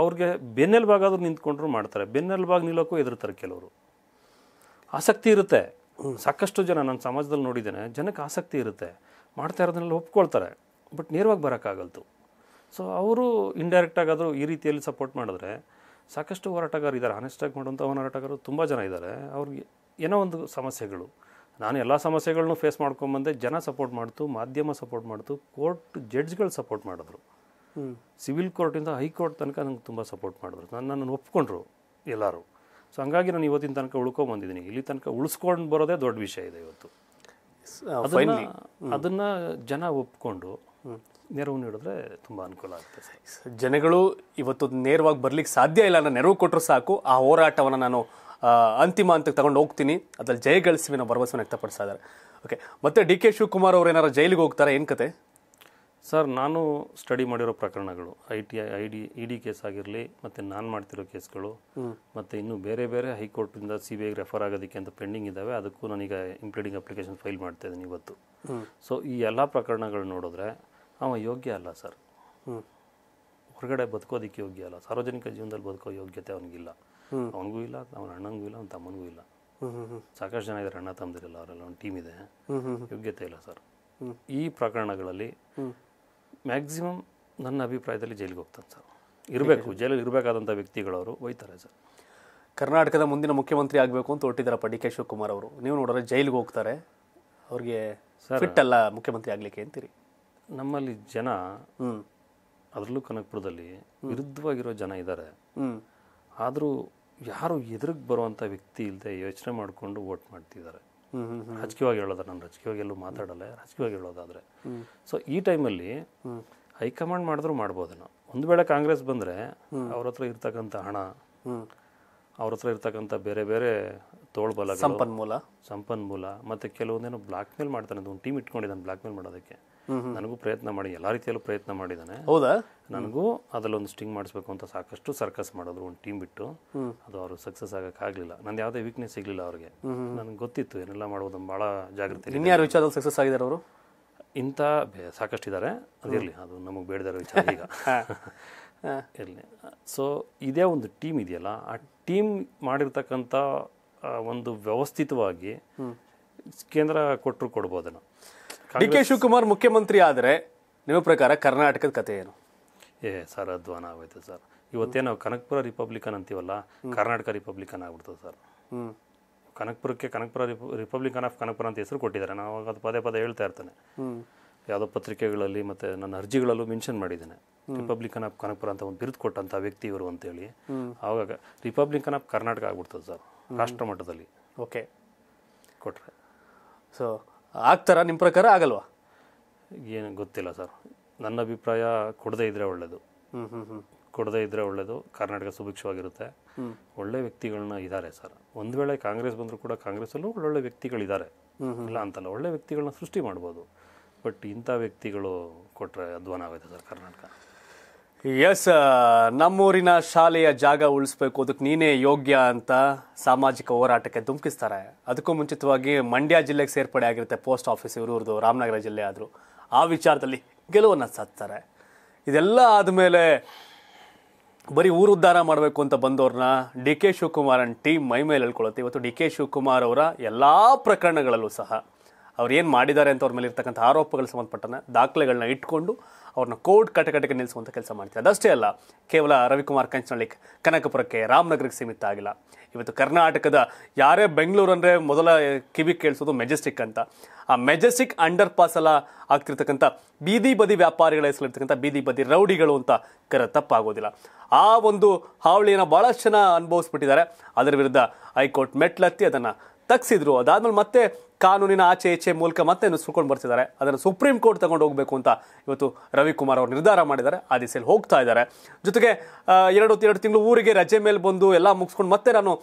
ಅವ್ರಿಗೆ ಬೆನ್ನೆಲುಬಾಗಾದರೂ ನಿಂತ್ಕೊಂಡ್ರು ಮಾಡ್ತಾರೆ ಬೆನ್ನೆಲುಬಾಗಿ ನಿಲ್ಲೋಕ್ಕೂ ಎದುರ್ತಾರೆ ಕೆಲವರು ಆಸಕ್ತಿ ಇರುತ್ತೆ ಸಾಕಷ್ಟು ಜನ ನನ್ನ ಸಮಾಜದಲ್ಲಿ ನೋಡಿದ್ದೇನೆ ಜನಕ್ಕೆ ಆಸಕ್ತಿ ಇರುತ್ತೆ ಮಾಡ್ತಾ ಇರೋದನ್ನೆಲ್ಲ ಒಪ್ಕೊಳ್ತಾರೆ ಬಟ್ ನೇರವಾಗಿ ಬರೋಕ್ಕಾಗಲ್ತು ಸೊ ಅವರು ಇಂಡೈರೆಕ್ಟ್ ಆಗಾದರೂ ಈ ರೀತಿಯಲ್ಲಿ ಸಪೋರ್ಟ್ ಮಾಡಿದ್ರೆ ಸಾಕಷ್ಟು ಹೋರಾಟಗಾರರು ಇದ್ದಾರೆ ಆನೆಸ್ಟಾಗಿ ಮಾಡುವಂಥ ಹೋರಾಟಗಾರರು ತುಂಬ ಜನ ಇದ್ದಾರೆ ಅವ್ರಿಗೆ ಏನೋ ಒಂದು ಸಮಸ್ಯೆಗಳು ನಾನು ಎಲ್ಲ ಸಮಸ್ಯೆಗಳನ್ನೂ ಫೇಸ್ ಮಾಡ್ಕೊಂಬಂದೆ ಜನ ಸಪೋರ್ಟ್ ಮಾಡ್ತು ಮಾಧ್ಯಮ ಸಪೋರ್ಟ್ ಮಾಡ್ತು ಕೋರ್ಟ್ ಜಡ್ಜ್ಗಳು ಸಪೋರ್ಟ್ ಮಾಡಿದ್ರು ಸಿವಿಲ್ ಕೋರ್ಟಿಂದ ಹೈಕೋರ್ಟ್ ತನಕ ನಂಗೆ ತುಂಬ ಸಪೋರ್ಟ್ ಮಾಡಿದ್ರು ನಾನು ನನ್ನನ್ನು ಒಪ್ಕೊಂಡ್ರು ಎಲ್ಲರೂ ಸೊ ಹಂಗಾಗಿ ನಾನು ಇವತ್ತಿನ ತನಕ ಉಳ್ಕೊಂಬಂದಿದ್ದೀನಿ ಇಲ್ಲಿ ತನಕ ಉಳಿಸ್ಕೊಂಡು ಬರೋದೇ ದೊಡ್ಡ ವಿಷಯ ಇದೆ ಇವತ್ತು ಅದನ್ನು ಅದನ್ನು ಜನ ಒಪ್ಕೊಂಡು ನೆರವು ನೀಡಿದ್ರೆ ತುಂಬ ಅನುಕೂಲ ಆಗುತ್ತೆ ಜನಗಳು ಇವತ್ತು ನೇರವಾಗಿ ಬರಲಿಕ್ಕೆ ಸಾಧ್ಯ ಇಲ್ಲ ಅನ್ನೋ ನೆರವು ಕೊಟ್ಟರು ಸಾಕು ಆ ಹೋರಾಟವನ್ನು ನಾನು ಅಂತಿಮ ಹಂತಕ್ಕೆ ತಗೊಂಡು ಹೋಗ್ತೀನಿ ಅದ್ರಲ್ಲಿ ಜಯ ಗಳಿಸ್ತೀವಿ ನಾವು ವ್ಯಕ್ತಪಡಿಸ್ತಾ ಇದ್ದಾರೆ ಓಕೆ ಮತ್ತೆ ಡಿ ಕೆ ಶಿವಕುಮಾರ್ ಅವರು ಏನಾರು ಜೈಲಿಗೆ ಹೋಗ್ತಾರೆ ಏನು ಕತೆ ಸರ್ ನಾನು ಸ್ಟಡಿ ಮಾಡಿರೋ ಪ್ರಕರಣಗಳು I T I D E D case ಆಗಿರಲಿ ಮತ್ತು ನಾನು ಮಾಡ್ತಿರೋ ಕೇಸ್ಗಳು ಮತ್ತು ಇನ್ನೂ ಬೇರೆ ಬೇರೆ ಹೈಕೋರ್ಟಿಂದ ಸಿ ಬಿ ಐಗೆ ರೆಫರ್ ಆಗೋದಕ್ಕೆ ಅಂತ ಪೆಂಡಿಂಗ್ ಇದ್ದಾವೆ ಅದಕ್ಕೂ ನಾನೀಗ ಇಂಪ್ಲೀಡಿಂಗ್ ಅಪ್ಲಿಕೇಶನ್ ಫೈಲ್ ಮಾಡ್ತಾ ಇದ್ದೀನಿ ಇವತ್ತು ಸೊ ಈ ಎಲ್ಲ ಪ್ರಕರಣಗಳು ನೋಡಿದ್ರೆ ಅವ ಯೋಗ್ಯ ಅಲ್ಲ ಸರ್ ಹೊರಗಡೆ ಬದುಕೋದಕ್ಕೆ ಯೋಗ್ಯ ಅಲ್ಲ ಸಾರ್ವಜನಿಕ ಜೀವನದಲ್ಲಿ ಬದುಕೋ ಯೋಗ್ಯತೆ ಅವನಿಗಿಲ್ಲ ಅವನಿಗೂ ಇಲ್ಲ ಅವನ ಅಣ್ಣಂಗೂ ಇಲ್ಲ ಅವನ ತಮ್ಮನಿಗೂ ಇಲ್ಲ ಸಾಕಷ್ಟು ಜನ ಇದ್ದಾರೆ ಅಣ್ಣ ತಮ್ಮದಿರಲ್ಲ ಅವರೆಲ್ಲ ಒಂದು ಟೀಮ್ ಇದೆ ಯೋಗ್ಯತೆ ಇಲ್ಲ ಸರ್ ಈ ಪ್ರಕರಣಗಳಲ್ಲಿ ಮ್ಯಾಕ್ಸಿಮಮ್ ನನ್ನ ಅಭಿಪ್ರಾಯದಲ್ಲಿ ಜೈಲಿಗೆ ಹೋಗ್ತಾನೆ ಸರ್ ಇರಬೇಕು ಜೈಲಲ್ಲಿ ಇರಬೇಕಾದಂಥ ವ್ಯಕ್ತಿಗಳವರು ಒಯ್ತಾರೆ ಸರ್ ಕರ್ನಾಟಕದ ಮುಂದಿನ ಮುಖ್ಯಮಂತ್ರಿ ಆಗಬೇಕು ಅಂತ ಹೊಟ್ಟಿದ್ದಾರಪ್ಪ ಪಡಿ ಕೆ ಶಿವಕುಮಾರ್ ಅವರು ನೀವು ನೋಡಿದ್ರೆ ಜೈಲಿಗೆ ಹೋಗ್ತಾರೆ ಅವ್ರಿಗೆ ಸರ್ ಅಲ್ಲ ಮುಖ್ಯಮಂತ್ರಿ ಆಗಲಿಕ್ಕೆ ಅಂತೀರಿ ನಮ್ಮಲ್ಲಿ ಜನ ಅದರಲ್ಲೂ ಕನಕಪುರದಲ್ಲಿ ವಿರುದ್ಧವಾಗಿರೋ ಜನ ಇದ್ದಾರೆ ಆದರೂ ಯಾರು ಎದುರಿಗೆ ಬರುವಂಥ ವ್ಯಕ್ತಿ ಇಲ್ಲದೆ ಯೋಚನೆ ಮಾಡಿಕೊಂಡು ವೋಟ್ ಮಾಡ್ತಿದ್ದಾರೆ ರಾಜಕೀಯವಾಗಿ ಹೇಳೋದ ನಾನು ರಾಜಕೀಯವಾಗಿ ಎಲ್ಲೂ ಮಾತಾಡಲ್ಲ ರಾಜಕೀಯವಾಗಿ ಹೇಳೋದಾದರೆ ಸೊ ಈ ಟೈಮಲ್ಲಿ ಹೈಕಮಾಂಡ್ ಮಾಡಿದ್ರು ಮಾಡ್ಬೋದು ಒಂದು ವೇಳೆ ಕಾಂಗ್ರೆಸ್ ಬಂದರೆ ಅವ್ರ ಹತ್ರ ಇರ್ತಕ್ಕಂಥ ಹಣ ಅವ್ರ ಹತ್ರ ಇರ್ತಕ್ಕಂಥ ಬೇರೆ ಬೇರೆ ತೋಳ್ಬಲ ಸಂಪನ್ಮೂಲ ಸಂಪನ್ಮೂಲ ಮತ್ತೆ ಕೆಲವೊಂದೇನು ಬ್ಲಾಕ್ ಮೇಲ್ ಮಾಡ್ತಾನೆ ಒಂದು ಟೀಮ್ ಇಟ್ಕೊಂಡಿದ್ದಾನೆ ಬ್ಲಾಕ್ ಮೇಲ್ ಮಾಡೋದಕ್ಕೆ ನನಗೂ ಪ್ರಯತ್ನ ಮಾಡಿ ಎಲ್ಲ ರೀತಿಯಲ್ಲೂ ಪ್ರಯತ್ನ ಮಾಡಿದ್ದಾನೆ ಹೌದಾ ನನಗೂ ಅದರಲ್ಲೊಂದು ಸ್ಟಿಂಗ್ ಮಾಡಿಸ್ಬೇಕು ಅಂತ ಸಾಕಷ್ಟು ಸರ್ಕಸ್ ಮಾಡಿದ್ರು ಒಂದು ಟೀಮ್ ಬಿಟ್ಟು ಅದು ಅವರು ಸಕ್ಸಸ್ ಆಗಲಿಲ್ಲ ನಂದು ಯಾವುದೇ ವೀಕ್ನೆಸ್ ಸಿಗಲಿಲ್ಲ ಅವ್ರಿಗೆ ನನಗೆ ಗೊತ್ತಿತ್ತು ಏನೆಲ್ಲ ಮಾಡೋದು ಭಾಳ ಜಾಗೃತಿ ಇನ್ಯಾರು ವಿಚಾರದಲ್ಲಿ ಸಕ್ಸಸ್ ಆಗಿದ್ದಾರೆ ಅವರು ಇಂಥ ಸಾಕಷ್ಟು ಇದ್ದಾರೆ ಅದಿರಲಿ ಅದು ನಮಗೆ ಬೇಡದಾರ ವಿಚಾರ ಈಗ ಇರಲಿ ಸೊ ಇದೇ ಒಂದು ಟೀಮ್ ಇದೆಯಲ್ಲ ಆ ಟೀಮ್ ಮಾಡಿರ್ತಕ್ಕಂಥ ಒಂದು ವ್ಯವಸ್ಥಿತವಾಗಿ ಕೇಂದ್ರ ಕೊಟ್ಟರು ಕೊಡ್ಬೋದನ್ನು ಡಿ ಕೆ ಶಿವಕುಮಾರ್ ಮುಖ್ಯಮಂತ್ರಿ ಆದರೆ ನಿಮ್ಮ ಪ್ರಕಾರ ಕರ್ನಾಟಕದ ಕಥೆ ಏನು ಏ ಸರ್ ಅಧ್ವಾನ ಆಗೋಯ್ತು ಸರ್ ಇವತ್ತೇನೋ ಕನಕಪುರ ರಿಪಬ್ಲಿಕನ್ ಅಂತೀವಲ್ಲ ಕರ್ನಾಟಕ ರಿಪಬ್ಲಿಕನ್ ಆಗ್ಬಿಡ್ತದೆ ಸರ್ ಕನಕಪುರಕ್ಕೆ ಕನಕಪುರ ರಿಪಬ್ಲಿಕನ್ ಆಫ್ ಕನಕಪುರ ಅಂತ ಹೆಸರು ಕೊಟ್ಟಿದ್ದಾರೆ ನಾವು ಅದು ಪದೇ ಪದೇ ಹೇಳ್ತಾ ಇರ್ತಾನೆ ಯಾವುದೋ ಪತ್ರಿಕೆಗಳಲ್ಲಿ ಮತ್ತೆ ನನ್ನ ಅರ್ಜಿಗಳಲ್ಲೂ ಮೆನ್ಷನ್ ಮಾಡಿದ್ದೇನೆ ರಿಪಬ್ಲಿಕನ್ ಆಫ್ ಕನಕಪುರ ಅಂತ ಒಂದು ಬಿರುದು ಕೊಟ್ಟಂಥ ವ್ಯಕ್ತಿ ಇವರು ಅಂತೇಳಿ ಆವಾಗ ರಿಪಬ್ಲಿಕನ್ ಆಫ್ ಕರ್ನಾಟಕ ಆಗ್ಬಿಡ್ತದೆ ಸರ್ ರಾಷ್ಟ್ರ ಮಟ್ಟದಲ್ಲಿ ಓಕೆ ಕೊಟ್ಟರೆ ಸೊ ಆಗ್ತಾರ ನಿಮ್ಮ ಪ್ರಕಾರ ಆಗಲ್ವಾ ಏನು ಗೊತ್ತಿಲ್ಲ ಸರ್ ನನ್ನ ಅಭಿಪ್ರಾಯ ಕೊಡದೇ ಇದ್ರೆ ಒಳ್ಳೇದು ಕೊಡದೇ ಇದ್ರೆ ಒಳ್ಳೆಯದು ಕರ್ನಾಟಕ ಸುಭಿಕ್ಷವಾಗಿರುತ್ತೆ ಒಳ್ಳೆ ವ್ಯಕ್ತಿಗಳನ್ನ ಇದ್ದಾರೆ ಸರ್ ಒಂದು ವೇಳೆ ಕಾಂಗ್ರೆಸ್ ಬಂದರೂ ಕೂಡ ಕಾಂಗ್ರೆಸಲ್ಲೂ ಒಳ್ಳೊಳ್ಳೆ ವ್ಯಕ್ತಿಗಳಿದ್ದಾರೆ ಇಲ್ಲ ಅಂತಲ್ಲ ಒಳ್ಳೆ ವ್ಯಕ್ತಿಗಳನ್ನ ಸೃಷ್ಟಿ ಮಾಡ್ಬೋದು ಬಟ್ ಇಂಥ ವ್ಯಕ್ತಿಗಳು ಕೊಟ್ಟರೆ ಅಧ್ವಾನ ಆಗುತ್ತೆ ಸರ್ ಕರ್ನಾಟಕ ಎಸ್ ನಮ್ಮೂರಿನ ಶಾಲೆಯ ಜಾಗ ಉಳಿಸ್ಬೇಕು ಅದಕ್ಕೆ ನೀನೇ ಯೋಗ್ಯ ಅಂತ ಸಾಮಾಜಿಕ ಹೋರಾಟಕ್ಕೆ ಧುಮುಕಿಸ್ತಾರೆ ಅದಕ್ಕೂ ಮುಂಚಿತವಾಗಿ ಮಂಡ್ಯ ಜಿಲ್ಲೆಗೆ ಸೇರ್ಪಡೆ ಆಗಿರುತ್ತೆ ಪೋಸ್ಟ್ ಆಫೀಸ್ ಇವರೂರ್ದು ರಾಮನಗರ ಜಿಲ್ಲೆ ಆದರೂ ಆ ವಿಚಾರದಲ್ಲಿ ಗೆಲುವನ್ನು ಸಾಧ್ತಾರೆ ಇದೆಲ್ಲ ಆದಮೇಲೆ ಬರೀ ಊರು ಉದ್ಧಾರ ಮಾಡಬೇಕು ಅಂತ ಬಂದವ್ರನ್ನ ಡಿ ಕೆ ಶಿವಕುಮಾರ್ ಶಿವಕುಮಾರನ್ ಟೀಮ್ ಮೈ ಮೇಲೆ ಹೇಳ್ಕೊಳುತ್ತೆ ಇವತ್ತು ಡಿ ಕೆ ಶಿವಕುಮಾರ್ ಅವರ ಎಲ್ಲ ಪ್ರಕರಣಗಳಲ್ಲೂ ಸಹ ಅವ್ರು ಏನು ಮಾಡಿದ್ದಾರೆ ಅಂತ ಅವ್ರ ಮೇಲೆ ಇರ್ತಕ್ಕಂಥ ಆರೋಪಗಳ ಸಂಬಂಧಪಟ್ಟನ ದಾಖಲೆಗಳನ್ನ ಇಟ್ಕೊಂಡು ಅವ್ರನ್ನ ಕೋರ್ಟ್ ಕಟಕಟಕ್ಕೆ ನಿಲ್ಲಿಸುವಂಥ ಕೆಲಸ ಮಾಡ್ತಾರೆ ಅದಷ್ಟೇ ಅಲ್ಲ ಕೇವಲ ರವಿಕುಮಾರ್ ಕಂಚನಳ್ಳಿ ಕನಕಪುರಕ್ಕೆ ರಾಮನಗರಕ್ಕೆ ಸೀಮಿತ ಆಗಿಲ್ಲ ಇವತ್ತು ಕರ್ನಾಟಕದ ಯಾರೇ ಬೆಂಗಳೂರು ಅಂದರೆ ಮೊದಲ ಕಿವಿ ಕೇಳಿಸೋದು ಮೆಜೆಸ್ಟಿಕ್ ಅಂತ ಆ ಮೆಜೆಸ್ಟಿಕ್ ಅಂಡರ್ ಪಾಸ್ ಎಲ್ಲ ಆಗ್ತಿರ್ತಕ್ಕಂಥ ಬೀದಿ ಬದಿ ವ್ಯಾಪಾರಿಗಳ ಹೆಸರಿರ್ತಕ್ಕಂಥ ಬೀದಿ ಬದಿ ರೌಡಿಗಳು ಅಂತ ಕರ ತಪ್ಪಾಗೋದಿಲ್ಲ ಆ ಒಂದು ಹಾವಳಿಯನ್ನು ಭಾಳಷ್ಟು ಜನ ಅನುಭವಿಸ್ಬಿಟ್ಟಿದ್ದಾರೆ ಅದರ ವಿರುದ್ಧ ಹೈಕೋರ್ಟ್ ಮೆಟ್ಲತ್ತಿ ಅದನ್ನು ತಗ್ಸಿದ್ರು ಅದಾದಮೇಲೆ ಮತ್ತೆ ಕಾನೂನಿನ ಆಚೆ ಈಚೆ ಮೂಲಕ ಮತ್ತೆ ಸುಳ್ಕೊಂಡು ಬರ್ತಿದ್ದಾರೆ ಅದನ್ನು ಸುಪ್ರೀಂ ಕೋರ್ಟ್ ತಗೊಂಡು ಹೋಗಬೇಕು ಅಂತ ಇವತ್ತು ರವಿಕುಮಾರ್ ಅವರು ನಿರ್ಧಾರ ಮಾಡಿದ್ದಾರೆ ಆ ದಿಸೆಯಲ್ಲಿ ಹೋಗ್ತಾ ಇದ್ದಾರೆ ಜೊತೆಗೆ ಎರಡು ಎರಡು ತಿಂಗಳು ಊರಿಗೆ ರಜೆ ಮೇಲೆ ಬಂದು ಎಲ್ಲ ಮುಗಿಸ್ಕೊಂಡು ಮತ್ತೆ ನಾನು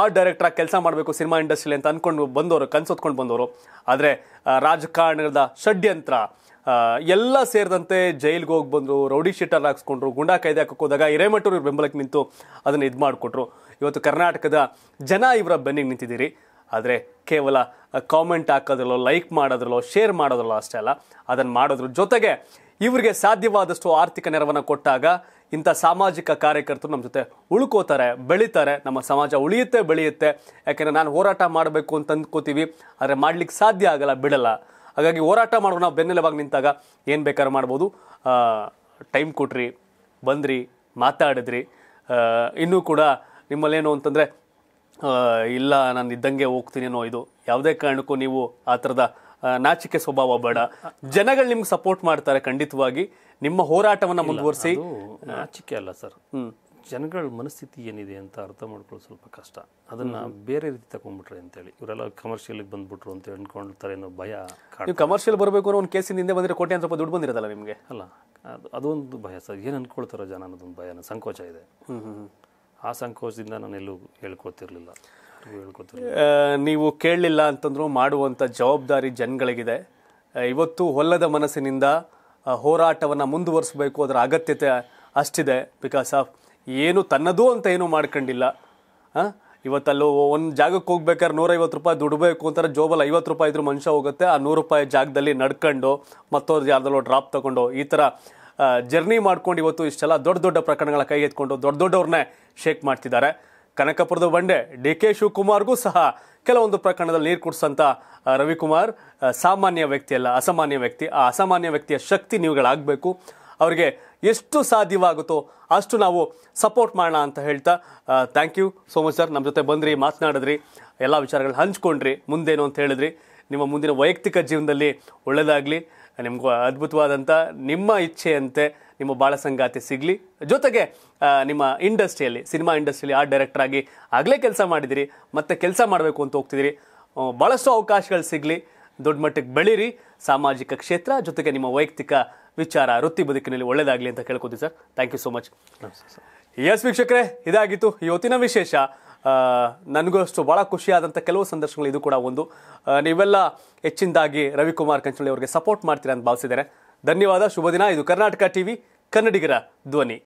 ಆರ್ಟ್ ಡೈರೆಕ್ಟ್ರಾಗಿ ಕೆಲಸ ಮಾಡಬೇಕು ಸಿನಿಮಾ ಇಂಡಸ್ಟ್ರಿಲಿ ಅಂತ ಅಂದ್ಕೊಂಡು ಬಂದವರು ಹೊತ್ಕೊಂಡು ಬಂದವರು ಆದರೆ ರಾಜಕಾರಣದ ಷಡ್ಯಂತ್ರ ಎಲ್ಲ ಸೇರಿದಂತೆ ಜೈಲಿಗೆ ಹೋಗಿ ಬಂದರು ರೌಡಿ ಶೀಟರ್ ಹಾಕ್ಸ್ಕೊಂಡ್ರು ಗುಂಡಾ ಕೈದೆ ಹಾಕೋದಾಗ ಇವ್ರ ಬೆಂಬಲಕ್ಕೆ ನಿಂತು ಅದನ್ನು ಇದು ಮಾಡಿಕೊಟ್ರು ಇವತ್ತು ಕರ್ನಾಟಕದ ಜನ ಇವರ ಬೆನ್ನಿಗೆ ನಿಂತಿದ್ದೀರಿ ಆದರೆ ಕೇವಲ ಕಾಮೆಂಟ್ ಹಾಕೋದ್ರಲ್ಲೋ ಲೈಕ್ ಮಾಡೋದ್ರಲ್ಲೋ ಶೇರ್ ಮಾಡೋದ್ರಲ್ಲೋ ಅಷ್ಟೇ ಅಲ್ಲ ಅದನ್ನು ಮಾಡೋದ್ರ ಜೊತೆಗೆ ಇವರಿಗೆ ಸಾಧ್ಯವಾದಷ್ಟು ಆರ್ಥಿಕ ನೆರವನ್ನು ಕೊಟ್ಟಾಗ ಇಂಥ ಸಾಮಾಜಿಕ ಕಾರ್ಯಕರ್ತರು ನಮ್ಮ ಜೊತೆ ಉಳ್ಕೋತಾರೆ ಬೆಳೀತಾರೆ ನಮ್ಮ ಸಮಾಜ ಉಳಿಯುತ್ತೆ ಬೆಳೆಯುತ್ತೆ ಯಾಕೆಂದರೆ ನಾನು ಹೋರಾಟ ಮಾಡಬೇಕು ಅಂತ ಅಂದ್ಕೋತೀವಿ ಆದರೆ ಮಾಡ್ಲಿಕ್ಕೆ ಸಾಧ್ಯ ಆಗಲ್ಲ ಬಿಡಲ್ಲ ಹಾಗಾಗಿ ಹೋರಾಟ ಮಾಡೋ ನಾವು ಬೆನ್ನೆಲೆವಾಗಿ ನಿಂತಾಗ ಏನು ಬೇಕಾದ್ರೂ ಮಾಡ್ಬೋದು ಟೈಮ್ ಕೊಟ್ರಿ ಬಂದ್ರಿ ಮಾತಾಡಿದ್ರಿ ಇನ್ನೂ ಕೂಡ ನಿಮ್ಮಲ್ಲೇನು ಅಂತಂದರೆ ಇಲ್ಲ ನಾನು ಇದ್ದಂಗೆ ಹೋಗ್ತೀನಿ ಅನ್ನೋ ಇದು ಯಾವುದೇ ಕಾರಣಕ್ಕೂ ನೀವು ಆ ಥರದ ನಾಚಿಕೆ ಸ್ವಭಾವ ಬೇಡ ಜನಗಳು ನಿಮ್ಗೆ ಸಪೋರ್ಟ್ ಮಾಡ್ತಾರೆ ಖಂಡಿತವಾಗಿ ನಿಮ್ಮ ಹೋರಾಟವನ್ನು ಮುಂದುವರಿಸಿ ನಾಚಿಕೆ ಅಲ್ಲ ಸರ್ ಜನಗಳ ಮನಸ್ಥಿತಿ ಏನಿದೆ ಅಂತ ಅರ್ಥ ಮಾಡ್ಕೊಳ್ಳೋದು ಸ್ವಲ್ಪ ಕಷ್ಟ ಅದನ್ನು ಬೇರೆ ರೀತಿ ತಗೊಂಡ್ಬಿಟ್ರೆ ಅಂತೇಳಿ ಇವರೆಲ್ಲ ಕಮರ್ಷಿಯಲ್ಗೆ ಬಂದ್ಬಿಟ್ರು ಅಂತ ಅನ್ಕೊಂಡ್ತಾರೆ ಅನ್ನೋ ಭಯ ನೀವು ಕಮರ್ಷಿಯಲ್ ಬರಬೇಕು ಅನ್ನೋ ಒಂದು ಕೇಸಿನ ಹಿಂದೆ ಬಂದರೆ ಕೋಟೆ ಅಂತ ಸ್ವಲ್ಪ ದುಡ್ಡು ಬಂದಿರೋದಲ್ಲ ನಿಮಗೆ ಅಲ್ಲ ಅದು ಅದೊಂದು ಭಯ ಸರ್ ಏನು ಅಂದ್ಕೊಳ್ತಾರೋ ಜನ ಅನ್ನೋದೊಂದು ಭಯ ಸಂಕೋಚ ಇದೆ ಆ ಸಂಕೋಚದಿಂದ ನಾನು ಎಲ್ಲೂ ಹೇಳ್ಕೊತಿರ್ಲಿಲ್ಲ ನೀವು ಕೇಳಲಿಲ್ಲ ಅಂತಂದ್ರೂ ಮಾಡುವಂಥ ಜವಾಬ್ದಾರಿ ಜನಗಳಿಗಿದೆ ಇವತ್ತು ಹೊಲ್ಲದ ಮನಸ್ಸಿನಿಂದ ಹೋರಾಟವನ್ನು ಮುಂದುವರಿಸಬೇಕು ಅದರ ಅಗತ್ಯತೆ ಅಷ್ಟಿದೆ ಬಿಕಾಸ್ ಆಫ್ ಏನು ತನ್ನದು ಅಂತ ಏನೂ ಮಾಡ್ಕೊಂಡಿಲ್ಲ ಹಾಂ ಇವತ್ತಲ್ಲೂ ಒಂದು ಜಾಗಕ್ಕೆ ಹೋಗ್ಬೇಕಾದ್ರೆ ನೂರೈವತ್ತು ರೂಪಾಯಿ ದುಡಬೇಕು ಅಂತಾರೆ ಜೋಬಲ್ಲಿ ಐವತ್ತು ರೂಪಾಯಿ ಇದ್ರೂ ಮನುಷ್ಯ ಹೋಗುತ್ತೆ ಆ ನೂರು ರೂಪಾಯಿ ಜಾಗದಲ್ಲಿ ನಡ್ಕೊಂಡು ಮತ್ತೊಂದು ಯಾವ್ದಲ್ಲೋ ಡ್ರಾಪ್ ತೊಗೊಂಡು ಈ ಥರ ಜರ್ನಿ ಮಾಡ್ಕೊಂಡು ಇವತ್ತು ಇಷ್ಟೆಲ್ಲ ದೊಡ್ಡ ದೊಡ್ಡ ಪ್ರಕರಣಗಳ ಕೈ ಎತ್ಕೊಂಡು ದೊಡ್ಡ ದೊಡ್ಡವ್ರನ್ನೇ ಶೇಕ್ ಮಾಡ್ತಿದ್ದಾರೆ ಕನಕಪುರದ ಬಂಡೆ ಡಿ ಕೆ ಶಿವಕುಮಾರ್ಗೂ ಸಹ ಕೆಲವೊಂದು ಪ್ರಕರಣದಲ್ಲಿ ನೀರು ಕುಡಿಸಂತ ರವಿಕುಮಾರ್ ಸಾಮಾನ್ಯ ವ್ಯಕ್ತಿ ಅಲ್ಲ ಅಸಾಮಾನ್ಯ ವ್ಯಕ್ತಿ ಆ ಅಸಾಮಾನ್ಯ ವ್ಯಕ್ತಿಯ ಶಕ್ತಿ ನೀವುಗಳಾಗಬೇಕು ಅವರಿಗೆ ಎಷ್ಟು ಸಾಧ್ಯವಾಗುತ್ತೋ ಅಷ್ಟು ನಾವು ಸಪೋರ್ಟ್ ಮಾಡೋಣ ಅಂತ ಹೇಳ್ತಾ thank you so much sir ನಮ್ಮ ಜೊತೆ ಬಂದ್ರಿ ಮಾತನಾಡಿದ್ರಿ ಎಲ್ಲ ವಿಚಾರಗಳು ಹಂಚ್ಕೊಂಡ್ರಿ ಮುಂದೇನು ಅಂತ ಹೇಳಿದ್ರಿ ನಿಮ್ಮ ಮುಂದಿನ ವೈಯಕ್ತಿಕ ಜೀವನದಲ್ಲಿ ಒಳ್ಳೆಯದಾಗಲಿ ನಿಮಗೂ ಅದ್ಭುತವಾದಂಥ ನಿಮ್ಮ ಇಚ್ಛೆಯಂತೆ ನಿಮ್ಮ ಬಾಳ ಸಂಗಾತಿ ಸಿಗಲಿ ಜೊತೆಗೆ ನಿಮ್ಮ ಇಂಡಸ್ಟ್ರಿಯಲ್ಲಿ ಸಿನಿಮಾ ಇಂಡಸ್ಟ್ರಿಯಲ್ಲಿ ಆರ್ಟ್ ಡೈರೆಕ್ಟರ್ ಆಗಿ ಆಗಲೇ ಕೆಲಸ ಮಾಡಿದಿರಿ ಮತ್ತು ಕೆಲಸ ಮಾಡಬೇಕು ಅಂತ ಹೋಗ್ತಿದ್ದೀರಿ ಭಾಳಷ್ಟು ಅವಕಾಶಗಳು ಸಿಗಲಿ ದೊಡ್ಡ ಮಟ್ಟಕ್ಕೆ ಬೆಳೀರಿ ಸಾಮಾಜಿಕ ಕ್ಷೇತ್ರ ಜೊತೆಗೆ ನಿಮ್ಮ ವೈಯಕ್ತಿಕ ವಿಚಾರ ವೃತ್ತಿ ಬದುಕಿನಲ್ಲಿ ಒಳ್ಳೆಯದಾಗಲಿ ಅಂತ ಕೇಳ್ಕೊತೀವಿ sir thank you so much yes ವೀಕ್ಷಕರೇ ಇದಾಗಿತ್ತು ಇವತ್ತಿನ ವಿಶೇಷ ನನಗೂ ಅಷ್ಟು ಭಾಳ ಖುಷಿಯಾದಂಥ ಕೆಲವು ಸಂದರ್ಶನಗಳು ಇದು ಕೂಡ ಒಂದು ನೀವೆಲ್ಲ ಹೆಚ್ಚಿನದಾಗಿ ರವಿಕುಮಾರ್ ಕಂಚನಳ್ಳಿ ಅವರಿಗೆ ಸಪೋರ್ಟ್ ಮಾಡ್ತೀರಾ ಅಂತ ಭಾವಿಸಿದ್ದಾರೆ ಧನ್ಯವಾದ ಶುಭ ದಿನ ಇದು ಕರ್ನಾಟಕ ಟಿವಿ ಕನ್ನಡಿಗರ ಧ್ವನಿ